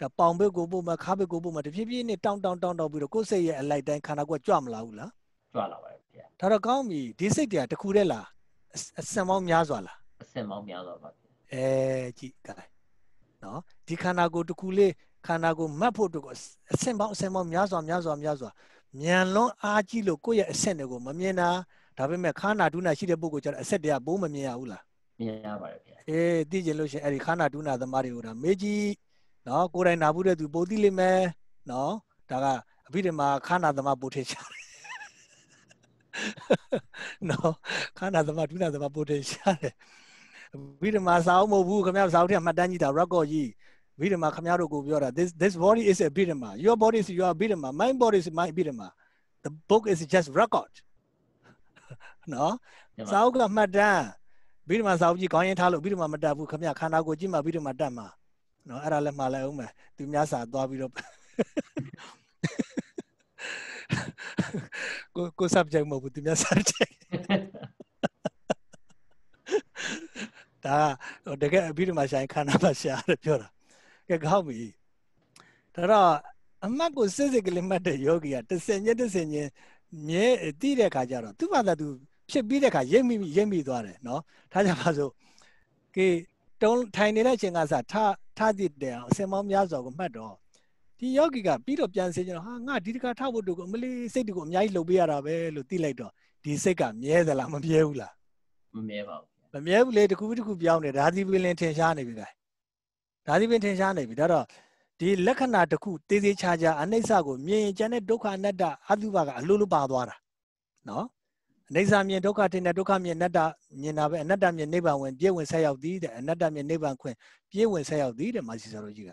ဒါပေါင်ဘက်ကိုပို့မယ်ခါဘက်ကိုပို့မယ်တဖြည်းဖြည်းနဲ့တောင်းတောင်းတောင်းတောင်းပြီးတော့ကိုယ်စိတ်ရဲ့အလိုက်တိုင်းခန္ဓာကိုယ်ကြွမလာဘူးလားကြွလာပါဗျာဒါတော့ကောင်းပြီဒီစိတ်တရားတစ်ခုတည်းလားအစင်ပေါင်းများစွာလားအစင်ပေါင်းများစွာပါဗျာအဲကြည့်ကဲနော်ဒီခန္ဓာကိုယ်တစ်ခုလေးခန္ဓာကိုယ်မတ်ဖို့တကအစင်ပေါင်းအစင်ပေါင်းများစွာများစွာများစွာမြန်လွန်းအားကြီးလို့ကိုယ့်ရဲ့အဆင့်တွေကိုမမြင်တာဒါပေမဲ့ခန္ဓာဒုနာရှိတဲ့ပုဂ္ဂိုလ်ကျတော့အဆက်တရားဘိုးမမြင်ရဘူးလားမြင်ရပါတယ်ဗျာအေးသိကျင်လို့ရှင်အဲ့ဒီခန္ဓာဒုနာသမားတွေကိုဒါမေကြီးနော်ကိုယ်တိုင်နာဘူးတဲ့သူပုံသိလိမ့်မယ်နော်ဒါကအဘိဓမ္မာခန္ဓာသမားပို့ထင်ရှားတယ်နော်ခန္ဓာသမားဒုနာသမားပို့ထင်ရှားတယ်အဘိဓမ္မာစာအုပ်မဟုတ်ဘူးခင်ဗျားစာအုပ်ထဲမှတ်တမ်းကြီးတာ record ကြီးဘိဓမ္မာခမရတို့ကိုပြောတာ this this body is a bidhamma your body is your bidhamma my body is my bidhamma the book is just record နော်စာအုပ်ကမှတ်တမ်းဗိဓမာစာအုပ်ကြီးခေါင်းရင်းထားလို့ဗိဓမာမတတ်ဘူးခမရခန္ဓာကိုယ်ကြည့်မှဗိဓမာတတ်မှာနော်အဲ့ဒါလည်းမှားလိုက်အောင်မယ်သူများစာသွားပြီးတော့ကိုကို subject မဟုတ်ဘူးသူများ subject ဒါတကယ်အပြီးတမှာဆိုင်ခန္ဓာမှာရှာတယ်ပြောတာကဲကောက်ပြီဒါတော့အမှတ်ကိုစစ်စစ်ကလေးမှတ်တဲ့ယောဂီကတစ်ဆင့်ချင်းတစ်ဆင့်ချင်းမြဲတည်တဲ့ခါကျတော့သူ့ဘာသာသူဖြစ်ပြီးတဲ့ခါရိပ်မိရိပ်မိသွားတယ်နော်ထားကြပါစို့ကေတုံးထိုင်နေတဲ့အချိန်ကစထထသည့်တဲ့အောင်အစင်မောင်းများစွာကိုမှတ်တော့ဒီယောဂီကပြီးတော့ပြန်စေချင်တော့ဟာငါဒီတခါထဖို့တူကိုအမလေးစိတ်တူကိုအများကြီးလှုပ်ပေးရတာပဲလို့သိလိုက်တော့ဒီစိတ်ကမြဲသလားမမြဲဘူးလားမမြဲပါဘူးမမြဲဘူးလေတခုတစ်ခုပြောင်းနေဒါဒီပင်လင်ထင်ရှားနေပြီလားဒါဒီပင်ထင်ရှားနေပြီဒါတော့ဒီလက္ခဏာတစ်ခုသေးသေးချာချာအနိစ္စကိုမြင်ရင်ကျန်တဲ့ဒုက္ခအနတ္တအတုပကအလိုလိုပါသွားတာနော်နေစာမြင်ဒုက္ခထင်တဲ့ဒုက္ခမြင်အနတ္တမြင်တာပဲအနတ္တမြင်နိဗ္ဗာန်ဝင်ပြည့်ဝင်ဆက်ရောက်သည်တဲ့အနတ္တမြင်နိဗ္ဗာန်ခွင့်ပြည့်ဝင်ဆက်ရောက်သည်တဲ့မာစီဆရာတော်ကြီးက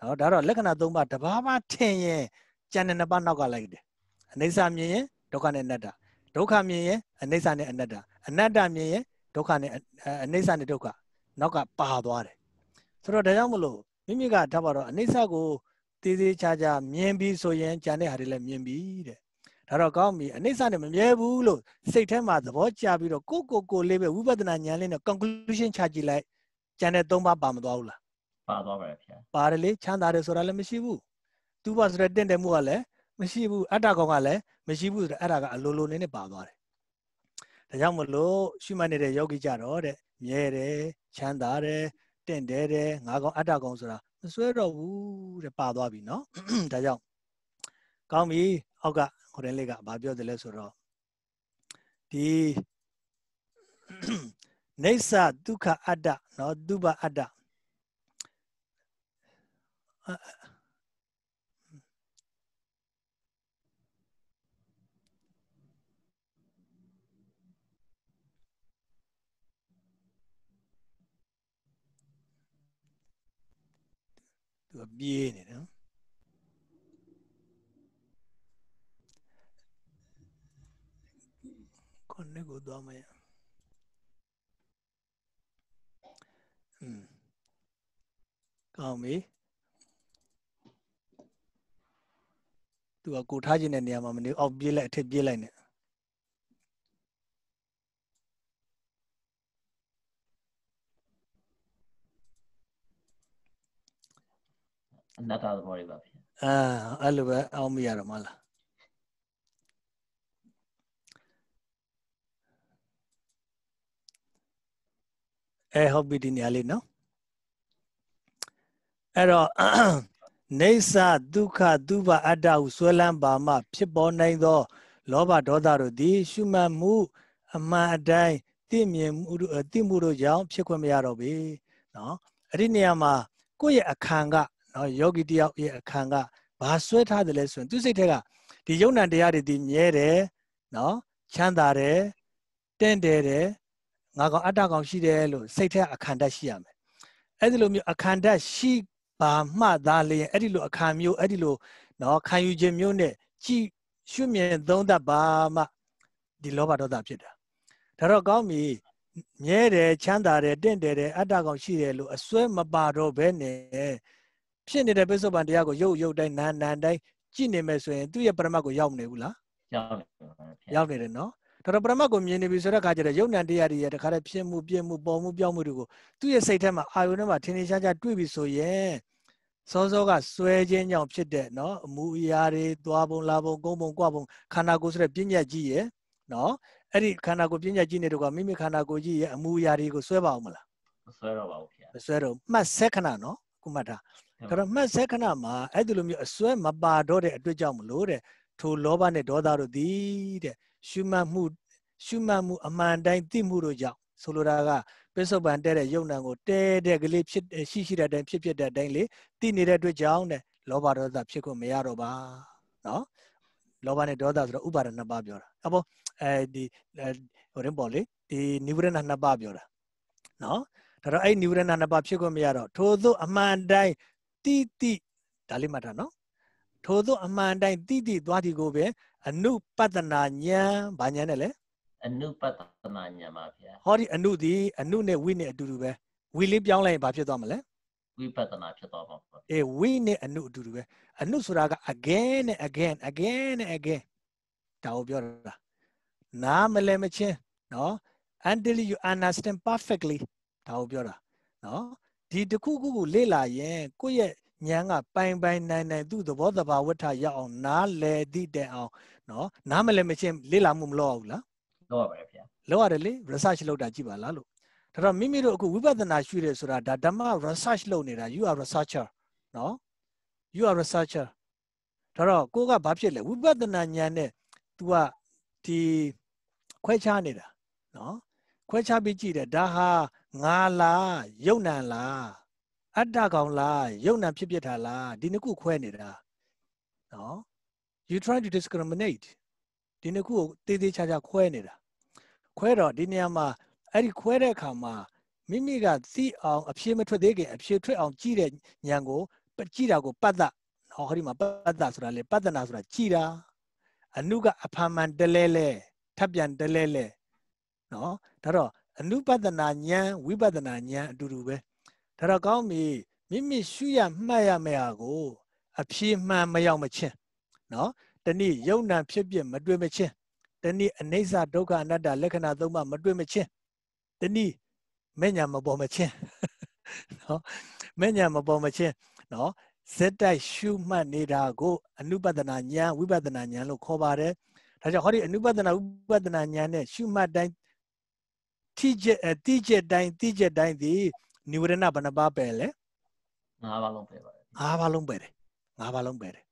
နော်ဒါတော့လက္ခဏာ၃ပါးတဘာမှထင်ရင်ကျန်တဲ့နှစ်ပါးနောက်ကလိုက်တယ်အနေစာမြင်ရင်ဒုက္ခနဲ့အနတ္တဒုက္ခမြင်ရင်အနေစာနဲ့အနတ္တအနတ္တမြင်ရင်ဒုက္ခနဲ့အနေစာနဲ့ဒုက္ခနောက်ကပါသွားတယ်ဆိုတော့ဒါကြောင့်မလို့မိမိကထားပါတော့အနေစာကိုသေးသေးချာချာမြင်ပြီးဆိုရင်ကျန်တဲ့ဟာတွေလည်းမြင်ပြီတဲ့ဒါတော့ကောင်းပြီအနိစ္စနဲ့မမြဲဘူးလို့စိတ်ထဲမှာသဘောကျပြီးတော့ကိုကိုကိုလေးပဲဝိပဿနာဉာဏ်လေးနဲ့ conclusion ချကြည့်လိုက်ကျန်တဲ့၃ပါးပါမသွားဘူးလားပါသွားပါတယ်ခင်ဗျပါတယ်လေချမ်းသာတယ်ဆိုတာလည်းမရှိဘူးသူပါဆိုတဲ့တင့်တယ်မှုကလည်းမရှိဘူးအတ္တကောင်ကလည်းမရှိဘူးဆိုတော့အဲ့ဒါကအလိုလိုနေနဲ့ပါသွားတယ်ဒါကြောင့်မလို့ရှုမှတ်နေတဲ့ယောဂီကြတော့တဲ့မြဲတယ်ချမ်းသာတယ်တင့်တယ်တယ်ငါကောင်အတ္တကောင်ဆိုတာမစွဲတော့ဘူးတဲ့ပါသွားပြီเนาะဒါကြောင့်ကောင်းပြီအောက်ကဟိုတယ်လေးကဘာပြောတယ်လဲဆိုတော့ဒီနေသဒုက္ခအတ္တနော်ဒုပအတ္တသူပြေးနေတယ်နော်ခုနှစ်ကိုသွားမယ်။အင်းကောင်းပြီ။သူကကိုထားခြင်းတဲ့နေရာမှာမနေအောက်ပြေးလိုက်အထက်ပြေးလိုက်နဲ့အနတ္တသဘောတွေပါဗျာ။အဲအဲ့လိုပဲအောက်မရတော့မလား။အဲဟုတ်ပြီဒီနေရာလေးနော်အဲ့တော့နေသဒုက္ခသူဘအတ္တဟုဆွဲလန်းပါမှဖြစ်ပေါ်နိုင်သောလောဘဒေါသတို့သည်ရှုမှတ်မှုအမှန်အတိုင်းသိမြင်မှုသိမှုတို့ကြောင့်ဖြစ်ခွင့်မရတော့ပေနော်အဲ့ဒီနေရာမှာကိုယ့်ရဲ့အခန်းကနော်ယောဂီတယောက်ရဲ့အခန်းကဘာဆွဲထားတယ်လဲဆိုရင်သူစိတ်ထက်ကဒီယုံ nant တရားတွေဒီမြဲတယ်နော်ချမ်းသာတယ်တင့်တယ်တယ်ငါကောင်အတ္တကောင်ရှိတယ်လို့စိတ်ထဲအခန္ဓာရှိရမယ်အဲ့ဒီလိုမျိုးအခန္ဓာရှိပါမှသာလျင်အဲ့ဒီလိုအခါမျိုးအဲ့ဒီလိုနော်ခံယူခြင်းမျိုးနဲ့ကြည့်ရှုမြင်သုံးသပ်ပါမှဒီလောဘဒေါသဖြစ်တာဒါတော့ကောင်းပြီမြဲတယ်ချမ်းသာတယ်တင့်တယ်တယ်အတ္တကောင်ရှိတယ်လို့အစွဲမပါတော့ဘဲနဲ့ဖြစ်နေတဲ့ပိဿုပန်တရားကိုရုပ်ရုပ်တိုင်းနာနာတိုင်းကြည့်နေမယ်ဆိုရင်သူ့ရဲ့ပရမတ်ကိုရောက်မနေဘူးလားရောက်နေရောက်နေတယ်နော်ဒါတော့ပရမတ်ကိုမြင်နေပြီဆိုတဲ့အခါကျတော့ယုံ nant တရားတွေရဲ့တခါတည်းဖြစ်မှုပြည့်မှုပေါ်မှုပြောင်းမှုတွေကိုသူ့ရဲ့စိတ်ထဲမှာအာယုန်ထဲမှာထင်ထင်ရှားရှားတွေ့ပြီဆိုရင်စောစောကစွဲခြင်းကြောင့်ဖြစ်တဲ့เนาะအမှုအရာတွေသွားပုံလာပုံကုန်းပုံကြွပုံခန္ဓာကိုယ်ဆိုတဲ့ပြဉ္ညာကြီးရဲ့เนาะအဲ့ဒီခန္ဓာကိုယ်ပြဉ္ညာကြီးနေတော့ကမိမိခန္ဓာကိုယ်ကြီးရဲ့အမှုအရာတွေကိုစွဲပါအောင်မလားမစွဲတော့ပါဘူးခင်ဗျာမစွဲတော့မှတ်ဆက်ခဏเนาะခုမှတ်တာဒါတော့မှတ်ဆက်ခဏမှာအဲ့ဒီလိုမျိုးအစွဲမပါတော့တဲ့အတွက်ကြောင့်မလို့တဲ့ထိုလောဘနဲ့ဒေါသတို့သည်တဲ့ရှုမှတ်မှုရှုမှတ်မှုအမှန်တိုင်းသိမှုတို့ကြောင့်ဆိုလိုတာကပစ္စုပန်တဲ့တဲ့ယုံနာကိုတဲတဲ့ကလေးဖြစ်ရှိရှိတဲ့အတိုင်းဖြစ်ဖြစ်တဲ့အတိုင်းလေသိနေတဲ့အတွက်ကြောင့်တဲ့လောဘဒေါသဖြစ်ခွင့်မရတော့ပါနော် လောဘနဲ့ဒေါသဆိုတော့ဥပါဒနှစ်ပါးပြောတာအဘောအဲဒီဟိုရင်ပေါ့လေဒီနိဝရဏနှစ်ပါးပြောတာနော်ဒါတော့အဲ့နိဝရဏနှစ်ပါးဖြစ်ခွင့်မရတော့ထို့သောအမှန်တိုင်းတိတိဒါလေးမှတ်တာနော်ထို့သောအမှန်တိုင်းတိတိသွားဒီကိုပဲအနုပတ္တနာဉာဏ်ဗာဉာဏ်နဲ့လေအနုပတ္တနာဉာဏ်ပါဗျာဟောဒီအနုဒီအနုနဲ့ဝိနဲ့အတူတူပဲဝိလေးပြောင်းလိုက်ရင်ဘာဖြစ်သွားမလဲဝိပဿနာဖြစ်သွားမှာပေါ့အေးဝိနဲ့အနုအတူတူပဲအနုဆိုတာက again နဲ့ again again နဲ့ again ဒါကိုပြောတာနားမလဲမချင်းနော် until you understand perfectly ဒါကိုပြောတာနော်ဒီတစ်ခုခုကိုလေ့လာရင်ကိုယ့်ရဲ့ဉာဏ်ကပိုင်ပိုင်နိုင်နိုင်သူ့သဘောတဘာဝဋ္ဌရောက်အောင် နားလည်သည့်တဲ့အောင်နော်နားမလဲမချင်းလေ့လာမှုမလုပ်အောင်လားလုပ်ရပါတယ်ဗျာလုပ်ရတယ်လေ research လုပ်တာကြည့်ပါလားလို့ဒါတော့မိမိတို့အခုဝိပဿနာရှုတယ်ဆိုတာဒါဓမ္မ research လုပ်နေတာ you are researcher နော် you are researcher ဒါတော့ကိုကဘာဖြစ်လဲဝိပဿနာဉာဏ်နဲ့ तू ကဒီခွဲခြားနေတာနော်ခွဲခြားပြီးကြည့်တယ်ဒါဟာငါလားယုံနံလားအတ္တကောင်လားယုံနံဖြစ်ဖြစ်တာလားဒီနှစ်ခုခွဲနေတာနော် you try to discriminate ဒီနှစ်ခုကိုတေးသေးချာချာခွဲနေတာခွဲတော့ဒီနေရာမှာအဲ့ဒီခွဲတဲ့အခါမှာမိမိကသိအောင်အဖြစ်မထွက်သေးခင်အဖြစ်ထွက်အောင်ကြည့်တဲ့ဉာဏ်ကိုကြည့်တာကိုပတ္တဟောဟိမှာပတ္တဆိုတာလေပတ္တနာဆိုတာကြည့်တာအနုကအဖာမန်တလဲလဲထပ်ပြန်တလဲလဲနော်ဒါတော့အနုပတ္တနာဉာဏ်ဝိပဿနာဉာဏ်အတူတူပဲဒါတော့ကောင်းပြီမိမိရှုရမှတ်ရမယ့်ဟာကိုအဖြစ်မှန်မရောက်မချင်းနော်တနည်းယုံနံဖြစ်ဖြစ်မတွေ့မချင်းတနည်းအနိစ္စဒုက္ခအနတ္တလက္ခဏာသုံးပါမတွေ့မချင်းတနည်းမဲ့ညာမပေါ်မချင်းနော်မဲ့ညာမပေါ်မချင်းနော်ဇက်တိုက်ရှုမှတ်နေတာကို အနုပဒနာဉာဏ်ဝိပဒနာဉာဏ်လို့ခေါ်ပါတယ်ဒါကြောင့်ဟောဒီအနုပဒနာဝိပဒနာဉာဏ်နဲ့ရှုမှတ်တိုင်းတိကျတိကျတိုင်းတိကျတိုင်းဒီနိဝရဏဘဏ္ဍပါပဲလေငါးပါးလုံးပဲပါငါးပါးလုံးပဲတယ်ငါးပါးလုံးပဲတယ်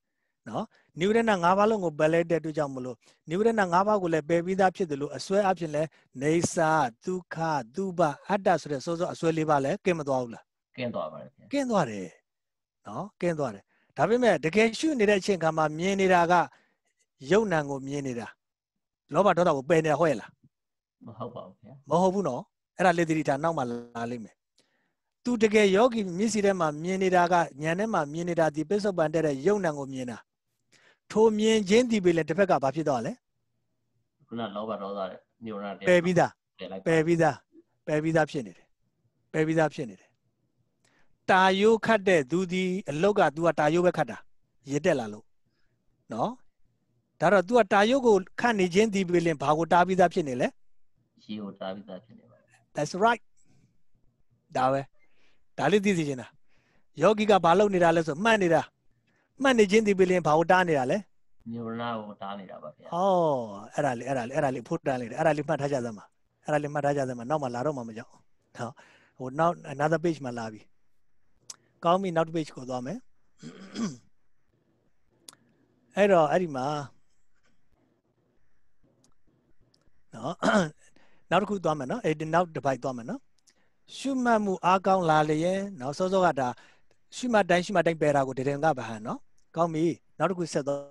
နော်နိဝရဏ၅ပါးလုံးကိုပယ်လိုက်တဲ့အတွက်ကြောင့်မလို့နိဝရဏ၅ပါးကိုလည်းပယ်ပြီးသားဖြစ်တယ်လို့အစွဲအဖြစ်လဲနေစာဒုက္ခသူပအတ္တဆိုတဲ့စောစောအစွဲလေးပါလဲကင်းမသွားဘူးလားကင်းသွားပါတယ်ကင်းသွားတယ်နော်ကင်းသွားတယ်ဒါပေမဲ့တကယ်ရှုနေတဲ့အချိန်ခါမှာမြင်နေတာကယုံနံကိုမြင်နေတာလောဘဒေါသကိုပယ်နေတာဟုတ်ရဲ့လားမဟုတ်ပါဘူးခင်ဗျမဟုတ်ဘူးနော်အဲ့ဒါလေသတိထားနောက်မှလာလိမ့်မယ်သူတကယ်ယောဂီမျက်စိထဲမှာမြင်နေတာကဉာဏ်ထဲမှာမြင်နေတာဒီပစ္စုပန်တဲ့တဲ့ယုံနံကိုမြင်တာထိုမြင်ချင်းဒီပဲလေတစ်ဖက်ကဘာဖြစ်တော့လဲခုနလောဘဒေါသတဲ့ညိုရတဲ့ပယ်ပြီးသားပယ်ပြီးသားပယ်ပြီးသားဖြစ်နေတယ်ပယ်ပြီးသားဖြစ်နေတယ်တာယိုးခတ်တဲ့သူဒီအလောက်က तू ကတာယိုးပဲခတ်တာရစ်တက်လာလို့နော်ဒါတော့ तू ကတာယိုးကိုခတ်နေချင်းဒီပဲလေဘာကိုတားပြီးသားဖြစ်နေလဲရေကိုတားပြီးသားဖြစ်နေပါ That's right ဒါပဲဒါလေးသိစီချင်တာယောဂီကဘာလုပ်နေတာလဲဆိုမှတ်နေတာမှတ်နေခြင်းဒီပလင်ဘာကိုတားနေတာလဲညိုရနာကိုတားနေတာပါဗျာဟောအဲ့ဒါလေးအဲ့ဒါလေးအဲ့ဒါလေးဖို့တားလေးအဲ့ဒါလေးမှတ်ထားကြသမ်းပါအဲ့ဒါလေးမှတ်ထားကြသမ်းပါနောက်မှလာတော့မှမကြောက်ဟောဟိုနောက် another page မှာလာပြီကောင်းပြီနောက်တစ် page ကိုသွားမယ်အဲ့တော့အဲ့ဒီမှာနော်နောက်တစ်ခုသွားမယ်နော်အဲ့ဒီနောက်တစ်ပိုက်သွားမယ်နော်ရှုမှတ်မှုအားကောင်းလာလျင်နော်စောစောကဒါရှိမှတိုင်းရှိမှတိုင်းပယ်တာကိုဒေတင်ကဗဟန်နော်ကောင်းပြီနောက်တစ်ခုဆက်တော့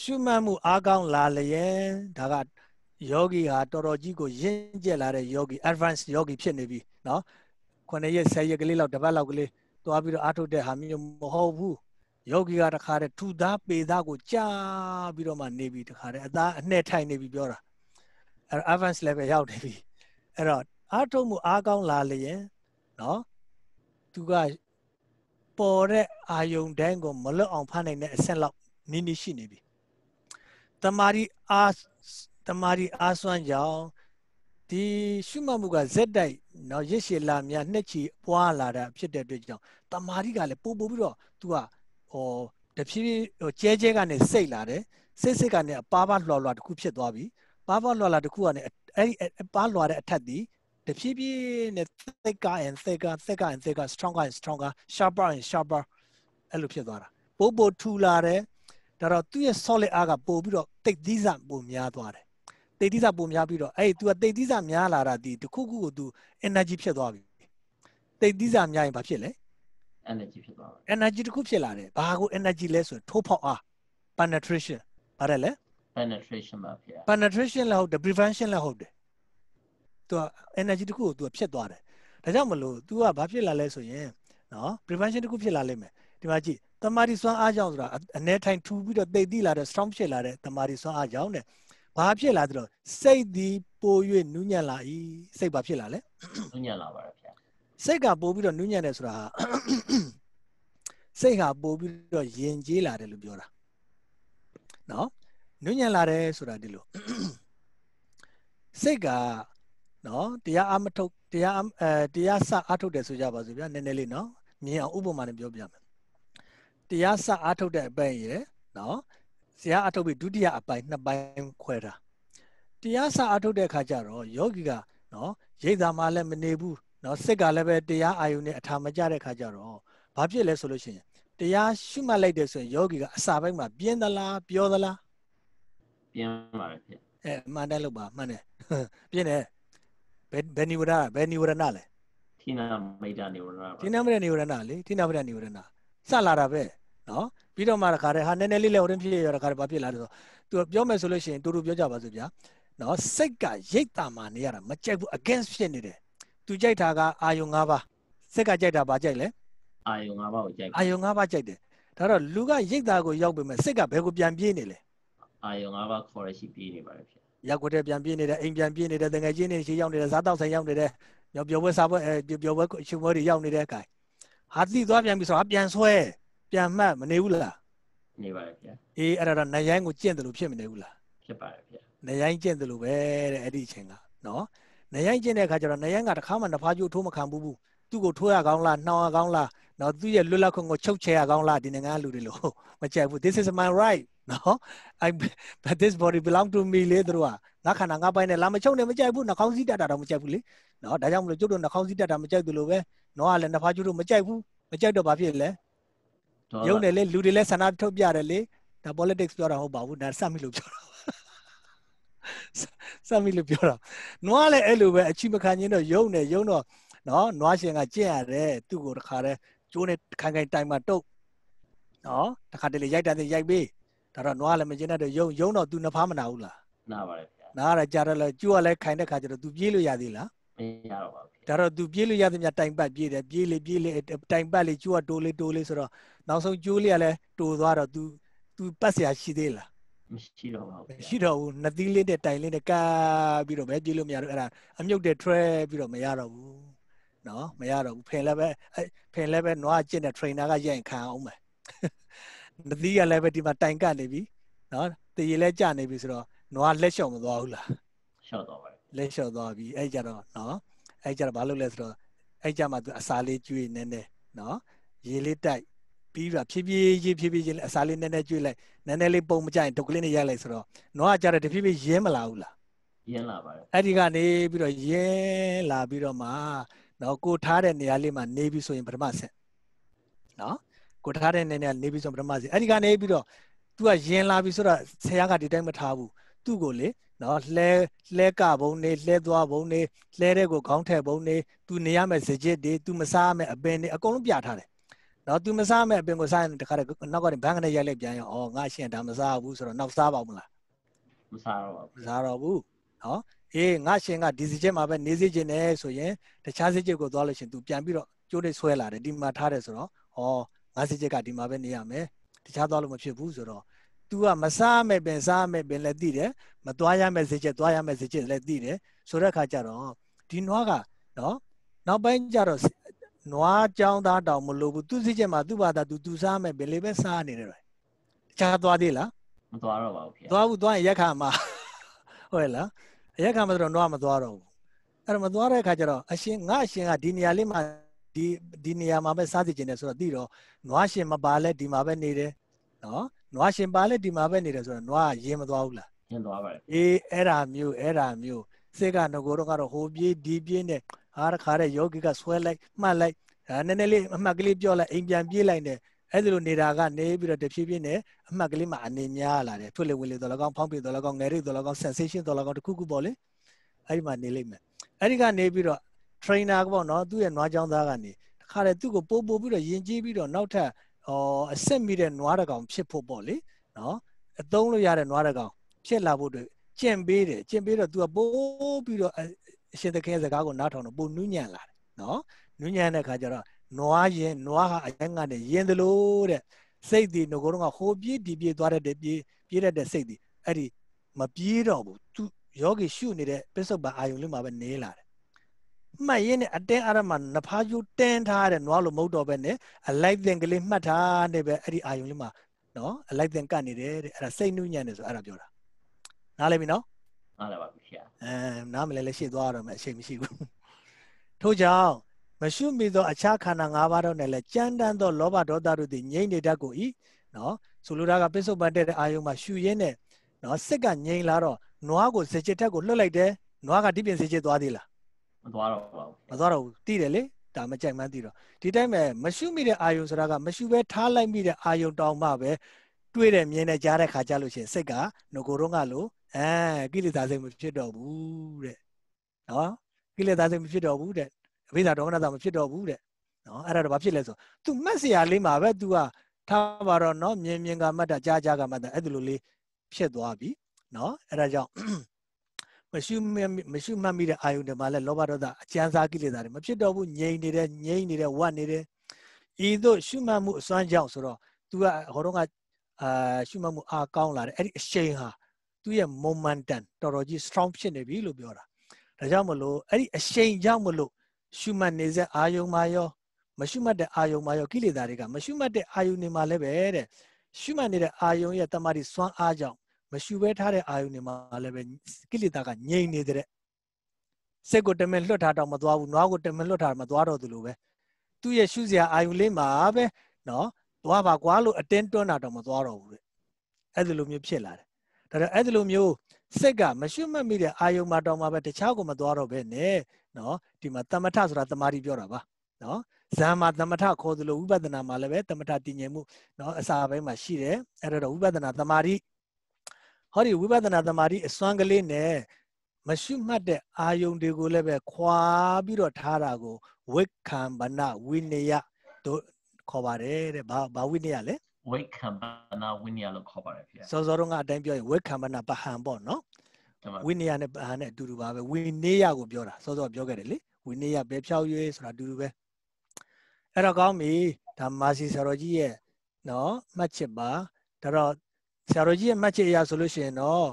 ရှုမှတ်မှုအားကောင်းလာလျင်ဒါကယောဂီဟာတော်တော်ကြီးကိုရင့်ကျက်လာတဲ့ယောဂီ advance ယောဂီဖြစ်နေပြီနော်ခုနှစ်ရက်ဆယ်ရက်ကလေးလောက်တစ်ပတ်လောက်ကလေးတွားပြီးတော့အားထုတ်တဲ့ဟာမျိုးမဟုတ်ဘူးယောဂီကတခါတည်းထူသားပေသားကိုကြာပြီးတော့မှနေပြီတခါတည်းအသားအနှဲ့ထိုင်နေပြီပြောတာအဲ့ advance level ရောက်နေပြီအဲ့တော့အားထုတ်မှုအားကောင်းလာလျင်နော်သူကပေါ်တဲ့အာယုံတိုင်းကို မလွတ်အောင်ဖမ်းနိုင်တဲ့အဆင့်လောက်နီးနီးရှိနေပြီတမာရီအာတမာရီအာဆွမ်းကြောင့်ဒီရှုမှတ်မှုကဇက်တိုက်နော်ရစ်ရှည်လာများနှစ်ချီပွားလာတာဖြစ်တဲ့အတွက်ကြောင့်တမာရီကလည်းပို့ပို့ပြီးတော့သူကဟောတဖြည်းဖြည်းကျဲကျဲကနေစိတ်လာတယ်စိတ်စိတ်ကနေအပါပါလှော်လှော်တခုဖြစ်သွားပြီပါပါလှော်လှော်တခုကနေအဲ့ဒီပါလှော်တဲ့အထက်ဒီတဖြည်းဖြည်းနဲ့ thicker and thicker thicker and thicker stronger and stronger sharper and sharper အဲ့လိုဖြစ်သွားတာပို့ပို့ထူလာတယ်ဒါတော့သူ့ရဲ့ solid အားကပို့ပြီးတော့တိတ်သီးစာပို့များသွားတယ်တိတ်သီးစာပို့များပြီးတော့အဲ့ तू ကတိတ်သီးစာများလာတာဒီတစ်ခုခုကို तू energy ဖြစ်သွားပြီတိတ်သီးစာများရင်ဘာဖြစ်လဲ energy ဖြစ်သွားတယ် energy တစ်ခုဖြစ်လာတယ်ဘာကို energy လဲဆိုရင်ထိုးဖောက်အား penetration ဘာလဲလဲ penetration ပါဗျာ penetration လည်းဟုတ်တယ် prevention လည်းဟုတ်တယ်သူက energy တခုကိုသူကဖြတ်သွားတယ်ဒါကြောင့်မလို့ तू ကဘာဖြစ်လာလဲဆိုရင်နော် prevention တခုဖြစ်လာလိမ့်မယ်ဒီမှာကြည့်တမာရီစွမ်းအားကြောင့်ဆိုတာအနေထိုင်ထူပြီးတော့တိတ်တိလာတဲ့ strong ဖြစ်လာတဲ့တမာရီစွမ်းအားကြောင့်တဲ့ဘာဖြစ်လာသလဲစိတ်ဒီပို၍နူးညံ့လာ၏စိတ်ဘာဖြစ်လာလဲနူးညံ့လာပါဗျာစိတ်ကပိုပြီးတော့နူးညံ့တယ်ဆိုတာဟာစိတ်ဟာပိုပြီးတော့ယဉ်ကျေးလာတယ်လို့ပြောတာနော်နူးညံ့လာတယ်ဆိုတာဒီလိုစိတ်ကနော်တရားအမထုတ်တရားအဲတရားစအထုတ်တယ်ဆိုကြပါစို့ဗျာနည်းနည်းလေးနော်မြင်အောင်ဥပမာနဲ့ပြောပြမယ်တရားစအထုတ်တဲ့အပိုင်းရယ်နော်ဇရာအထုတ်ပြီးဒုတိယအပိုင်းနှစ်ပိုင်းခွဲတာတရားစအထုတ်တဲ့အခါကျတော့ယောဂီကနော်ရိတ်သာမှလည်းမနေဘူးနော်စိတ်ကလည်းပဲတရားအာယုန်နဲ့အထာမကျတဲ့အခါကျတော့ဘာဖြစ်လဲဆိုလို့ရှိရင်တရားရှုမှတ်လိုက်တယ်ဆိုရင်ယောဂီကအစာပိုင်းမှာပြင်းသလားပြောသလားပြင်းပါပဲဖြစ်အဲမှန်တယ်လို့ပါမှန်တယ်ပြင်းတယ်ဘယ်ဘယ်နိဝရဏဘယ်နိဝရဏလဲထိနာမိတ်တာနိဝရဏထိနာမိတ်တာနိဝရဏလေထိနာမိတ်တာနိဝရဏစလာတာပဲနော်ပြီးတော့မှတခါတည်းဟာနည်းနည်းလေးလဲဟိုတင်ဖြစ်ရတခါတည်းဘာဖြစ်လာလဲဆိုသူပြောမယ်ဆိုလို့ရှိရင်တူတူပြောကြပါစို့ဗျာနော်စိတ်ကရိတ်တာမှနေရတာမကြိုက်ဘူး against ဖြစ်နေတယ်သူကြိုက်တာကအာယုံ၅ပါးစိတ်ကကြိုက်တာဘာကြိုက်လဲအာယုံ၅ပါးကိုကြိုက်အာယုံ၅ပါးကြိုက်တယ်ဒါတော့လူကရိတ်တာကိုရောက်ပေမဲ့စိတ်ကဘယ်ကိုပြန်ပြေးနေလဲအာယုံ၅ပါးခေါ်ရရှိပြေးနေပါတယ်ဗျာရက်ွက်တဲ့ပြန်ပြည့်နေတဲ့အိမ်ပြန်ပြည့်နေတဲ့တငယ်ချင်းတွေရှိရောက်နေတဲ့စားတောက်ဆိုင်ရောက်နေတဲ့ညောပြောပွဲစားပွဲအဲပြောပွဲရှင်ပွဲတွေရောက်နေတဲ့အခါဟာတိသွားပြန်ပြီဆိုတော့ပြန်ဆွဲပြန်မှတ်မနေဘူးလားနေပါတယ်ဗျာအေးအဲ့ဒါတော့နရိုင်းကိုကျင့်တယ်လို့ဖြစ်မနေဘူးလားဖြစ်ပါတယ်ဗျာနရိုင်းကျင့်တယ်လို့ပဲတဲ့အဲ့ဒီအချိန်ကနော်နရိုင်းကျင့်တဲ့အခါကျတော့နရိုင်းကတစ်ခါမှတစ်ဖားကျိုးထိုးမခံဘူးဘူးသူ့ကိုထိုးရကောင်းလားနှောင်ရကောင်းလားနော်သူ့ရဲ့လွတ်လပ်ခွင့်ကိုချုပ်ချယ်ရကောင်းလားဒီနိုင်ငံလူတွေလို့မကြိုက်ဘူး this is my right နော် I but this body belong to me လေသူတို့ကငါခန္ဓာငါပိုင်းနဲ့လာမချုပ်နဲ့မကြိုက်ဘူးနှာခေါင်းစည်းတတ်တာတော့မကြိုက်ဘူးလေနော်ဒါကြောင့်မလို့ကျွတ်တို့နှာခေါင်းစည်းတတ်တာမကြိုက်သလိုပဲနော်ကလည်းနှာဖားကျွတ်တို့မကြိုက်ဘူးမကြိုက်တော့ဘာဖြစ်လဲရုပ်နဲ့လေလူတွေလည်းဆန္ဒထုတ်ပြတယ်လေဒါ politics ပြောတာဟုတ်ပါဘူးဒါစမိလို့ပြောတာစမိလို့ပြောတာနွားလည်းအဲ့လိုပဲအချိမခံချင်းတော့ရုပ်နဲ့ရုပ်တော့နော်နွားရှင်ကကြင့်ရတယ်သူ့ကိုတခါတည်းကျိုးနဲ့ခိုင်ခိုင်တိုင်မှတုတ်နော်တခါတလေရိုက်တာတည်းရိုက်ပေးဒါတော့နွားလည်းမကျင်တတ်တော့ယုံယုံတော့ तू နှဖားမနာဘူးလားနာပါတယ်ဗျာနာရကြတော့လဲကျူကလည်းခိုင်တဲ့ခါကျတော့ तू ပြေးလို့ရသေးလားမရတော့ပါဘူးဒါတော့ तू ပြေးလို့ရသည်များတိုင်ပတ်ပြေးတယ်ပြေးလေပြေးလေတိုင်ပတ်လေကျူကတိုးလေတိုးလေဆိုတော့နောက်ဆုံးကျိုးလေးကလည်းတိုးသွားတော့ तू तू ပတ်เสียရှိသေးလားမရှိတော့ပါဘူးရှိတော့ဘူးနှစ်သီးလေးတဲ့တိုင်လေးတဲ့ကပ်ပြီးတော့ပဲပြေးလို့မရတော့အဲ့ဒါအမြုပ်တဲ့ track ပြီးတော့မရတော့ဘူးနော်မရတော့ဘူးဖင်လည်းပဲဖင်လည်းပဲနွားကျင့်တဲ့ trainer ကရိုက်ခံအောင်မယ်နသီးကလည်းပဲဒီမှာတိုင်ကပ်နေပြီနော်တရေလည်းကြာနေပြီဆိုတော့နွားလက်လျှော့မသွားဘူးလားလျှော့သွားပါလက်လျှော့သွားပြီအဲ့ကြတော့နော်အဲ့ကြတော့ဘာလုပ်လဲဆိုတော့အဲ့ကြမှာသူအစာလေးကျွေးနေနေနော်ရေလေးတိုက်ပြီးတော့ဖြည်းဖြည်းရေးဖြည်းဖြည်းရေးအစာလေးနည်းနည်းကျွေးလိုက်နည်းနည်းလေးပုံမကြိုက်ဒုက္ကလေးနဲ့ရိုက်လိုက်ဆိုတော့နွားကကြတော့တဖြည်းဖြည်းရင်းမလာဘူးလားရင်းလာပါတယ်အဲ့ဒီကနေပြီးတော့ရင်းလာပြီးတော့မှနော်ကိုထားတဲ့နေရာလေးမှာ နေပြီးဆိုရင်ပထမဆင့်နော်ကိုထားတဲ့နေနဲ့နေပြီးဆိုပထမစီအဲ့ဒီကနေပြီးတော့ तू ကယင်လာပြီဆိုတော့ဆရာကဒီတိုင်းမထားဘူးသူ့ကိုလေနော်လှဲလှဲကဘုံနေလှဲသွားဘုံနေလှဲတဲ့ကိုခေါင်းထက်ဘုံနေ तू နေရမဲ့စကြစ်တွေ तू မစားမဲ့အပင်တွေအကုန်လုံးပြထားတယ်နော် तू မစားမဲ့အပင်ကိုစားရင်တခါတည်းနောက်ကနေဘန်းကနေရိုက်လိုက်ပြန်ရောဩငါရှင်ဒါမစားဘူးဆိုတော့နောက်စားပါမလားမစားတော့ဘူးမစားတော့ဘူးနော်အေးငါရှင်ကဒီစကြစ်မှာပဲနေစေခြင်းနဲ့ဆိုရင်တခြားစကြစ်ကိုသွားလို့ရှင် तू ပြန်ပြီးတော့ကျိုးတွေဆွဲလာတယ်ဒီမှာထားတယ်ဆိုတော့ဩငါးစီချက်ကဒီမှာပဲနေရမယ်တခြားသွားလို့မဖြစ်ဘူးဆိုတော့ तू ကမစားမဲ့ပင်စားမဲ့ပင်လည်းသိတယ်မသွားရမဲ့စီချက်သွားရမဲ့စီချက်လည်းသိတယ်ဆိုတဲ့အခါကျတော့ဒီနွားကနော်နောက်ပိုင်းကျတော့နွားကြောင်းသားတောင်မလို့ဘူးသူစီချက်မှာသူ့ဘာသာ तू သူစားမဲ့ပင်လေးပဲစားနေတယ်တခြားသွားသေးလားမသွားတော့ပါဘူးခင်ဗျသွားဘူးသွားရင်ရက်ခါမှာဟုတ်ရဲ့လားရက်ခါမှာတော့နွားမသွားတော့ဘူးအဲ့တော့မသွားတဲ့အခါကျတော့အရှင်ငါအရှင်ကဒီနေရာလေးမှာဒီဒီနေရာမှာပဲစားစီခြင်းတယ်ဆိုတော့သိတော့နွားရှင်မပါလဲဒီမှာပဲနေတယ်နော်နွားရှင်ပါလဲဒီမှာပဲနေတယ်ဆိုတော့နွားရင်မသွားဘူးလားရင်သွားပါတယ်အေးအဲ့ဒါမျိုးအဲ့ဒါမျိုးစိတ်ကငကိုတော့ကတော့ဟိုပြေးဒီပြေးနဲ့ဟာတခါတဲ့ယောဂီကဆွဲလိုက်မှတ်လိုက်ဒါနည်းနည်းလေးအမှတ်ကလေးပြောလိုက်အိမ်ပြန်ပြေးလိုက်နဲ့အဲ့ဒီလိုနေတာကနေပြီးတော့တဖြည်းဖြည်းနဲ့အမှတ်ကလေးမှာအနေများလာတယ်ထွက်လေဝင်လေတော့လကောင်းဖောင်းပြေတော့လကောင်းငယ်ရိတော့လကောင်း sensation တော့လကောင်းတစ်ခုခုပေါ့လေအဲ့ဒီမှာနေလိုက်မယ်အဲ့ဒီကနေပြီးတော့ trainer ကပေါ့နော်သူ့ရဲ့နွားချောင်းသားကနေတခါတည်းသူ့ကိုပို့ပို့ပြီးတော့ယဉ်ကျေးပြီးတော့နောက်ထပ်ဟောအဆက်မိတဲ့နွားတကောင်ဖြစ်ဖို့ပေါ့လေနော်အသုံးလို့ရတဲ့နွားတကောင်ဖြစ်လာဖို့အတွက်ကျင့်ပေးတယ်ကျင့်ပေးတော့ तू ကပို့ပြီးတော့အရှင်သခင်စကားကိုနားထောင်တော့ပိုနူးညံ့လာတယ်နော်နူးညံ့တဲ့ခါကျတော့နွားရင်နွားဟာအရင်ကနေရင်သလိုတဲ့စိတ်ဒီငကိုတော့ဟိုပြေးဒီပြေးသွားတဲ့ပြေးပြေးတတ်တဲ့စိတ်ဒီအဲ့ဒီမပြေးတော့ဘူး तू ယောဂီရှုနေတဲ့ပစ္စုပန်အာယုံလေးမှာပဲနေလာတယ်မှတ်ရင်းနဲ့အတင်းအရမနဖားယူတင်းထားတဲ့နွားလိုမဟုတ်တော့ပဲနဲ့အလိုက်သင်ကလေးမှတ်ထားနေပဲအဲ့ဒီအာယုံလေးမှာနော်အလိုက်သင်ကတ်နေတယ်တဲ့အဲ့ဒါစိတ်နှူးညံ့တယ်ဆိုအဲ့ဒါပြောတာနားလည်ပြီနော်နားလည်ပါပြီခင်ဗျာအဲနားမလဲလဲရှေ့သွားရမယ်အချိန်မရှိဘူးထို့ကြောင့်မရှုမိသောအခြားခန္ဓာ၅ပါးတို့နဲ့လည်းကြမ်းတမ်းသော လောဘဒေါသတို့သည်ငြိမ့်နေတတ်ကိုဤနော်ဆိုလိုတာကပိဿုပန်တဲ့အာယုံမှာရှူရင်းနဲ့နော်စစ်ကငြိမ့်လာတော့နွားကိုစကြက်ထက်ကိုလွတ်လိုက်တယ်နွားကဒီပြင်စကြက်သွားသေးလားမသွားတော့ပါဘူးမသွားတော့ဘူးတည်တယ်လေဒါမကြိုက်မှန်းတည်တော့ဒီတိုင်းပဲမရှုမိတဲ့အာယုံဆိုတာကမရှုပဲထားလိုက်မိတဲ့အာယုံတောင်မှပဲတွေ့တယ်မြင်တယ်ကြားတဲ့ခါကြလို့ရှိရင်စိတ်ကငကိုတော့ကလို့အဲကိလေသာစိတ်မဖြစ်တော့ဘူးတဲ့နော်ကိလေသာစိတ်မဖြစ်တော့ဘူးတဲ့အဘိဓါဒေါမနတာမဖြစ်တော့ဘူးတဲ့နော်အဲ့ဒါတော့ဘာဖြစ်လဲဆို तू မှတ်စရာလေးမှာပဲ तू ကထားပါတော့နော် မြင်မြင်ကမှတ်တာကြားကြားကမှတ်တာအဲ့ဒီလိုလေးဖြစ်သွားပြီ နော်အဲ့ဒါကြောင့်မရှိမရှိမှတ်မိတဲ့အာယုန်တွေမှာလည်းလောဘဒေါသအကျဉ်းစားကိလေသာတွေမဖြစ်တော့ဘူးငြိမ်နေတယ်ငြိမ်နေတယ်ဝတ်နေတယ်ဤသို့ရှုမှတ်မှုအစွမ်းကြောင့်ဆိုတော့ तू ကဟောတော့ကအာရှုမှတ်မှုအားကောင်းလာတယ်အဲ့ဒီအရှိန်ဟာသူ့ရဲ့ momentum တော်တော်ကြီး strong ဖြစ်နေပြီလို့ပြောတာဒါကြောင့်မလို့အဲ့ဒီအရှိန်ကြောင့်မလို့ရှုမှတ်နေစက်အာယုံမာယော မရှုမှတ်တဲ့အာယုံမာယောကိလေသာတွေကမရှုမှတ်တဲ့အာယုံတွေမှာလည်းပဲတဲ့ရှုမှတ်နေတဲ့အာယုံရဲ့တမာတိစွမ်းအားကြောင့်မရှူဘဲထားတဲ့အာယုန်တွေမှာလည်းပဲကိလေသာကငြိမ်နေတဲ့စိတ်ကိုတမင်လွတ်ထားတော့မသွားဘူးနွားကိုတမင်လွတ်ထားမသွားတော့သလိုပဲသူ့ရဲ့ရှူစရာအာယုန်လေးမှာပဲနော်သွားပါကွာလို့အတင်းတွန်းတာတော့မသွားတော့ဘူးတဲ့အဲ့ဒီလိုမျိုးဖြစ်လာတယ်ဒါတော့အဲ့ဒီလိုမျိုးစိတ်ကမရှုမမိတဲ့အာယုန်မှာတော့မှပဲတခြားကိုမသွားတော့ပဲနဲ့နော်ဒီမှာတမထဆိုတာတမာတိပြောတာပါနော်ဇာမှာသမထခေါ်သလိုဝိပဿနာမှာလည်းပဲသမထတည်ငြိမ်မှုเนาะအစာပိုင်းမှာရှိတယ်အဲ့ဒါတော့ဝိပဿနာသမာဓိဟောဒီဝိပဿနာသမာဓိအစွမ်းကလေးနဲ့မရှုမှတ်တဲ့အာယုန်တွေကိုလည်းပဲခွာပြီးတော့ထားတာကိုဝိခံဘနဝိနယတို့ခေါ်ပါတယ်တဲ့ဘာဘာဝိနယလဲဝိခံဘနဝိနယလို့ခေါ်ပါတယ်ခင်ဗျစောစောတုန်းကအတိုင်းပြောရင်ဝိခံဘနပဟံပေါ့နော်ဝိနယနဲ့ပဟံနဲ့အတူတူပါပဲဝိနယကိုပြောတာစောစောပြောခဲ့တယ်လေဝိနယပဲဖြောက်ရွေးဆိုတာအတူတူပဲအဲ့တော့ကောင်းပြီဒါမာစီဆရာတော်ကြီးရဲ့နော်မှတ်ချက်ပါဒါတော့ဆရာတော်ကြီးရဲ့မှတ်ချက်အရဆိုလို့ရှိရင်တော့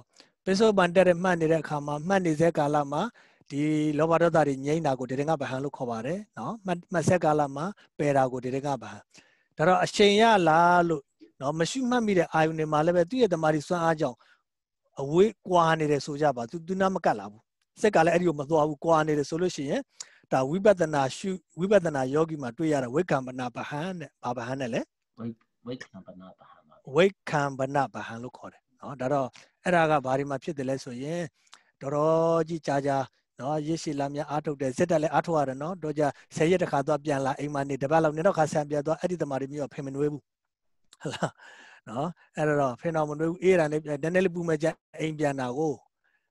ပစ္စုပန်တက်တဲ့မှတ်နေတဲ့အခါမှာမှတ်နေတဲ့ကာလမှာဒီလောဘဒေါသတွေငြိမ့်တာကိုဒေရကဗဟံလို့ခေါ်ပါတယ်နော်မှတ်မှတ်ဆက်ကာလမှာပယ်တာကိုဒေရကဗဟံဒါတော့အချိန်ရလားလို့နော်မရှိမှတ်မိတဲ့အာယုန်တွေမှာလည်းပဲသူ့ရဲ့တမာတိစွမ်းအားကြောင့်အဝေးကွာနေတယ်ဆိုကြပါသူသူနာမကတ်လာဘူးစက်ကလည်းအဲ့ဒီကိုမသွားဘူးကွာနေတယ်ဆိုလို့ရှိရင်ဒါဝိပဿနာရှုဝိပဿနာယောဂီမှာတွေ့ရတာဝိကံပနာဗဟံနဲ့ဘာဗဟံနဲ့လဲဝိကံပနာဗဟံဝိခံဗနဗဟံလို့ခေါ်တယ်နော်ဒါတော့အဲ့ဒါကဘာဒီမှာဖြစ်တယ်လဲဆိုရင်တော်တော်ကြီးကြာကြာနော်ရစ်ရှိလာမြအားထုတ်တယ်စစ်တက်လည်းအားထုတ်ရတယ်နော်တော့ကြဆယ်ရက်တခါသွားပြန်လာအိမ်မှာနေတပတ်လောက်နေတော့ခါဆံပြန်သွားအဲ့ဒီသမားတွေမျိုးကဖင်မနှွေးဘူးဟလားနော်အဲ့တော့ဖင်တော်မနှွေးဘူးအေးရန်လေးပြန်နည်းနည်းလေးပူမဲ့ကြအိမ်ပြန်တာကို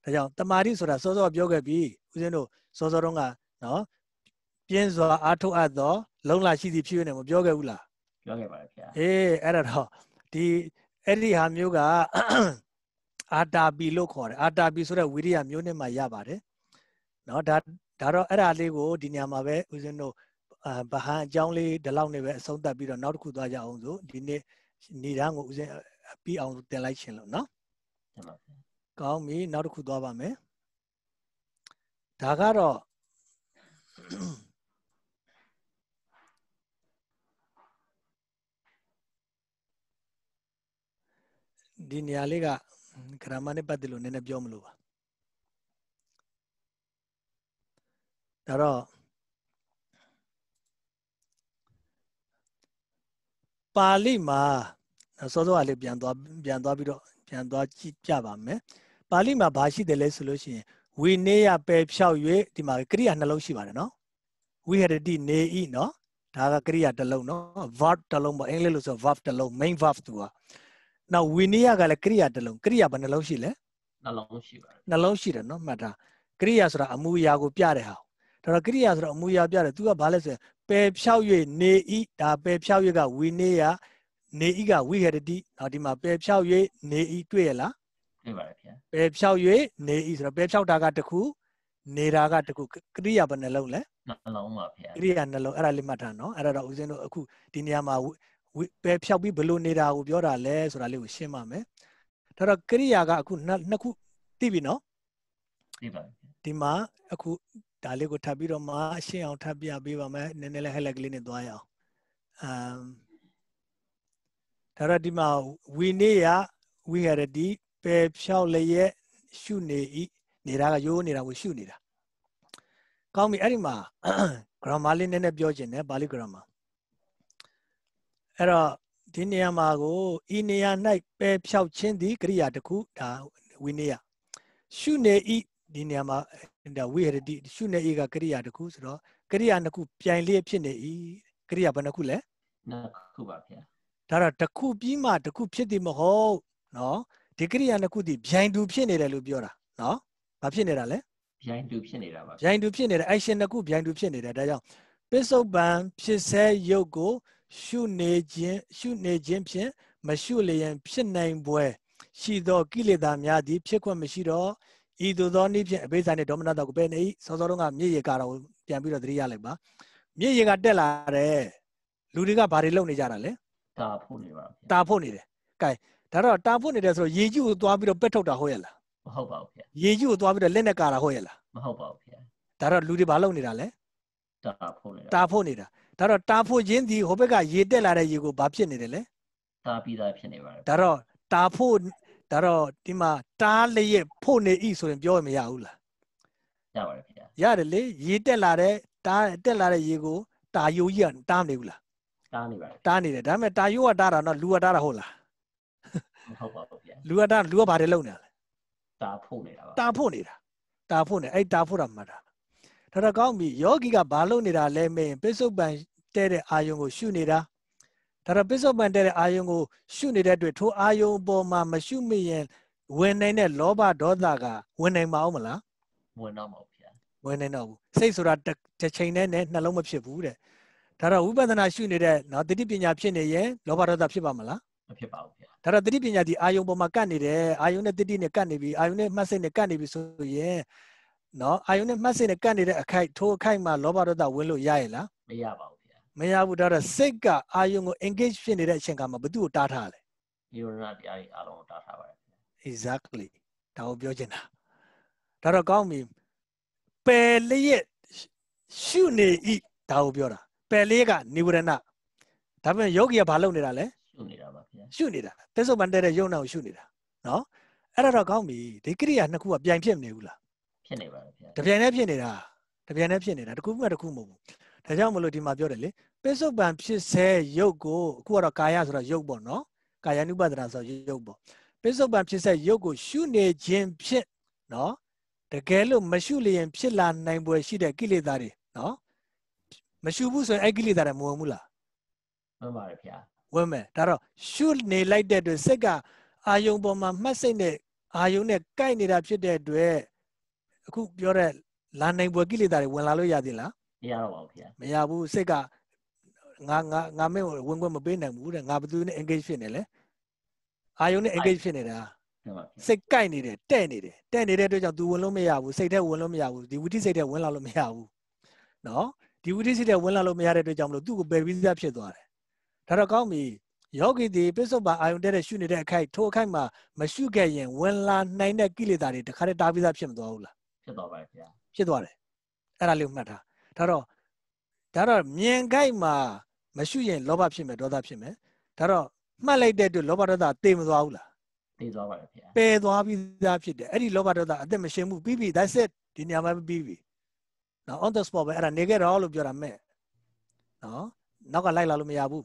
ဒါကြောင့်တမာတိဆိုတာစောစောပြောခဲ့ပြီဦးဇင်းတို့စောစောတုန်းကနော်ပြင်းစွာအားထုတ်အပ်သောလုံလရှိသည့်ဖြစ်ရနေမပြောခဲ့ဘူးလားပြောခဲ့ပါတယ်ခင်ဗျာအေးအဲ့ဒါတော့ဒီအဲ့ဒီဟာမျိုးကအာတာပီလို့ခေါ်တယ်အာတာပီဆိုတဲ့ဝိရိယမျိုးနဲ့မှရပါတယ်เนาะဒါဒါတော့အဲ့ဒါလေးကိုဒီညမှာပဲဦးဇင်းတို့ဗဟန်အကြောင်းလေးဒီလောက်နေပဲအဆုံးသတ်ပြီးတော့နောက်တစ်ခုသွားကြအောင်ဆိုဒီနေ့နေသားကိုဦးဇင်းပြီးအောင်တင်လိုက်ရှင်လို့เนาะကောင်းပြီနောက်တစ်ခုသွားပါမယ်ဒါကတော့ဒီနေရာလေးကဂရမနဲ့ပတ်သက်လို့နည်းနည်းပြောမလို့ပါဒါတော့ပါဠိမှာစောစောကလေးပြန်သွားပြန်သွားပြီးတော့ပြန်သွားကြည့်ကြပါမယ်ပါဠိမှာဘာရှိတယ်လဲဆိုလို့ရှိရင်ဝိနေယပယ်ဖြောက်၍ဒီမှာကရိယာနှလုံးရှိပါတယ်နော်ဝိဟရတိနေဤနော်ဒါကကရိယာတစ်လုံးနော် verb တစ်လုံးပေါ့အင်္ဂလိပ်လို့ဆို verb တစ်လုံး main verb သူကနောက်ဝိနည်းကလည်းကရိယာတစ်လုံးကရိယာဘယ်နှလုံးရှိလဲနှလုံးရှိပါတယ်နှလုံးရှိတယ်နော်မှတ်ထားကရိယာဆိုတာအမှုအရာကိုပြတဲ့ဟာဒါတော့ကရိယာဆိုတော့အမှုအရာပြတယ်သူကဘာလဲဆိုရင်ပယ်ဖြောက်၍နေဤဒါပယ်ဖြောက်၍ကဝိနည်းယနေဤကဝိဟရတိနောက်ဒီမှာပယ်ဖြောက်၍နေဤတွေ့ရလားတွေ့ပါတယ်ခင်ဗျပယ်ဖြောက်၍နေဤဆိုတော့ပယ်ဖြောက်တာကတခုနေတာကတခုကရိယာဘယ်နှလုံးလဲနှလုံးပါခင်ဗျကရိယာနှလုံးအဲ့ဒါလေးမှတ်ထားနော်အဲ့ဒါတော့ဦးဇင်းတို့အခုဒီနေရာမှာပယ်ဖြောက်ပြီးဘယ်လိုနေတာကိုပြောတာလဲဆိုတာလေးကိုရှင်းပါမယ်ဒါတော့ကရိယာကအခုနှစ်ခုသိပြီနော်သိပါပြီဒီမှာအခုဒါလေးကိုထပ်ပြီးတော့မှအရှင်းအောင်ထပ်ပြပေးပါမယ်နည်းနည်းလေးဟက်လက်ကလေးနဲ့သွားရအောင်အမ်ဒါတော့ဒီမှာဝီနေယဝိဟရတိပယ်ဖြောက်လျက်ရှုနေဤနေတာကရိုးနေတာကိုရှုနေတာကောင်းပြီအဲ့ဒီမှာ grammar လေးနည်းနည်းပြောခြင်းနဲ့ Pali grammar အဲ့တော့ဒီနေရာမှာကိုဤနေရာ၌ပယ်ဖြောက်ခြင်းသည်ကရိယာတစ်ခုဒါဝိနည်းရှုနေဤဒီနေရာမှာဒါဝိဟရတိရှုနေဤကကရိယာတစ်ခုဆိုတော့ကရိယာနှစ်ခုပြိုင်လျက်ဖြစ်နေဤကရိယာဘယ်နှခုလဲနှစ်ခုပါဗျာဒါတော့တစ်ခုပြီးမှတစ်ခုဖြစ်သည်မဟုတ်နော်ဒီကရိယာနှစ်ခုသည်ပြိုင်တူဖြစ်နေတယ်လို့ပြောတာနော်ဘာဖြစ်နေတာလဲပြိုင်တူဖြစ်နေတာပါဗျာပြိုင်တူဖြစ်နေတာ action နှစ်ခုပြိုင်တူဖြစ်နေတယ်ဒါကြောင့်ပစ္စုပန်ဖြစ်စေရုပ်ကိုရှုနေခြင်းရှုနေခြင်းဖြင့်မရှုလျင်ဖြစ်နိုင်ပွဲရှိသောကိလေသာများသည်ဖြစ်ခွင့်မရှိတော့ဤသို့သောနည်းဖြင့်အဘိဇာနှင့်ဒေါမနတောကိုပဲနေ၏စောစောတုန်းကမြေရေကာတော်ကိုပြန်ပြီးတော့သတိရလိုက်ပါမြေရေကတက်လာတယ်လူတွေကဘာတွေလုပ်နေကြတာလဲတာဖို့နေပါဗျာတာဖို့နေတယ်ကဲဒါတော့တာဖို့နေတယ်ဆိုတော့ရေကြီးကိုသွားပြီးတော့ပက်ထုတ်တာဟုတ်ရဲ့လားမဟုတ်ပါဘူးဗျာရေကြီးကိုသွားပြီးတော့လက်နဲ့ကာတာဟုတ်ရဲ့လားမဟုတ်ပါဘူးဗျာဒါတော့လူတွေဘာလုပ်နေတာလဲတာဖို့နေတာတာဖို့နေတာဒါတော့တာဖို့ခြင်းဒီဟိုဘက်ကရေတက်လာတဲ့ရေကိုဘာဖြစ်နေတယ်လဲတာပြီးသားဖြစ်နေပါတယ်ဒါတော့တာဖို့ဒါတော့ဒီမှာ တားလျက်ဖို့နေဤဆိုရင်ပြောရမရဘူးလားရပါတယ်ခင်ဗျာရတယ်လေရေတက်လာတဲ့တားတက်လာတဲ့ရေကို တာယိုကြီးကတားမနေဘူးလားတားနေပါတယ်တားနေတယ်ဒါပေမဲ့တာယိုကတားတာတော့လူကတားတာဟုတ်လားမဟုတ်ပါဘူးခင်ဗျာလူကတားလူကဘာတွေလုပ်နေတာလဲတားဖို့နေတာပါတားဖို့နေတာတားဖို့နေအဲ့တားဖို့တာမှတ်တာဒါတော့ကောင်းပြီယောဂီကဘာလုပ်နေတာလဲမင်းပစ္စုပန်တဲ့တဲ့အာယုံကို ရှုနေတာဒါတော့ပစ္စုပန်တဲ့တဲ့အာယုံကိုရှုနေတဲ့အတွက်ထိုအာယုံပေါ်မှာမရှုမိရင်ဝင်နိုင်တဲ့လောဘဒေါသကဝင်နိုင်မအောင်မလားဝင်တော့မဟုတ်ဗျာဝင်နိုင်တော့ဘူးစိတ်ဆိုတာတစ်ချိန်နဲ့နှလုံးမဖြစ်ဘူးတဲ့ဒါတော့ဝိပဿနာရှုနေတဲ့နော်တတိပညာဖြစ်နေရင်လောဘဒေါသဖြစ်ပါမလားမဖြစ်ပါဘူးဗျာဒါတော့တတိပညာဒီအာယုံပေါ်မှာကတ်နေတယ်အာယုံနဲ့တတိနဲ့ကတ်နေပြီအာယုံနဲ့မှတ်စိတ်နဲ့ကတ်နေပြီဆိုရင်နော်အာယုန်နဲ့မှတ်စိတ်နဲ့ကန့်နေတဲ့အခိုက်ထိုးအခိုက်မှာလောဘဒေါသဝင်လို့ရရင်လားမရပါဘူးဗျာမရဘူးဒါတော့စိတ်ကအာယုန်ကို engage ဖြစ်နေတဲ့အချိန်ကမှဘသူ့ကိုတားထားလဲယောရဏတရားကြီးအားလုံးကိုတားထားပါတယ် exactly ဒါကိုပြောချင်တာဒါတော့ကောင်းပြီပယ်လျက်ရှုနေဤဒါကိုပြောတာပယ်လျက်ကနိဝရဏဒါပေမဲ့ယောဂီကဘာလုပ်နေတာလဲရှုနေတာပါဗျာရှုနေတာသစ္စုပန်တဲ့ရုံနာကိုရှုနေတာနော်အဲ့ဒါတော့ကောင်းပြီဒီကိရိယာနှစ်ခုကပြိုင်ဖြစ်မနေဘူးလားဖြစ်နေပါတယ်ခင်ဗျာတပြိုင်တည်းဖြစ်နေတာတပြိုင်တည်းဖြစ်နေတာတစ်ခုမှတစ်ခုမဟုတ်ဘူးဒါကြောင့်မလို့ဒီမှာပြောတယ်လေပိစုပန်ဖြစ်စေရုပ်ကိုအခုကတော့ကာယဆိုတော့ရုပ်ပေါ့နော်ကာယ ानु ပဒနာဆိုတော့ရုပ်ပေါ့ပိစုပန်ဖြစ်စေရုပ်ကိုရှုနေခြင်းဖြစ်နော်တကယ်လို့မရှုလျင် ဖြစ်လာနိုင်ပွဲရှိတဲ့ကိလေသာတွေနော်မရှုဘူးဆိုရင်အဲ့ကိလေသာတွေမဝင်ဘူးလားဝင်ပါတယ်ခင်ဗျာဝင်မယ်ဒါတော့ရှုနေလိုက်တဲ့အတွက်စိတ်ကအာယုံပေါ်မှာမှတ်စိတ်နဲ့အာယုံနဲ့ကိုက်နေတာဖြစ်တဲ့အတွက်အခုပြောတဲ့လာနိုင်ပွဲကိလေသာတွေဝင်လာလို့ရသေးလားမရတော့ပါဘူးခင်ဗျာမရဘူးစိတ်ကငါငါငါမင်းကိုဝင်ခွင့်မပေးနိုင်ဘူးတဲ့ငါဘသူနဲ့ engage ဖြစ်နေလဲအာယုံနဲ့ engage ဖြစ်နေတာစိတ်ကြိုက်နေတယ်တဲ့နေတယ်တဲ့နေတဲ့အတွက်ကြောင့် तू ဝင်လို့မရဘူးစိတ်ထဲဝင်လို့မရဘူးဒီဝိတိစိတ်ထဲဝင်လာလို့မရဘူးနော်ဒီဝိတိစိတ်ထဲဝင်လာလို့မရတဲ့အတွက်ကြောင့်မလို့သူ့ကိုပယ်ပြီးသားဖြစ်သွားတယ်ဒါတော့ကောင်းပြီယောဂီဒီပစ္စုပန်အာယုံတဲ့တဲ့ရှုနေတဲ့အခိုက်ထိုအခိုက်မှာမရှုခဲ့ရင်ဝင်လာနိုင်တဲ့ကိလေသာတွေတခါတည်းတားပြီးသားဖြစ်မသွားဘူးလားဖြစ်သွားပါတယ်ခင်ဗျာဖြစ်သွားတယ်အဲ့ဒါလေးကိုမှတ်ထားဒါတော့ဒါတော့မြင်ခိုက်မှာမရှိရင်လောဘဖြစ်မယ်ဒေါသဖြစ်မယ်ဒါတော့မှတ်လိုက်တဲ့အတွက်လောဘဒေါသတေမသွားဘူးလားတေသွားပါတယ်ခင်ဗျာပယ်သွားပြီးသားဖြစ်တယ်အဲ့ဒီလောဘဒေါသအသက်မရှင်ဘူးပြီးပြီ that's it ဒီနေရာမှာပြီးပြီနော် on the spot ပဲအဲ့ဒါနေခဲ့တော့လို့ပြောတာမဲ့နော်နောက်ကလိုက်လာလို့မရဘူး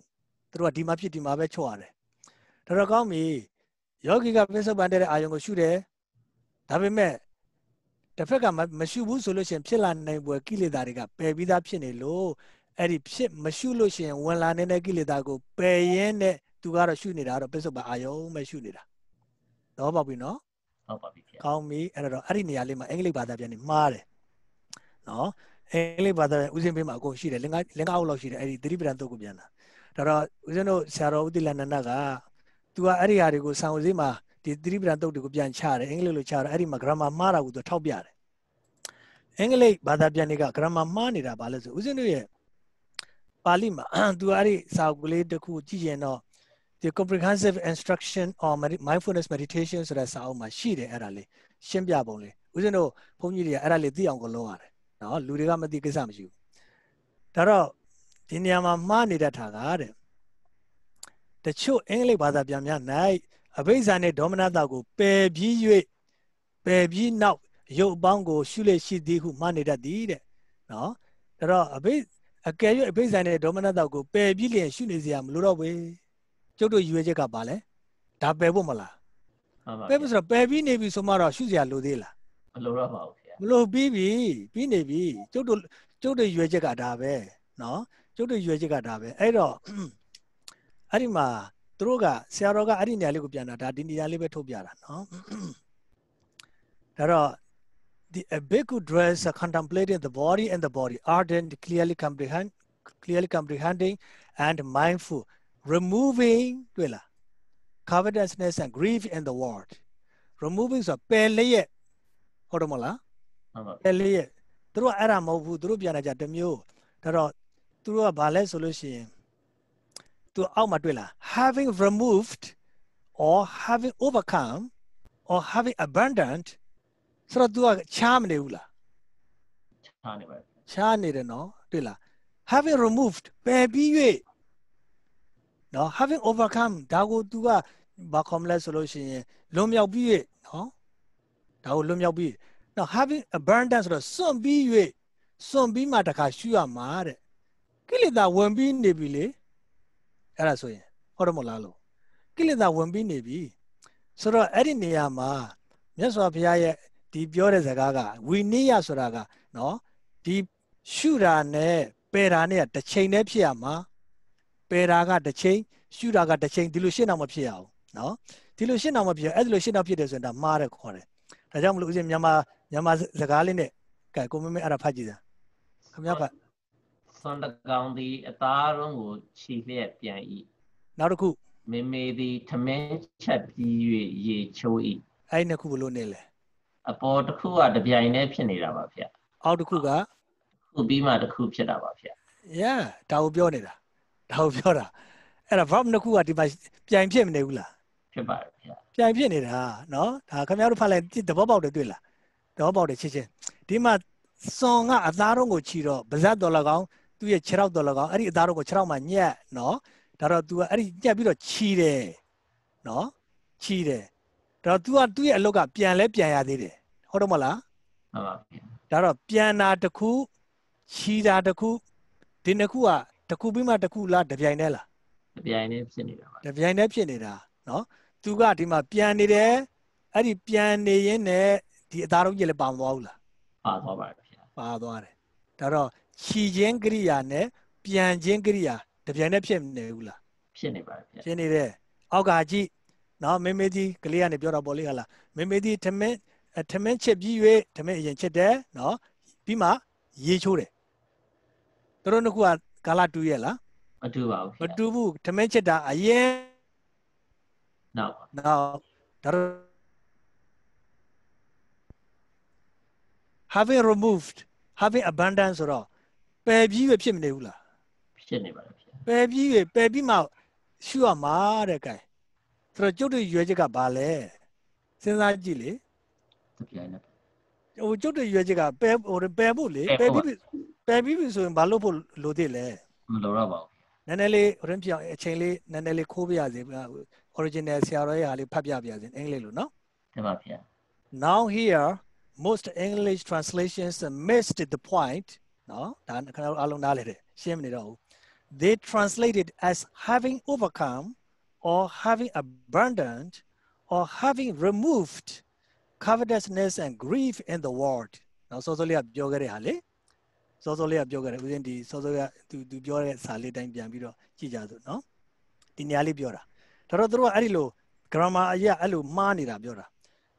သူတို့ကဒီမှာဖြစ်ဒီမှာပဲချော့ရတယ်ဒါတော့ကောင်းပြီယောဂီကပစ္စုပန်တဲ့အာယုံကိုရှုတယ်ဒါပေမဲ့တစ်ဖက်ကမရှိဘူးဆိုလို့ရှိရင်ဖြစ်လာနိုင်ပွဲကိလေသာတွေကပယ်ပြီးသားဖြစ်နေလို့အဲ့ဒီဖြစ်မရှိလို့ရှိရင်ဝင်လာနေတဲ့ကိလေသာကိုပယ်ရင်းနဲ့သူကတော့ရှုနေတာတော့ပစ္စုပန်အာယုံပဲရှုနေတာတော့ပါပြီနော်ဟုတ်ပါပြီခင်ဗျာကောင်းပြီအဲ့တော့အဲ့ဒီနေရာလေးမှာအင်္ဂလိပ်ဘာသာပြန်နေမှားတယ်နော်အင်္ဂလိပ်ဘာသာပြန်ဥစဉ်ပေးမှာအကုန်ရှိတယ်လင်္ကာလင်္ကာအုပ်လောက်ရှိတယ်အဲ့ဒီသတိပဋ္ဌာန်တုတ်ကိုပြန်လာဒါတော့ဦးဇင်းတို့ဆရာတော်ဦးတိလနန္ဒက तू ကအဲ့ဒီဟာတွေကိုဆောင်းစည်းမှာဒီသတိပ္ပဏတုတ်တွေကိုပြန်ချတယ်အင်္ဂလိပ်လိုချတော့အဲ့ဒီမှာ grammar မှားတာကိုသူထောက်ပြတယ်အင်္ဂလိပ်ဘာသာပြန်တွေက grammar မှားနေတာဘာလဲဆိုဦးဇင်းတို့ရဲ့ပါဠိမှာသူအဲ့ဒီစာအုပ်ကလေးတစ်ခုကြည့်ရင်တော့ the comprehensive instruction on mindfulness meditation ဆိုတဲ့စာအုပ်မှာရှိတယ်အဲ့ဒါလေးရှင်းပြပုံလေးဦးဇင်းတို့ဘုန်းကြီးတွေကအဲ့ဒါလေးသိအောင်ကိုလုပ်ရတယ်နော်လူတွေကမသိကိစ္စမရှိဘူးဒါတော့ဒီနေရာမှာမှားနေတတ်တာကတဲ့တချို့အင်္ဂလိပ်ဘာသာပြန်များ night အဘိဇာနဲ့ဒေါမနတာကိုပယ်ပြီး၍ပယ်ပြီးနောက်ရုပ်အပေါင်းကိုရှုလေရှိသည်ဟုမှနေတတ်သည်တဲ့နော်ဒါတော့အဘိအကယ်၍အဘိဇာနဲ့ဒေါမနတာကိုပယ်ပြီးလျင်ရှုနေစရာမလိုတော့ဘူးကျုပ်တို့ရွေးချက်ကပါလဲဒါပယ်ဖို့မလားပယ်ဖို့ဆိုတော့ပယ်ပြီးနေပြီဆိုမှတော့ရှုစရာလိုသေးလားမလိုတော့ပါဘူးခင်ဗျမလိုပြီးပြီပြီးနေပြီကျုပ်တို့ကျုပ်တို့ရွေးချက်ကဒါပဲနော်ကျုပ်တို့ရွေးချက်ကဒါပဲအဲ့တော့အဲ့ဒီမှာသူတို့ကဆရာတော်ကအဲ့ဒီနေရာလေးကိုပြန်တာဒါဒီနေရာလေးပဲထုတ်ပြတာနော်ဒါတော့ the abhikkhu dress are contemplating the body and the body ardent clearly comprehend clearly comprehending and mindful removing တွေ့လား covetousness and grief in the world removing ဆိုပယ်လျက်ဟုတ်တယ်မလားမှန်ပါပယ်လျက်သူတို့အဲ့ဒါမဟုတ်ဘူးသူတို့ပြန်လာကြတမျိုးဒါတော့သူတို့ကဘာလဲဆိုလို့ရှိရင် to Aumadwila, having removed or having overcome or having abandoned dua Sradua Chamneula. Chanira no Dwila. Having removed baby. No, having overcome Dago Dua Bakomla solution, Lumia B. No, Dao Lumia Now having abandoned, so some be you, some be Mataka Shua Mare. Kill it that will အဲ့ဒါဆိုရင်ဟုတ်တော့မလားလို့ကိလေသာဝင်ပြီးနေပြီဆိုတော့အဲ့ဒီနေရာမှာမြတ်စွာဘုရားရဲ့ဒီပြောတဲ့ဇာကားကဝိနည်းဆိုတာက နော်ဒီရှုတာနဲ့ပယ်တာနဲ့တစ်ချိန်တည်းဖြစ်ရမှာပယ်တာကတစ်ချိန်ရှုတာကတစ်ချိန်ဒီလိုရှင်းအောင်မဖြစ်ရအောင်နော်ဒီလိုရှင်းအောင်မဖြစ်ရအဲ့ဒီလိုရှင်းအောင်ဖြစ်တယ်ဆိုရင်ဒါမှားတယ်ခေါ်တယ်ဒါကြောင့်မလို့ဦးဇင်းမြန်မာမြန်မာစကားလေးနဲ့ကဲကိုမမေအဲ့ဒါဖတ်ကြည့်စမ်းခင်ဗျားဖတ်ဆွန်တကောင်သည်အသားရုံးကိုခြိလျက်ပြန်၏နောက်တစ်ခုမေမေသည်ထမင်းချက်ပြီး၍ရေချိုး၏အဲ့နှစ်ခုဘလို့နေလဲအပေါ်တစ်ခုကတပြိုင်တည်းဖြစ်နေတာပါဗျအောက်တစ်ခုကခုပြီးမှတစ်ခုဖြစ်တာပါဗျ Yeah ဒါကိုပြောနေတာဒါကိုပြောတာအဲ့ဒါ verb နှစ်ခုကဒီမှာပြိုင်ဖြစ်မနေဘူးလားဖြစ်ပါတယ်ဗျပြိုင်ဖြစ်နေတာเนาะဒါခင်ဗျားတို့ဖတ်လိုက်တဘောပေါက်တယ်တွေ့လားတဘောပေါက်တယ်ချစ်ချင်းဒီမှာစွန်ကအသားတော့ကိုချီတော့ဗဇတ်တော်၎င်းသူ့ရဲ့ခြေထောက်တော်လကောင်အဲ့ဒီအသားတော်ကိုခြေထောက်မှာညက်နော်ဒါတော့ तू ကအဲ့ဒီညက်ပြီးတော့ခြီးတယ်နော်ခြီးတယ်ဒါတော့ तू ကသူ့ရဲ့အလုတ်ကပြန်လဲပြန်ရသေးတယ်ဟုတ်တော့မလားဟုတ်ပါပြီဒါတော့ပြန်တာတစ်ခုခြီးတာတစ်ခုဒီနှစ်ခုကတစ်ခုပြီးမှတစ်ခုလားတပြိုင်တည်းလားတပြိုင်တည်းဖြစ်နေတာပါတပြိုင်တည်းဖြစ်နေတာနော် तू ကဒီမှာ ပြန်နေတယ်အဲ့ဒီပြန်နေရင်းနဲ့ဒီအသားတော်ကြီးလည်းပါမသွားဘူးလားပါသွားပါတယ်ပါသွားတယ်ဒါတော့ခြီခြင်းကရိယာနဲ့ပြန်ခြင်းကရိယာတပြိုင်တည်းဖြစ်နေဘူးလားဖြစ်နေပါတယ်ဗျဖြစ်နေတယ်အောက်ကကြည့်နော်မေမေကြီးကလေးကနေပြောတော့ပေါ့လေဟာလားမေမေကြီးထမင်းထမင်းချစ်ပြီး၍ထမင်းအရင်ချစ်တယ်နော်ပြီးမှရေချိုးတယ်တို့နှစ်ခုကကာလတူရဲ့လားမတူပါဘူးမတူဘူးထမင်းချစ်တာအရင်နောက်နောက်ဒါ having removed having abandoned ဆိုတော့ပယ်ပြီးပဲဖြစ်မနေဘူးလားဖြစ်နေပါတယ်ပယ်ပြီးပဲပယ်ပြီးမှရှုရမှာတဲ့ကဲဆိုတော့ကျုပ်တို့ရွယ်ချက်ကဘာလဲစဉ်းစားကြည့်လေတပြိုင်နက်ဟိုကျုပ်တို့ရွယ်ချက်ကပယ်ဟိုပယ်ဖို့လေပယ်ပြီးပယ်ပြီးပြီဆိုရင်ဘာလို့ဖို့လိုသေးလဲမလိုတော့ပါဘူးနည်းနည်းလေးဟိုရင်ပြအောင်အချိန်လေးနည်းနည်းလေးခိုးပြရစေ original ဆရာတော်ရဲ့ဟာလေးဖတ်ပြပြစေအင်္ဂလိပ်လိုနော်တင်ပါဗျာ now here most english translations missed the point နော်ဒါခဏအားလုံးနားလေတယ်ရှင်းမနေတော့ဘူး they translated as having overcome or having abandoned or having removed covetousness and grief in the world နော်စောစောလေးကပြောခဲ့တဲ့ဟာလေစောစောလေးကပြောခဲ့တယ်ဦးဇင်းဒီစောစောကသူသူပြောတဲ့စာလေးတိုင်းပြန်ပြီးတော့ကြည့်ကြစို့နော်ဒီနေရာလေးပြောတာဒါတော့သူတို့ကအဲ့ဒီလို grammar အရာအဲ့လိုမှားနေတာပြောတာ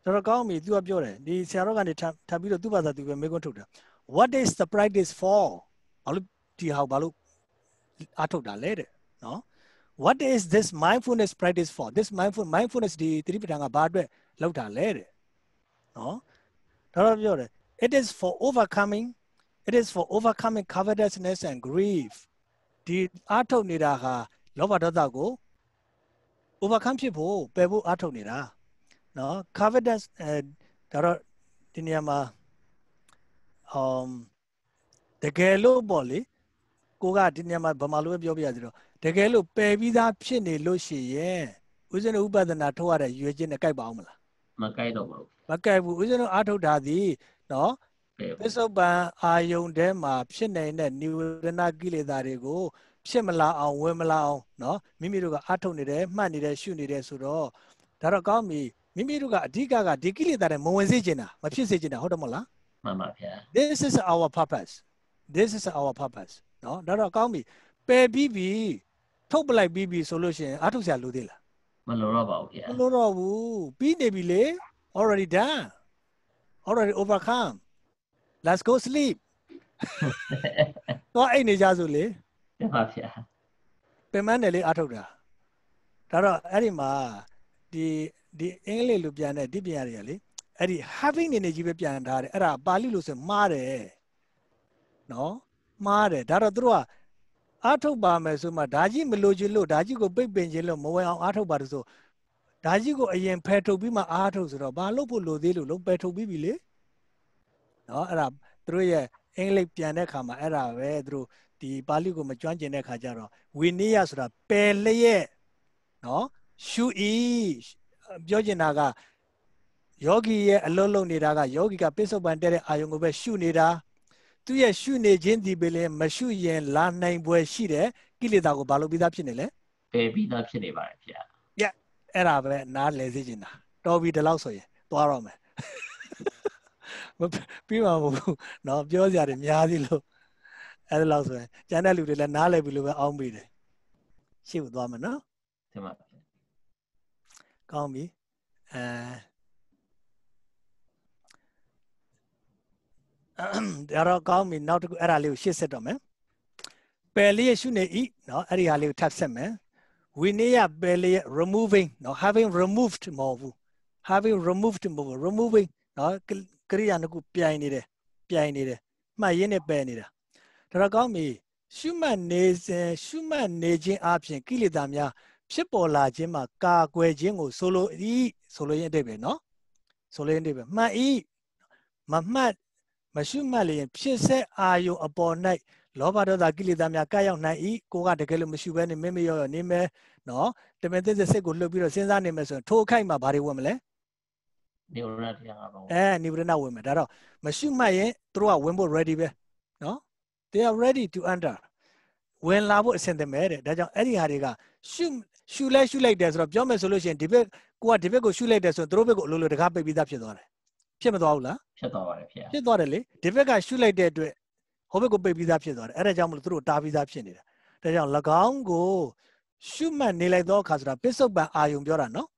တော်တော်ကောင်းပြီသူကပြောတယ်ဒီဆရာတော်ကနေထပ်ပြီးတော့သူ့ဘာသာသူပဲမေးခွန်းထုတ်တာ what is the practice for? later, no? What is this mindfulness practice for? This mindful mindfulness di no? ဒီသတိပဋ္ဌာန်ကဘာအတွက်လောက်တာလဲတဲ့။နော်။ဒါတော့ပြောတယ် It is for overcoming it is for overcoming covetousness and grief Di ni ဒီအားထုတ်နေတာဟာလောဘဒေါသကို overcome ni ဖြစ်ဖို့ပယ်ဖို့အားထုတ်နေတာ။နော် covetous အဲဒါတော့ဒီနေရာမှာ um တကယ်လို့ပေါ့လေကိုကဒီနေရာမှာဗမာလိုပဲပြောပြရစီတော့တကယ်လို့ပယ်ပြီးသားဖြစ်နေလို့ရှိရင်ဦးဇင်းတို့ဥပဒနာထုတ်ရတဲ့ရွေးချင်းနဲ့ကြိုက်ပါအောင်မလားမကြိုက်တော့ပါဘူးမကြိုက်ဘူးဦးဇင်းတို့အာထုတ်တာဒီနော်ပစ္စုပန်အာယုန်ထဲမှာဖြစ်နေတဲ့နိဝရဏကိလေသာတွေကိုဖြစ်မလာအောင်ဝင်မလာအောင်နော်မိမိတို့ကအာထုတ်နေတယ်မှတ်နေတယ်ရှုနေတယ်ဆိုတော့ဒါတော့ကောင်းပြီမိမိတို့ကအဓိကကဒီကိလေသာတွေမဝင်စေချင်တာမဖြစ်စေချင်တာဟုတ်တယ်မဟုတ်လားမှန်ပါဗျာ this is our purpose this is our purpose เนาะဒါတော့ကောင်းပြီပယ်ပြီးပြီထုတ်ပလိုက်ပြီးပြီဆိုလို့ရှိရင်အားထုတ်စရာလိုသေးလားမလိုတော့ပါဘူးခင်ဗျာမလိုတော့ဘူးပြီးနေပြီလေ already done already overcome let's go sleep တော့အိတ်နေကြစို့လေတင်ပါဗျာပင်မနဲ့လေးအားထုတ်တာဒါတော့အဲ့ဒီမှာဒီဒီအင်္ဂလိပ်လိုပြန်တဲ့ဒီပညာတွေကလေအဲ့ဒီ having နေနေကြီးပဲပြန်ထားတယ်အဲ့ဒါပါဠိလို့ဆိုမှားတယ်နော်မှားတယ်ဒါတော့သူတို့ကအထုတ်ပါမယ်ဆိုမှဒါကြီးမလိုချင်လို့ဒါကြီးကိုပိတ်ပင်ခြင်းလို့မဝင်အောင်အထုတ်ပါလို့ဆိုဒါကြီးကိုအရင်ဖယ်ထုတ်ပြီးမှအားထုတ်ဆိုတော့ဘာလို့ဖို့လိုသေးလို့လုံးဖယ်ထုတ်ပြီးပြီလေနော်အဲ့ဒါသူတို့ရဲ့အင်္ဂလိပ်ပြန်တဲ့အခါမှာအဲ့ဒါပဲသူတို့ဒီပါဠိကိုမကျွမ်းကျင်တဲ့အခါကျတော့ဝိနည်းဆိုတာပယ်လျက်နော်ရှုဤပြောချင်တာကယောဂီရဲ့အလုံးလုံးနေတာကယောဂီကပိဿုပန်တဲ့တဲ့အာယုံကိုပဲရှုနေတာသူရဲ့ရှုနေခြင်းဒီပဲလဲမရှုရင် လာနိုင်ပွဲရှိတယ်ကိလေသာကိုဘာလို့ပြီးသားဖြစ်နေလဲပယ်ပြီးသားဖြစ်နေပါတယ်ဗျာ။ Yeah အဲ့ဒါပဲနားလည်စေချင်တာတော်ပြီဒီလောက်ဆိုရင်သွားတော့မယ်မပြီးမှာမဟုတ်ဘူးเนาะပြောစရာတွေများသေးလို့အဲ့ဒါလောက်ဆိုရင်ကျန်တဲ့လူတွေလည်းနားလည်ပြီလို့ပဲအောင်းပြီးတယ်ရှေ့ကိုသွားမယ်เนาะတင်ပါကောင်းပြီအဲဒါတော့ကောင်းပြီနောက်တစ်ခုအဲ့ဒါလေးကိုရှေ့ဆက်တော့မယ်ပယ်လေးရဲ့ရှုနေဤနော်အဲ့ဒီဟာလေးကိုထပ်ဆက်မယ်ဝိနည်းရပယ်လေးရဲ့ removing နော် having removed မဟုတ်ဘူး having removed မဟုတ်ဘူး removing နော်ကရိယာနှစ်ခုပြိုင်နေတယ်ပြိုင်နေတယ်မှတ်ရင်းနဲ့ပယ်နေတာဒါတော့ကောင်းပြီရှုမှတ်နေစဉ်ရှုမှတ်နေခြင်းအပြင်ကိလေသာများ ဖြစ်ပေါ်လာခြင်းမှာကာကွယ်ခြင်းကိုဆိုလိုဤဆိုလိုရင်းအတိတ်ပဲနော်ဆိုလိုရင်းအတိတ်ပဲမှတ်ဤမမှတ်ရှုမှတ်လျင်ဖြစ်ဆက်အာယုံအပေါ်၌လောဘဒေါသကိလေသာများကပ်ရောက်နိုင်၏ကိုကတကယ်လို့မရှုဘဲနဲ့မင်းမရောရောနေမယ်နော်တမင်သစ်စိတ်ကိုလှုပ်ပြီးတော့စဉ်းစားနေမယ်ဆိုရင်ထိုအခိုက်မှာဘာတွေဝင်မလဲနိဗ္ဗာန်တရားပါအဲနိဗ္ဗာန်ဝင်မယ်ဒါတော့မရှုမှတ်ရင်သူတို့ကဝင်ဖို့ ready ပဲနော် they are ready to enter ဝင်လာဖို့အဆင်သင့်ပဲတဲ့ဒါကြောင့်အဲ့ဒီဟာတွေကရှုရှုလဲရှုလိုက်တယ်ဆိုတော့ပြောမယ်ဆိုလို့ရှိရင်ဒီဘက်ကိုကဒီဘက်ကိုရှုလိုက်တယ်ဆိုရင်သူတို့ဘက်ကိုအလိုလိုတကားပိတ်ပြီးသားဖြစ်သွားတယ်ဖြစ်မသွားဘူးလားဖြစ်သွားပါတယ်ဖေဖြစ်သွားတယ်လေဒီဘက်ကရှုလိုက်တဲ့အတွက်ဟိုဘက်ကိုပိတ်ပြီးသားဖြစ်သွားတယ်အဲ့ဒါကြောင့်မလို့သူတို့တားပြီးသားဖြစ်နေတာဒါကြောင့်၎င်းကိုရှုမှတ်နေလိုက်တော့အခါဆိုတာပစ္စုပန်အာယုံပြောတာနော်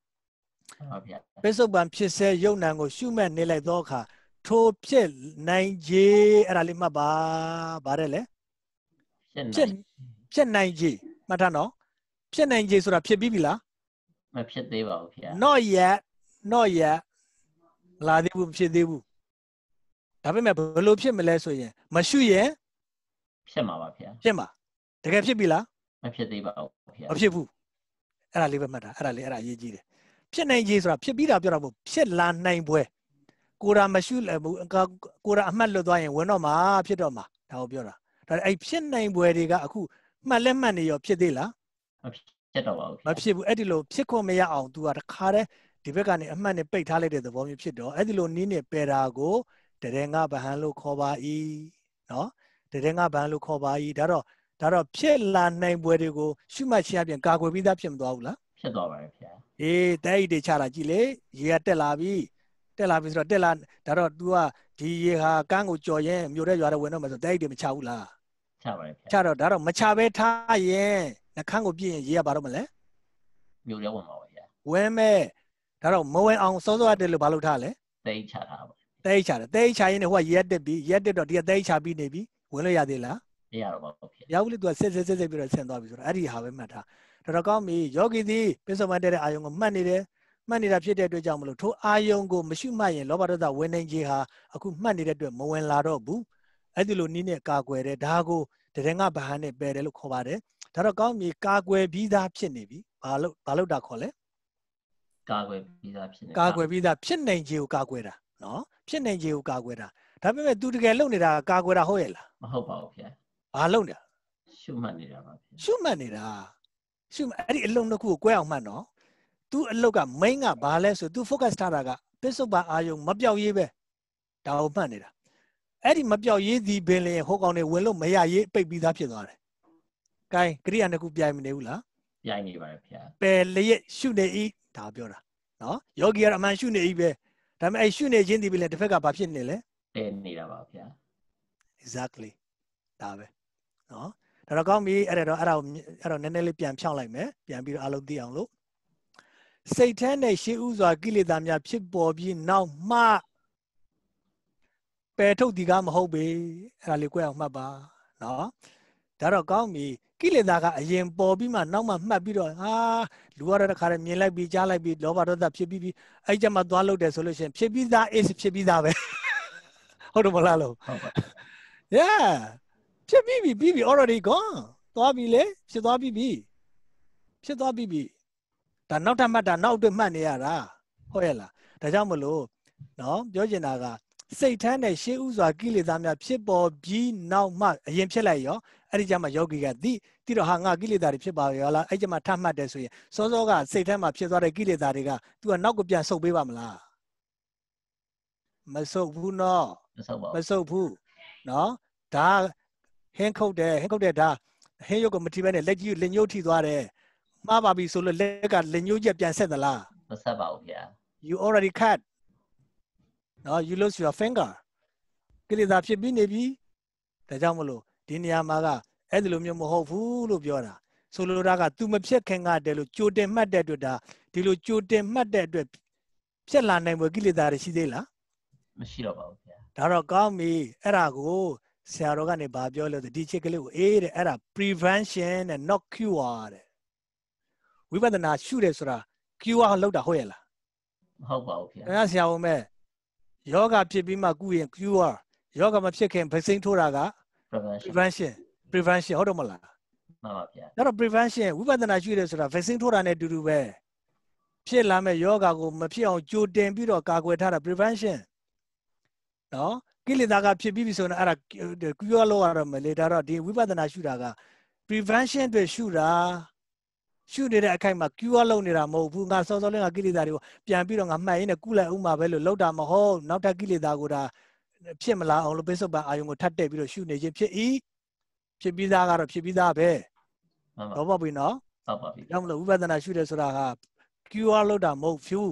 ဟုတ်ဗျာပစ္စုပန်ဖြစ်စေယုံနံကိုရှုမှတ်နေလိုက်တော့အခါထိုဖြစ်နိုင်ခြေအဲ့ဒါလေးမှတ်ပါဗါတယ်လေဖြစ်ဖြစ်နိုင်ခြေမှတ်ထားနော်ဖြစ်နိုင်ခြေဆိုတာဖြစ်ပြီးပြီလားမဖြစ်သေးပါဘူးခင်ဗျာ not yet not yet မလာသေးဘူးမဖြစ်သေးဘူးဒါပေမဲ့ဘယ်လိုဖြစ်မလဲဆိုရင်မရှုရင်ဖြစ်မှာပါဗျာဖြစ်မှာတကယ်ဖြစ်ပြီလားမဖြစ်သေးပါဘူးဗျာမဖြစ်ဘူးအဲ့ဒါလေးပဲမှတ်တာအဲ့ဒါလေးအဲ့ဒါအရေးကြီးတယ်ဖြစ်နိုင်ကြီးဆိုတာဖြစ်ပြီးတာပြောတာမဟုတ်ဖြစ်လာနိုင်ပွဲကိုရာမရှုကိုရာအမှတ်လွတ်သွားရင်ဝင်တော့မှာဖြစ်တော့မှာဒါကိုပြောတာဒါအဲ့ဖြစ်နိုင်ပွဲတွေကအခုမှတ်လက်မှတ်နေရောဖြစ်သေးလားမဖြစ်တော့ပါဘူးမဖြစ်ဘူးအဲ့ဒီလိုဖြစ်ခွင့်မရအောင် तू ကတခါတည်းဒီဘက်ကနေအမှတ်နဲ့ပိတ်ထားလိုက်တဲ့သဘောမျိုးဖြစ်တော့အဲ့ဒီလိုနင်းနဲ့ပယ်တာကိုတရေငါဗဟန်လို့ခေါ်ပါ၏နော်တရေငါဗဟန်လို့ခေါ်ပါ၏ဒါတော့ဒါတော့ဖြစ်လာနိုင်ပွဲတွေကိုရှုမှတ်ခြင်းအပြင်ကာကွယ်ပြီးသားဖြစ်မသွားဘူးလားဖြစ်သွားပါရဲ့ခင်ဗျာအေးတဲ့ဣတိချတာကြည်လေရေကတက်လာပြီတက်လာပြီဆိုတော့တက်လာဒါတော့ तू ကဒီရေဟာကန်းကိုကြော်ရင်မြို့တဲ့ရွာတဲ့ဝင်တော့မှဆိုတဲ့ဣတိမချဘူးလားချပါရဲ့ခင်ဗျာချတော့ဒါတော့မချဘဲထားရင်နှခမ်းကိုပြည့်ရင်ရေကဘာတော့မလဲမြို့ရဲဝင်ပါပဲခင်ဗျာဝင်မဲ့ဒါတော့မဝင်အောင်စောစောကတည်းကဘာလုပ်ထားလဲတိတ်ချတာပါတိတ်ချတယ်တိတ်ချရင်လည်းဟိုကရက်တက်ပြီးရက်တက်တော့ဒီကတိတ်ချပြီးနေပြီဝင်လို့ရသေးလားမရတော့ပါဘူးရောက်လေသူကစစ်စစ်စစ်စစ်ပြီးတော့ဆင်သွားပြီဆိုတော့အဲ့ဒီဟာပဲမှတ်ထားတော်တော်ကောင်းပြီယောဂီသည်ပြစ္ဆုတ်မတက်တဲ့အာယုံကိုမှတ်နေတယ်မှတ်နေတာဖြစ်တဲ့အတွက်ကြောင့်မလို့ထိုအာယုံကိုမရှိမှတ်ရင်လောဘဒေါသဝင်နေခြင်းဟာအခုမှတ်နေတဲ့အတွက်မဝင်လာတော့ဘူးအဲ့ဒီလိုနည်းနဲ့ကာကွယ်တယ်ဒါကိုတရင်ကဘာဟန်နဲ့ပယ်တယ်လို့ခေါ်ပါတယ်ဒါတော့ကောင်းပြီကာကွယ်ပြီးသားဖြစ်နေပြီဘာလို့ဘာလို့တာခေါ်လဲကာကွယ်ပြီးသားဖြစ်နေကာကွယ်ပြီးသားဖြစ်နိုင်ခြေကိုကာကွယ်တာနော်ဖြစ်နိုင်ခြေကိုကာကွယ်တာဒါပေမဲ့ तू တကယ်လုပ်နေတာကာကွယ်တာဟုတ်ရဲ့လားမဟုတ်ပါဘူးခင်ဗျဘာလုပ်နေတာရှုမှတ်နေတာပါခင်ဗျရှုမှတ်နေတာရှုမှတ်အဲ့ဒီအလုံးတစ်ခုကိုကွဲအောင်မှတ်နော် तू အလုတ်က main ကဘာလဲဆို तू focus ထားတာကပစ္စုပန်အာယုံမပြောက်ရေးပဲဒါကိုမှတ်နေတာအဲ့ဒီမပြောက်ရေးသည်ပင်လေဟိုကောင်တွေဝင်လို့မရရေးပိတ်ပြီးသားဖြစ်သွားတယ်။ကဲကရိယာတစ်ခုပြိုင်မနေဘူးလား။ပြိုင်နေပါရဲ့ခင်ဗျာ။ပယ်လျက်ရှုနေဤဒါပြောတာနော်ယောဂီကတော့အမှန်ရှုနေပြီပဲဒါပေမဲ့အဲရှုနေခြင်းဒီပဲလေတစ်ဖက်ကဘာဖြစ်နေလဲတဲနေတာပါဗျာ exactly ဒါပဲနော်ဒါတော့ကောင်းပြီအဲ့ဒါတော့အဲ့ဒါကိုအဲ့တော့နည်းနည်းလေးပြန်ဖြောင်းလိုက်မယ်ပြန်ပြီးတော့အလုံးသိအောင်လို့စိတ်ထဲနဲ့ရှေးဥစွာကိလေသာများဖြစ်ပေါ်ပြီးနောက်မှပယ်ထုတ်ဒီကမဟုတ်ပေအဲ့ဒါလေးကိုယ်အောင်မှတ်ပါနော်ဒါတော့ကောင်းပြီကိလေသာကအရင်ပေါ်ပြီးမှနောက်မှမှတ်ပြီးတော့ဟာလူကတော့တခါတည်းမြင်လိုက်ပြီးကြားလိုက်ပြီးလောဘဒေါသဖြစ်ပြီးပြီးအဲ့ကြမှာသွားလုပ်တယ်ဆိုလို့ရှိရင်ဖြစ်ပြီးသား is ဖြစ်ပြီးသားပဲဟုတ်တယ်မလားလို့ဟုတ်ပါ Yeah ဖြစ်ပြီးပြီပြီးပြီ already gone သွားပြီလေဖြစ်သွားပြီပြီ ဖြစ်သွားပြီပြီဒါနောက်ထပ်မှတ်တာနောက်အတွက်မှတ်နေရတာဟုတ်ရဲ့လားဒါကြောင့်မလို့နော်ပြောချင်တာကစိတ်ထမ်းနဲ့ရှေးဥစွာကိလေသာများဖြစ်ပေါ်ပြီးနောက်မှအရင်ဖြစ်လိုက်ရောအဲ့ဒီကြမှာယောဂီကသိသိတော့ဟာငါကိလေသာတွေဖြစ်ပါရောလားအဲ့ကြမှာထမှတ်တယ်ဆိုရင်စောစောကစိတ်ထမ်းမှာဖြစ်သွားတဲ့ကိလေသာတွေက तू ကနောက်ကိုပြန်ဆုတ်ပေးပါမလားမဆုတ်ဘူးနော်မဆုတ်ပါဘူးမဆုတ်ဘူးနော်ဒါဟင်းခုတ်တယ်ဟင်းခုတ်တယ်ဒါဟင်းရုပ်ကမထိပဲနဲ့လက်ကြီးလက်ညှိုးထိသွားတယ်မှားပါပြီဆိုလို့လက်ကလက်ညှိုးချက်ပြန်ဆက်သလားမဆက်ပါဘူးခင်ဗျာ you already cut နော် you lose your finger ကိလေသာဖြစ်ပြီးနေပြီဒါကြောင့်မလို့ဒီနေရာမှာကအဲ့ဒီလိုမျိုးမဟုတ်ဘူးလို့ပြောတာဆိုလိုတာက तू မဖြစ်ခင်ကတည်းလို့ကြိုတင်မှတ်တဲ့အတွက်ဒါဒီလိုကြိုတင်မှတ်တဲ့အတွက်ဖြစ်လာနိုင်ပွဲကိလေသာတွေရှိသေးလားမရှိတော့ပါဘူးခင်ဗျာဒါတော့ကောင်းပြီအဲ့ဒါကိုဆရာတော်ကနေဗာပြောလို့ဒီချစ်ကလေးကိုအေးတဲ့အဲ့ဒါ prevention နဲ့ not cure တဲ့ဝိပဿနာရှုတယ်ဆိုတာ cure လောက်တာဟုတ်ရဲ့လားမဟုတ်ပါဘူးခင်ဗျာအဲ့ဒါဆရာဝန်မဲ့ယောဂဖြစ်ပြီးမှကုရင် cure ယောဂမဖြစ်ခင်ဗိစိမ့်ထိုးတာက prevention prevention ဟုတ်တော့မလားမှန်ပါဗျာအဲ့တော့ prevention ဝိပဿနာရှိတယ်ဆိုတာ vaccine ထိုးတာနဲ့အတူတူပဲဖြစ်လာမဲ့ယောဂါကိုမဖြစ်အောင် ကြိုတင်ပြီးတော့ကာကွယ်ထားတာ prevention နော်ကိလေသာကဖြစ်ပြီးပြီဆိုရင်အဲ့ဒါ cure လောက်ရတော့မလေဒါတော့ဒီဝိပဿနာရှုတာက prevention တွေရှုတာရှုနေတဲ့အခိုက်မှာ QR လုံနေတာမဟုတ်ဘူးငါစောစောလေးငါကိလေသာတွေကိုပြန်ပြီးတော့ငါမှတ်ရင်းနဲ့ကုလိုက်ဥမာပဲလို့လောက်တာမဟုတ်နောက်ထပ်ကိလေသာကိုဒါဖြစ်မလာအောင်လို့ပိဿုပံအာယုံကိုထပ်တက်ပြီးတော့ရှုနေခြင်းဖြစ်ဤဖြစ်ပြီးသားကတော့ဖြစ်ပြီးသားပဲတော့ပါပြီနော်ဟုတ်ပါပြီဒါမှမဟုတ်ဝိပဿနာရှုတယ်ဆိုတာဟာ QR လောက်တာမဟုတ်ဘူး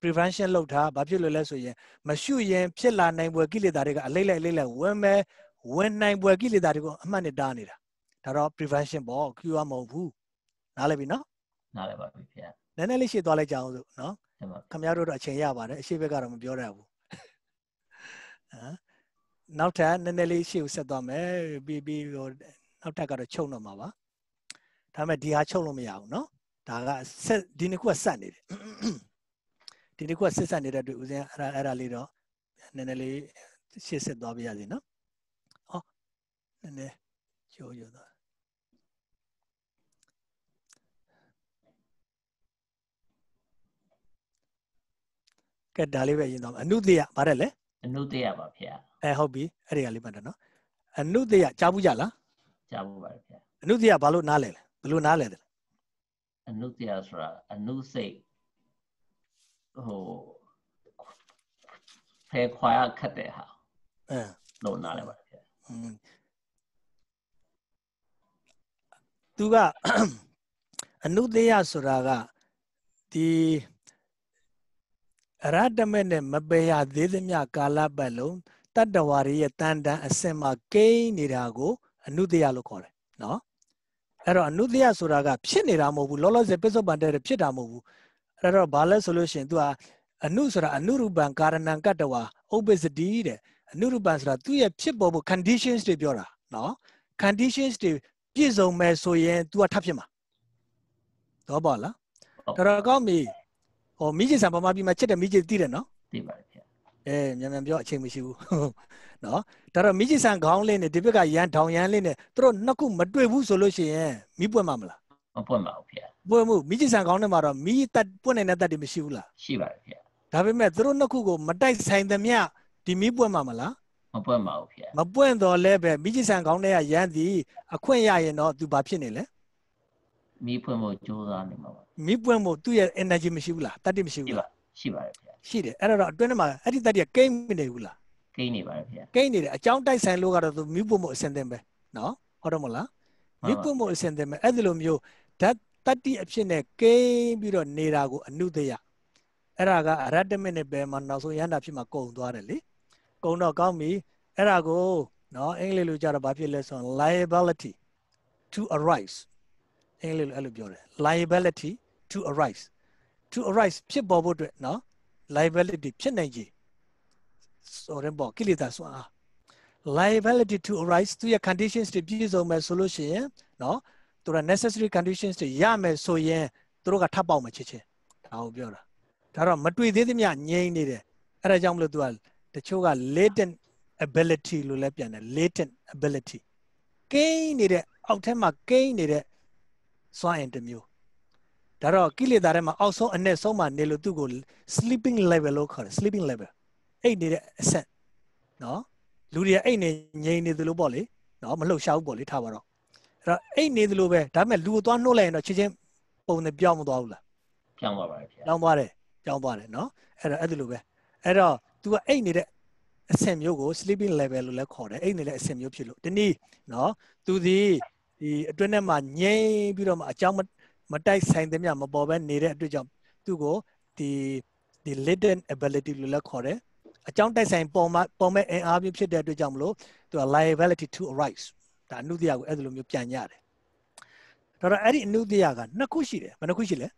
prevention လုပ်တာဘာဖြစ်လို့လဲဆိုရင်မရှုရင်ဖြစ်လာနိုင်ပွဲကိလေသာတွေကအလိမ့်လိုက်အလိမ့်လိုက်ဝင်မဲ့ဝင်နိုင်ပွဲကိလေသာတွေကိုအမှတ်နဲ့တားနေတာဒါတော့ prevention ပေါ့ QR မဟုတ်ဘူးနားလည်ပြီနော်နားလည်ပါပြီခင်ဗျာနည်းနည်းလေးရှေ့သွားလိုက်ကြအောင်ဆိုနော်ခင်ဗျားတို့တော့အချိန်ရပါတယ်အရှိဘက်ကတော့မပြောတတ်ဘူးဟမ်နောက်ထပ်နည်းနည်းလေးရှေ့ကိုဆက်သွားမယ်ပြီးပြီးတော့နောက်ထပ်ကတော့ချုပ်တော့မှာပါဒါပေမဲ့ဒီဟာချုပ်လို့မရဘူးနော်ဒါကဆက်ဒီနှစ်ခုကဆက်နေတယ်ဒီနှစ်ခုကဆက်ဆက်နေတဲ့အတွက်ဦးဇင်းအဲ့ဒါအဲ့ဒါလေးတော့နည်းနည်းလေးရှေ့ဆက်သွားပြရစီနော်အော်နည်းနည်းချိုးချိုးသွားကဲဒါလေးပဲရင်သွားမယ်အနုတ္တယဗါတယ်လေအနုတ္တယပါဗျာအဲဟုတ်ပြီအဲ့ဒီကလေးမှတ်တယ်နော်အနုတ္တယကြားဘူးကြလားကြားဘူးပါဗျာအနုတ္တယဘာလို့နားလဲလဲဘလို့နားလဲတယ်အနုတ္တယဆိုတာအနုစိတ်ဟိုဖယ်ခွာခတ်တဲ့ဟာအဲလို့နားလဲပါဗျာသူကအနုတ္တယဆိုတာကဒီအရတမေနဲ့မပယ်ရသေးသမျှကာလပတ်လုံးတတ္တဝါတွေရဲ့တန်တန်အစင်မှာကိန်းနေတာကို အနုတ္တယလို့ခေါ်တယ်နော်အဲ့တော့အနုတ္တယဆိုတာကဖြစ်နေတာမဟုတ်ဘူးလောလောဆယ်ပစ္စုပန်တဲ့ဖြစ်တာမဟုတ်ဘူးအဲ့တော့ဘာလဲဆိုလို့ရှိရင် तू ဟာအနုဆိုတာအနုရူပံကာရဏံကတ္တဝါဥပ္ပစ္စတိတဲ့အနုရူပံဆိုတာသူ့ရဲ့ဖြစ်ပေါ်ဖို့ conditions တွေပြောတာနော် conditions တွေပြည့်စုံမယ်ဆိုရင် तू ကထပ်ဖြစ်မှာတော့ပါလားတော်တော်ကောင်းပြီဟောမိကျင်ဆန်ဗမာပြည်မှာချစ်တယ်မိကျင်သိတယ်နော်သိပါတယ်ခင်ဗျအဲမြန်မြန်ပြောအချိန်မရှိဘူးနော်ဒါတော့မိကျင်ဆန်ခေါင်းလေးနဲ့ဒီဘက်ကရန်ထောင်ရန်လေးနဲ့သူတို့နှစ်ခုမတွေ့ဘူးဆိုလို့ရှိရင်မိပွက်မှာမလားမပွက်ပါဘူးခင်ဗျပွက်မှုမိကျင်ဆန်ခေါင်းထဲမှာတော့မိတက်ပွက်နေတဲ့တက်တွေမရှိဘူးလားရှိပါတယ်ခင်ဗျဒါပေမဲ့သူတို့နှစ်ခုကိုမတိုက်ဆိုင်သမျှဒီမိပွက်မှာမလားမပွင့်ပါဘူးခင်ဗျမပွင့်တော့လဲပဲမိကြီးဆန်ကောင်းတဲ့ကရမ်းသည်အခွင့်ရရင်တော့သူဘာဖြစ်နေလဲမိဖွင့်ဖို့ကြိုးစားနေမှာပါမီးပွင့်ဖို့သူ့ရဲ့ energy မရှိဘူးလားတတ္တိမရှိဘူးလားရှိပါတယ်ခင်ဗျာရှိတယ်အဲ့တော့အတွင်းထဲမှာအဲ့ဒီတတ္တိကကိန်းမနေဘူးလားကိန်းနေပါတယ်ခင်ဗျာကိန်းနေတယ်အကြောင်းတိုက်ဆိုင်လို့ကတော့သူမီးပွင့်ဖို့အဆင်သင့်ပဲနော်ဟုတ်တော့မလားမီးပွင့်ဖို့အဆင်သင့်ပဲအဲ့ဒီလိုမျိုးဓာတ်တတ္တိအဖြစ်နဲ့ကိန်းပြီးတော့နေတာကိုအနုတယအဲ့ဒါကအရတ္တမနဲ့ပဲမှာနောက်ဆုံးရဟန္တာဖြစ်မှာကုံသွားတယ်လေကုံတော့ကောင်းပြီအဲ့ဒါကိုနော်အင်္ဂလိပ်လိုကြတော့ဘာဖြစ်လဲဆိုရင် liability to arise အင်္ဂလိပ်လိုအဲ့လိုပြောတယ် liability to arise to arise ဖြစ်ပေါ်ဖို့အတွက်နော် liability ဖြစ်နိုင်ကြီးဆိုရင်ပေါ့ကိလေသာစွမ်းအား liability to arise သူရဲ့ conditions တွေပြည့်စုံမယ်ဆိုလို့ရှိရင်နော်သူက necessary conditions တွေရမယ်ဆိုရင်သူတို့ကထပ်ပေါက်မယ်ချစ်ချင်းဒါကိုပြောတာဒါတော့မတွေ့သေးသမျှငြိမ့်နေတယ်အဲ့ဒါကြောင့်မလို့သူကတချို့က latent ability လို့လည်းပြန်တယ် latent ability ကိန်းနေတဲ့အောက်ထက်မှာကိန်းနေတဲ့စွမ်းအင်တစ်မျိုးဒါတော့ကိလေသာထဲမှာအောက်ဆုံးအနဲ့ဆုံးမှာနေလို့သူ့ကို sleeping level လို့ခေါ်တယ် sleeping level အိတ်နေတဲ့အဆင့်နော်လူတွေကအိတ်နေငြိမ်နေသလိုပေါ့လေနော်မလှုပ်ရှားဘူးပေါ့လေထားပါတော့အဲ့တော့အိတ်နေသလိုပဲဒါပေမဲ့လူကိုသွားနှုတ်လိုက်ရင်တော့ချင်းချင်းပုံနဲ့ပြောင်းမသွားဘူးလားပြောင်းသွားပါတယ်ခင်ဗျာပြောင်းသွားတယ်ပြောင်းသွားတယ်နော်အဲ့တော့အဲ့ဒီလိုပဲအဲ့တော့ तू ကအိတ်နေတဲ့အဆင့်မျိုးကို sleeping level လို့လည်းခေါ်တယ်အိတ်နေတဲ့အဆင့်မျိုးဖြစ်လို့ဒီနေ့နော် तू ဒီဒီအတွင်းထဲမှာငြိမ်ပြီးတော့မှအကြောင်းမတိုက်ဆိုင်သမျှမပေါ်ပဲနေတဲ့အတွက်ကြောင့်သူ့ကိုဒီဒီ latent ability လို့လည်းခေါ်တယ်အကြောင်းတိုက်ဆိုင်ပေါ်မှာပေါ်မဲ့အင်အားမျိုးဖြစ်တဲ့အတွက်ကြောင့်မလို့သူက liability to arise ဒါအနုတ္တိယကိုအဲ့လိုမျိုးပြန်ရတယ်ဒါတော့အဲ့ဒီအနုတ္တိယကနှစ်ခုရှိတယ်ဘယ်နှစ်ခုရှိလဲ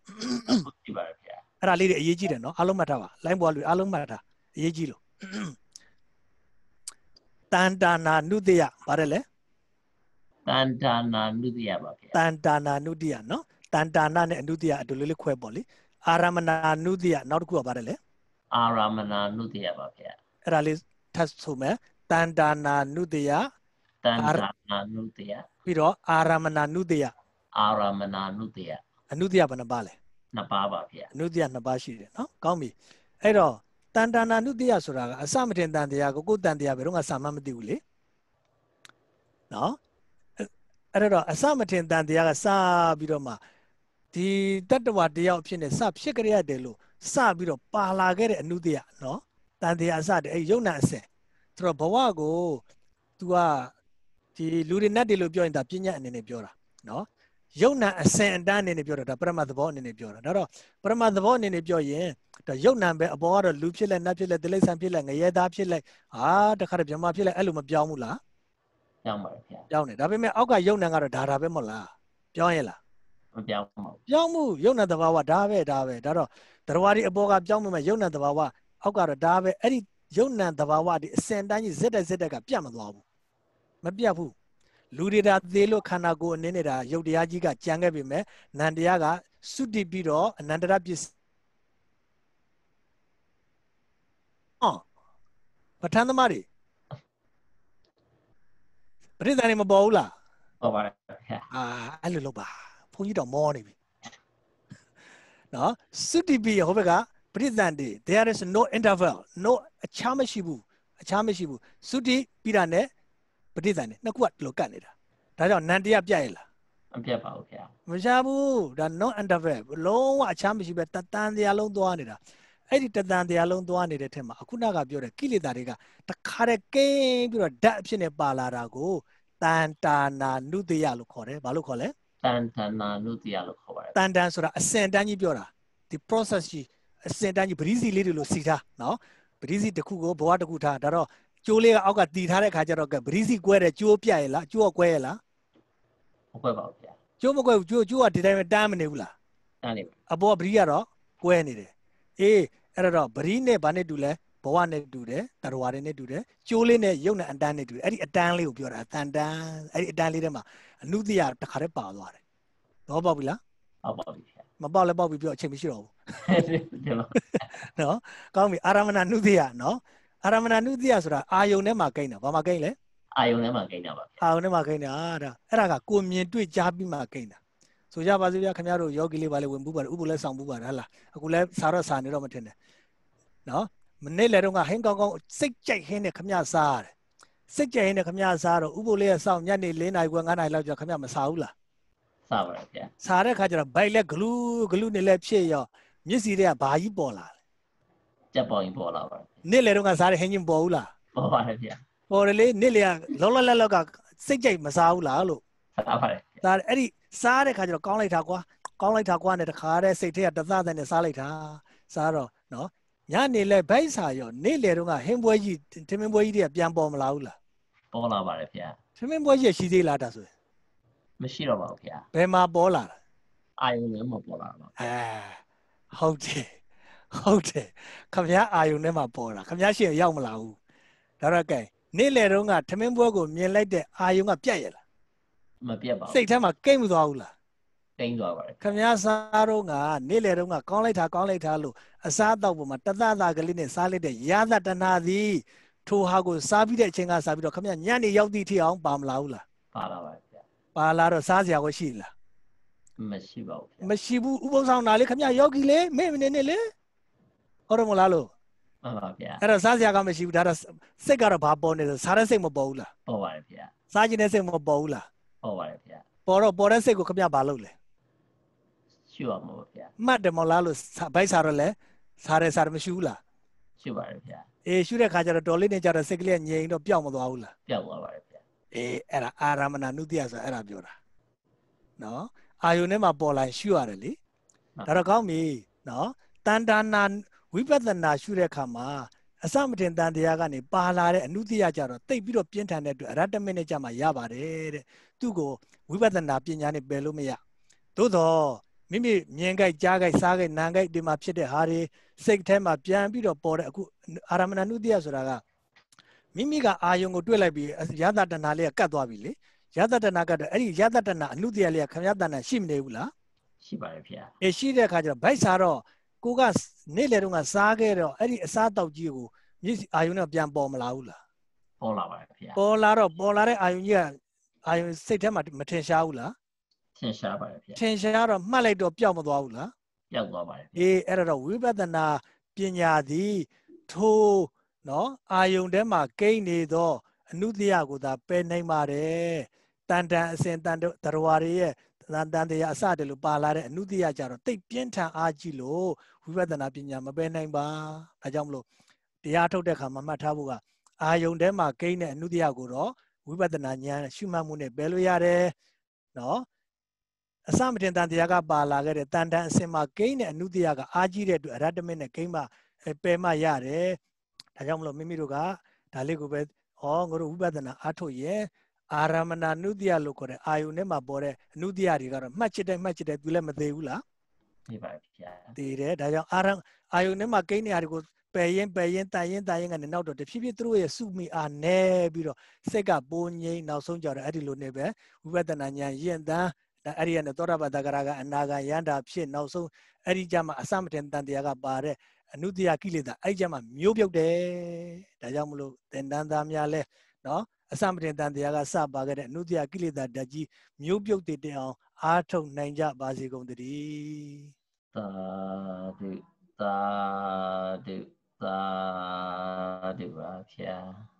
ရှိပါတယ်ခင်ဗျအဲ့ဒါလေးတွေအရေးကြီးတယ်နော်အားလုံးမှတ်ထားပါ line ပေါ်လူအားလုံးမှတ်ထားအရေးကြီးလို့တန်တာနာနုတ္တိယဗါတယ်လေတန်တာနာနုတ္တိယပါခင်ဗျတန်တာနာနုတ္တိယနော်တန်တာနာနဲ့အနုတ္တိယအတူလေးလေးခွဲပေါ့လေအာရမဏအနုတ္တိယနောက်တစ်ခုကပါတယ်လေအာရမဏအနုတ္တိယပါဗျာအဲ့ဒါလေးထပ်ဆိုမယ်တန်တာနာနုတ္တိယတန်တာနာနုတ္တိယပြီးတော့အာရမဏနုတ္တိယအာရမဏနုတ္တိယအနုတ္တိယဘယ်နှပါလဲနှစ်ပါးပါဗျာအနုတ္တိယနှစ်ပါးရှိတယ်နော်ကောင်းပြီအဲ့တော့တန်တာနာနုတ္တိယဆိုတာကအစမတင်တန်တရားကိုကိုယ်တန်တရားဘယ်တော့မှစာမမသိဘူးလေနော်အဲ့တော့အစမတင်တန်တရားကစပြီးတော့မှဒီတတ္တဝတယောက်ဖြစ်နေစဖြစ်ကြရတယ်လို့စပြီးတော့ပါလာခဲ့တဲ့အနုတ္တရနော်တန်တရားအစတဲ့အဲယုံနာအစင်ဆိုတော့ဘဝကို तू ကဒီလူတွေနဲ့တည်းလို့ပြောရင်ဒါပညာအနေနဲ့ပြောတာနော်ယုံနာအစင်အတန်းအနေနဲ့ပြောတာဒါပရမတ်သဘောအနေနဲ့ပြောတာဒါတော့ပရမတ်သဘောအနေနဲ့ပြောရင်ဒါယုံနာပဲအပေါ်ကတော့လူဖြစ်လက်နတ်ဖြစ်လက်တိလိစ္ဆာန်ဖြစ်လက်ငရဲသားဖြစ်လက်ဟာတခါတည်းဗြဟ္မာဖြစ်လက်အဲ့လိုမပြောင်းဘူးလားပြောင်းပါတယ်ခင်ဗျပြောင်းတယ်ဒါပေမဲ့အောက်ကယုံနာကတော့ဒါဒါပဲမဟုတ်လားပြောင်းရဲ့လားမပြောင်းပါဘူးပြောင်းမှုယုံနာတဘာဝဒါပဲဒါပဲဒါတော့တရားဒီအပေါ်ကပြောင်းမှုမဲ့ယုံနာတဘာဝအောက်ကတော့ဒါပဲအဲ့ဒီယုံနာတဘာဝဒီအစင်တန်းကြီးဇက်တက်ဇက်တက်ကပြတ်မသွားဘူးမပြတ်ဘူးလူတွေဒါသေလို့ခန္ဓာကိုယ်အနေနဲ့ဒါယုတ်တရားကြီးကကြံခဲ့ပြီမဲ့နန္တရားကစွတိပြီးတော့အနန္တရပစ္စည်းအော်ပဋ္ဌာန်းသမားတွေပရိသတ်တွေမပေါ်ဘူးလားပေါ်ပါတယ်အာအဲ့လိုလုပ်ပါဘုန်းကြီးတော်မောနေပြီနော်စစ်တီပီဟိုဘက်ကပရိသန်တွေ there is no interval no အခြားမရှိဘူးအခြားမရှိဘူးသုတိပိတာနဲ့ပရိသန်တွေနှစ်ခုကဒီလိုကတ်နေတာဒါကြောင့်နန္တရားပြရလားမပြပါဘူးခင်ဗျာမရဘူးဒါ no interval လုံးဝအခြားမရှိပဲတတန်တရားလုံးသွားနေတာအဲ့ဒီတတန်တရားလုံးသွားနေတဲ့ထက်မှာအခုနကပြောတဲ့ကိလေသာတွေကတခါတည်းကင်းပြီးတော့ဓာတ်အဖြစ်နဲ့ပါလာတာကိုတန်တာနာနုတယလို့ခေါ်တယ်ဘာလို့ခေါ်လဲတန်တန်နာနုတ္တိယလို့ခေါ်ပါတယ်တန်တန်ဆိုတာအစင်တန်းကြီးပြောတာဒီ process ကြီးအစင်တန်းကြီးပရိစီလေးတွေလို့စီထားနော်ပရိစီတစ်ခုကိုဘဝတစ်ခုထားဒါတော့ကျိုးလေးကအောက်ကတည်ထားတဲ့ခါကျတော့ပရိစီကွဲတယ်ကျိုးပြရဲ့လားကျိုးကကွဲရဲ့လားမကွဲပါဘူးဗျာကျိုးမကွဲဘူးကျိုးကျိုးကဒီတိုင်းပဲတန်းမနေဘူးလားတန်းနေပါအပေါ်ပရိကတော့ကွဲနေတယ်အေးအဲ့တော့ပရိနဲ့ဘာနဲ့တူလဲဘဝနဲ့တူတယ်တရဝါတွေနဲ့တူတယ်ကျိုးလေးနဲ့ရုပ်နဲ့အတန်းနဲ့တူတယ်အဲ့ဒီအတန်းလေးကိုပြောတာအတန်တန်းအဲ့ဒီအတန်းလေးထဲမှာအနုတ္တိယတစ်ခါတည်းပါသွားတယ်တော့ပေါက်ပြီလားဟုတ်ပါပြီမပေါက်လည်းပေါက်ပြီပြောအချိန်မရှိတော့ဘူးနော်ကောင်းပြီအာရမဏနုတ္တိယနော်အာရမဏနုတ္တိယဆိုတာအာယုန်ထဲမှာကိန်းတာဘာမှာကိန်းလဲအာယုန်ထဲမှာကိန်းတာပါအာယုန်ထဲမှာကိန်းတာဒါအဲ့ဒါကကိုမြင်တွေ့ကြားပြီးမှကိန်းတာဆိုကြပါစို့ဗျာခင်ဗျားတို့ယောဂီလေးပါလေဝင်ဘူးပါလေဥပုလည်းဆောင်ဘူးပါလားအခုလည်းစာတော့စာနေတော့မထင်နဲ့နော်မနေ့လည်းတော့ငါဟင်းကောင်းကောင်းစိတ်ကြိုက်ဟင်းနဲ့ခမစားရတယ်စိတ်ကြိုက်ဟင်းနဲ့ခမစားတော့ဥပုလေးရဆောင်ညနေ၄နာရီခွဲ၅နာရီလောက်ကျခမမစားဘူးလားစားပါဗျာစားတဲ့ခါကျတော့ဘိုက်လက်ဂလူးဂလူးနဲ့လည်းဖြစ်ရောမျက်စီတွေကဘာကြီးပေါ်လာလဲကြက်ပေါ်ကြီးပေါ်လာပါနေ့လည်းတော့ငါစားတဲ့ဟင်းချင်းပေါ်ဘူးလားပေါ်ပါတယ်ဗျာပေါ်တယ်လေနေ့လည်းလောလောလတ်လောက်ကစိတ်ကြိုက်မစားဘူးလားလို့စားပါတယ်ဒါအဲ့ဒီစားတဲ့ခါကျတော့ကောင်းလိုက်တာကွာကောင်းလိုက်တာကွာနဲ့တခါတည်းစိတ်ထဲကတသတဲ့နဲ့စားလိုက်တာစားတော့နော်ညနေလဲဗိုက်စာရောနေ့လေတော့ကဟင်းပွဲကြီးထမင်းပွဲကြီးတွေကပြန်ပေါ်မလာဘူးလားပေါ်လာပါတယ်ဗျာထမင်းပွဲကြီးရှိသေးလားဒါဆိုရင်မရှိတော့ပါဘူးဗျာဘယ်မှာပေါ်လာလဲအာယုံထဲမှာပေါ်လာတာအဲဟုတ်တယ်ဟုတ်တယ်ခမရအာယုံထဲမှာပေါ်လာခမရရှင်ရောက်မလာဘူးဒါတော့ကဲနေ့လေတော့ကထမင်းပွဲကိုမြင်လိုက်တဲ့အာယုံကပြတ်ရလားမပြတ်ပါဘူးစိတ်ထဲမှာကိမ့်မသွားဘူးလားတိမ့်သွားပါတယ်ခမရစားတော့ကနေ့လေတော့ကကောင်းလိုက်တာကောင်းလိုက်တာလို့အစားအသောက်ပေါ်မှာတသသာကလေးနဲ့စားလိုက်တဲ့ရာသတနာသည်ထိုဟာကိုစားပြီးတဲ့အချိန်ကစားပြီးတော့ခမညနေရောက်သည့်ထိအောင်ပါမလာဘူးလားပါလာပါဗျာပါလာတော့စားစရာကိုရှိလားမရှိပါဘူးဗျာမရှိဘူးဥပုသ်ဆောင်တာလေခမယောဂီလေမေ့မနေနဲ့လေဟုတ်တယ်မလားလို့မှန်ပါဗျာအဲ့တော့စားစရာကမရှိဘူးဒါတော့စိတ်ကတော့ဘာပေါ်နေလဲစားတဲ့စိတ်မပေါ်ဘူးလားပေါ်ပါတယ်ဗျာစားခြင်းတဲ့စိတ်မပေါ်ဘူးလားပေါ်ပါတယ်ဗျာပေါ်တော့ပေါ်တဲ့စိတ်ကိုခမဘာလုပ်လဲရှိရမှာဗျာမှတ်တယ်မလားလို့ဘိုက်စားတော့လဲစားတယ်စားတယ်မရှိဘူးလားရှိပါတယ်ဗျာအေးရှုတဲ့ခါကျတော့တော်လေးနဲ့ကြတော့စိတ်ကလေးငြိမ်တော့ပျောက်မသွားဘူးလားပျောက်သွားပါတယ်ဗျာအေးအဲ့ဒါအာရမဏနုတိယဆိုအဲ့ဒါပြောတာနော်အာယုန်ထဲမှာပေါ်လာရှုရတယ်လေဒါတော့ကောင်းပြီနော်တန်တာနာဝိပဿနာရှုတဲ့ခါမှာအစမတင်တန်တရားကနေပါလာတဲ့အနုတ္တိယကြတော့တိတ်ပြီးတော့ပြင်းထန်တဲ့အတွက်အရတ္တမင်းနဲ့ကြမှာရပါတယ်တဲ့သူ့ကိုဝိပဿနာပညာနဲ့ပယ်လို့မရသို့တော့မိမိမြင်ကြိုက်ကြားကြိုက်စားကြိုက်နားကြိုက်ဒီမှာဖြစ်တဲ့ဟာတွေစိတ်ထဲမှာပြန်ပြီးတော့ပေါ်တဲ့အခုအာရမဏနုတ္တိယဆိုတာကမိမိကအာယုံကိုတွေ့လိုက်ပြီးရသတနာလေးကကတ်သွားပြီလေရသတနာကတော့အဲ့ဒီရသတနာအနုတ္တိယလေးကခမရတနာရှိမနေဘူးလားရှိပါတယ်ခင်ဗျာအေးရှိတဲ့အခါကျတော့ဗိုက်စားတော့ကိုကနေ့လေတုန်းကစားခဲ့တော့အဲ့ဒီအစားတောက်ကြီးကိုမြစ်အာယုံနဲ့ပြန်ပေါ်မလာဘူးလားပေါ်လာပါတယ်ခင်ဗျာပေါ်လာတော့ပေါ်လာတဲ့အာယုံကြီးကအာယုံစိတ်ထဲမှာမထင်ရှားဘူးလားထင်ရှားပါတယ်ဗျာထင်ရှားတော့မှတ်လိုက်တော့ပျောက်မသွားဘူးလားပျောက်သွားပါတယ်အေးအဲ့ဒါတော့ဝိပဿနာပညာသည်ထိုးနော်အာယုန်ထဲမှာကိန်းနေသောအနုတ္တိယကိုသာပယ်နိုင်ပါတယ်တန်တန်အစဉ်တန်တို့တရားတွေရဲ့တန်တန်တရားအစတည်းလို့ပါလာတဲ့အနုတ္တိယကြတော့တိတ်ပြင်းထန်အားကြီးလို့ဝိပဿနာပညာမပယ်နိုင်ပါဒါကြောင့်မလို့တရားထုတ်တဲ့အခါမှာမှတ်ထားဖို့ကအာယုန်ထဲမှာကိန်းတဲ့အနုတ္တိယကိုတော့ဝိပဿနာဉာဏ်ရှုမှတ်မှုနဲ့ပယ်လို့ရတယ်နော်အစမတင်တန်တရားကပါလာခဲ့တဲ့တန်တန်အစင်မှာဂိမ်းတဲ့အနုတရားကအားကြီးတဲ့အတွက်အရတမင်းနဲ့ဂိမ်းမှာပယ်မှရတယ်။ဒါကြောင့်မလို့မိမိတို့ကဒါလေးကိုပဲဩငါတို့ဝိပဿနာအားထုတ်ရင်အာရမဏနုတရားလို့ခေါ်တဲ့အာယုန်နဲ့မှာပေါ်တဲ့အနုတရားတွေကတော့မှတ်ချစ်တယ်မှတ်ချစ်တယ်သူလည်းမသေးဘူးလား။သိပါဗျာ။သိတယ်ဒါကြောင့်အာရအာယုန်နဲ့မှာဂိမ်းနေရာတွေကိုပယ်ရင်ပယ်ရင်တန်ရင်တန်ရင်ကနေနောက်တော့တဖြည်းဖြည်းသူတို့ရဲ့စုမိအားနဲပြီးတော့စိတ်ကပိုငြိမ်းနောက်ဆုံးကြတော့အဲ့ဒီလိုနဲ့ပဲဝိပဿနာဉာဏ်ရင်တန်းအဲ့ဒီကနေသောတာပတ္တဂရကအနာဂံယန္တာဖြစ်နောက်ဆုံးအဲ့ဒီကြမှာအစမတင်တန်တရားကပါတဲ့အနုတ္တယကိလေသာအဲ့ဒီကြမှာမျိုးပြုတ်တယ်ဒါကြောင့်မလို့သင်္တန်းသားများလဲနော်အစမတင်တန်တရားကစပါခဲ့တဲ့အနုတ္တယကိလေသာဓာတ်ကြီးမျိုးပြုတ်တည်တဲ့အောင်အားထုတ်နိုင်ကြပါစေကုန်တည်းသာဓုသာဓုသာဓုပါဗျာ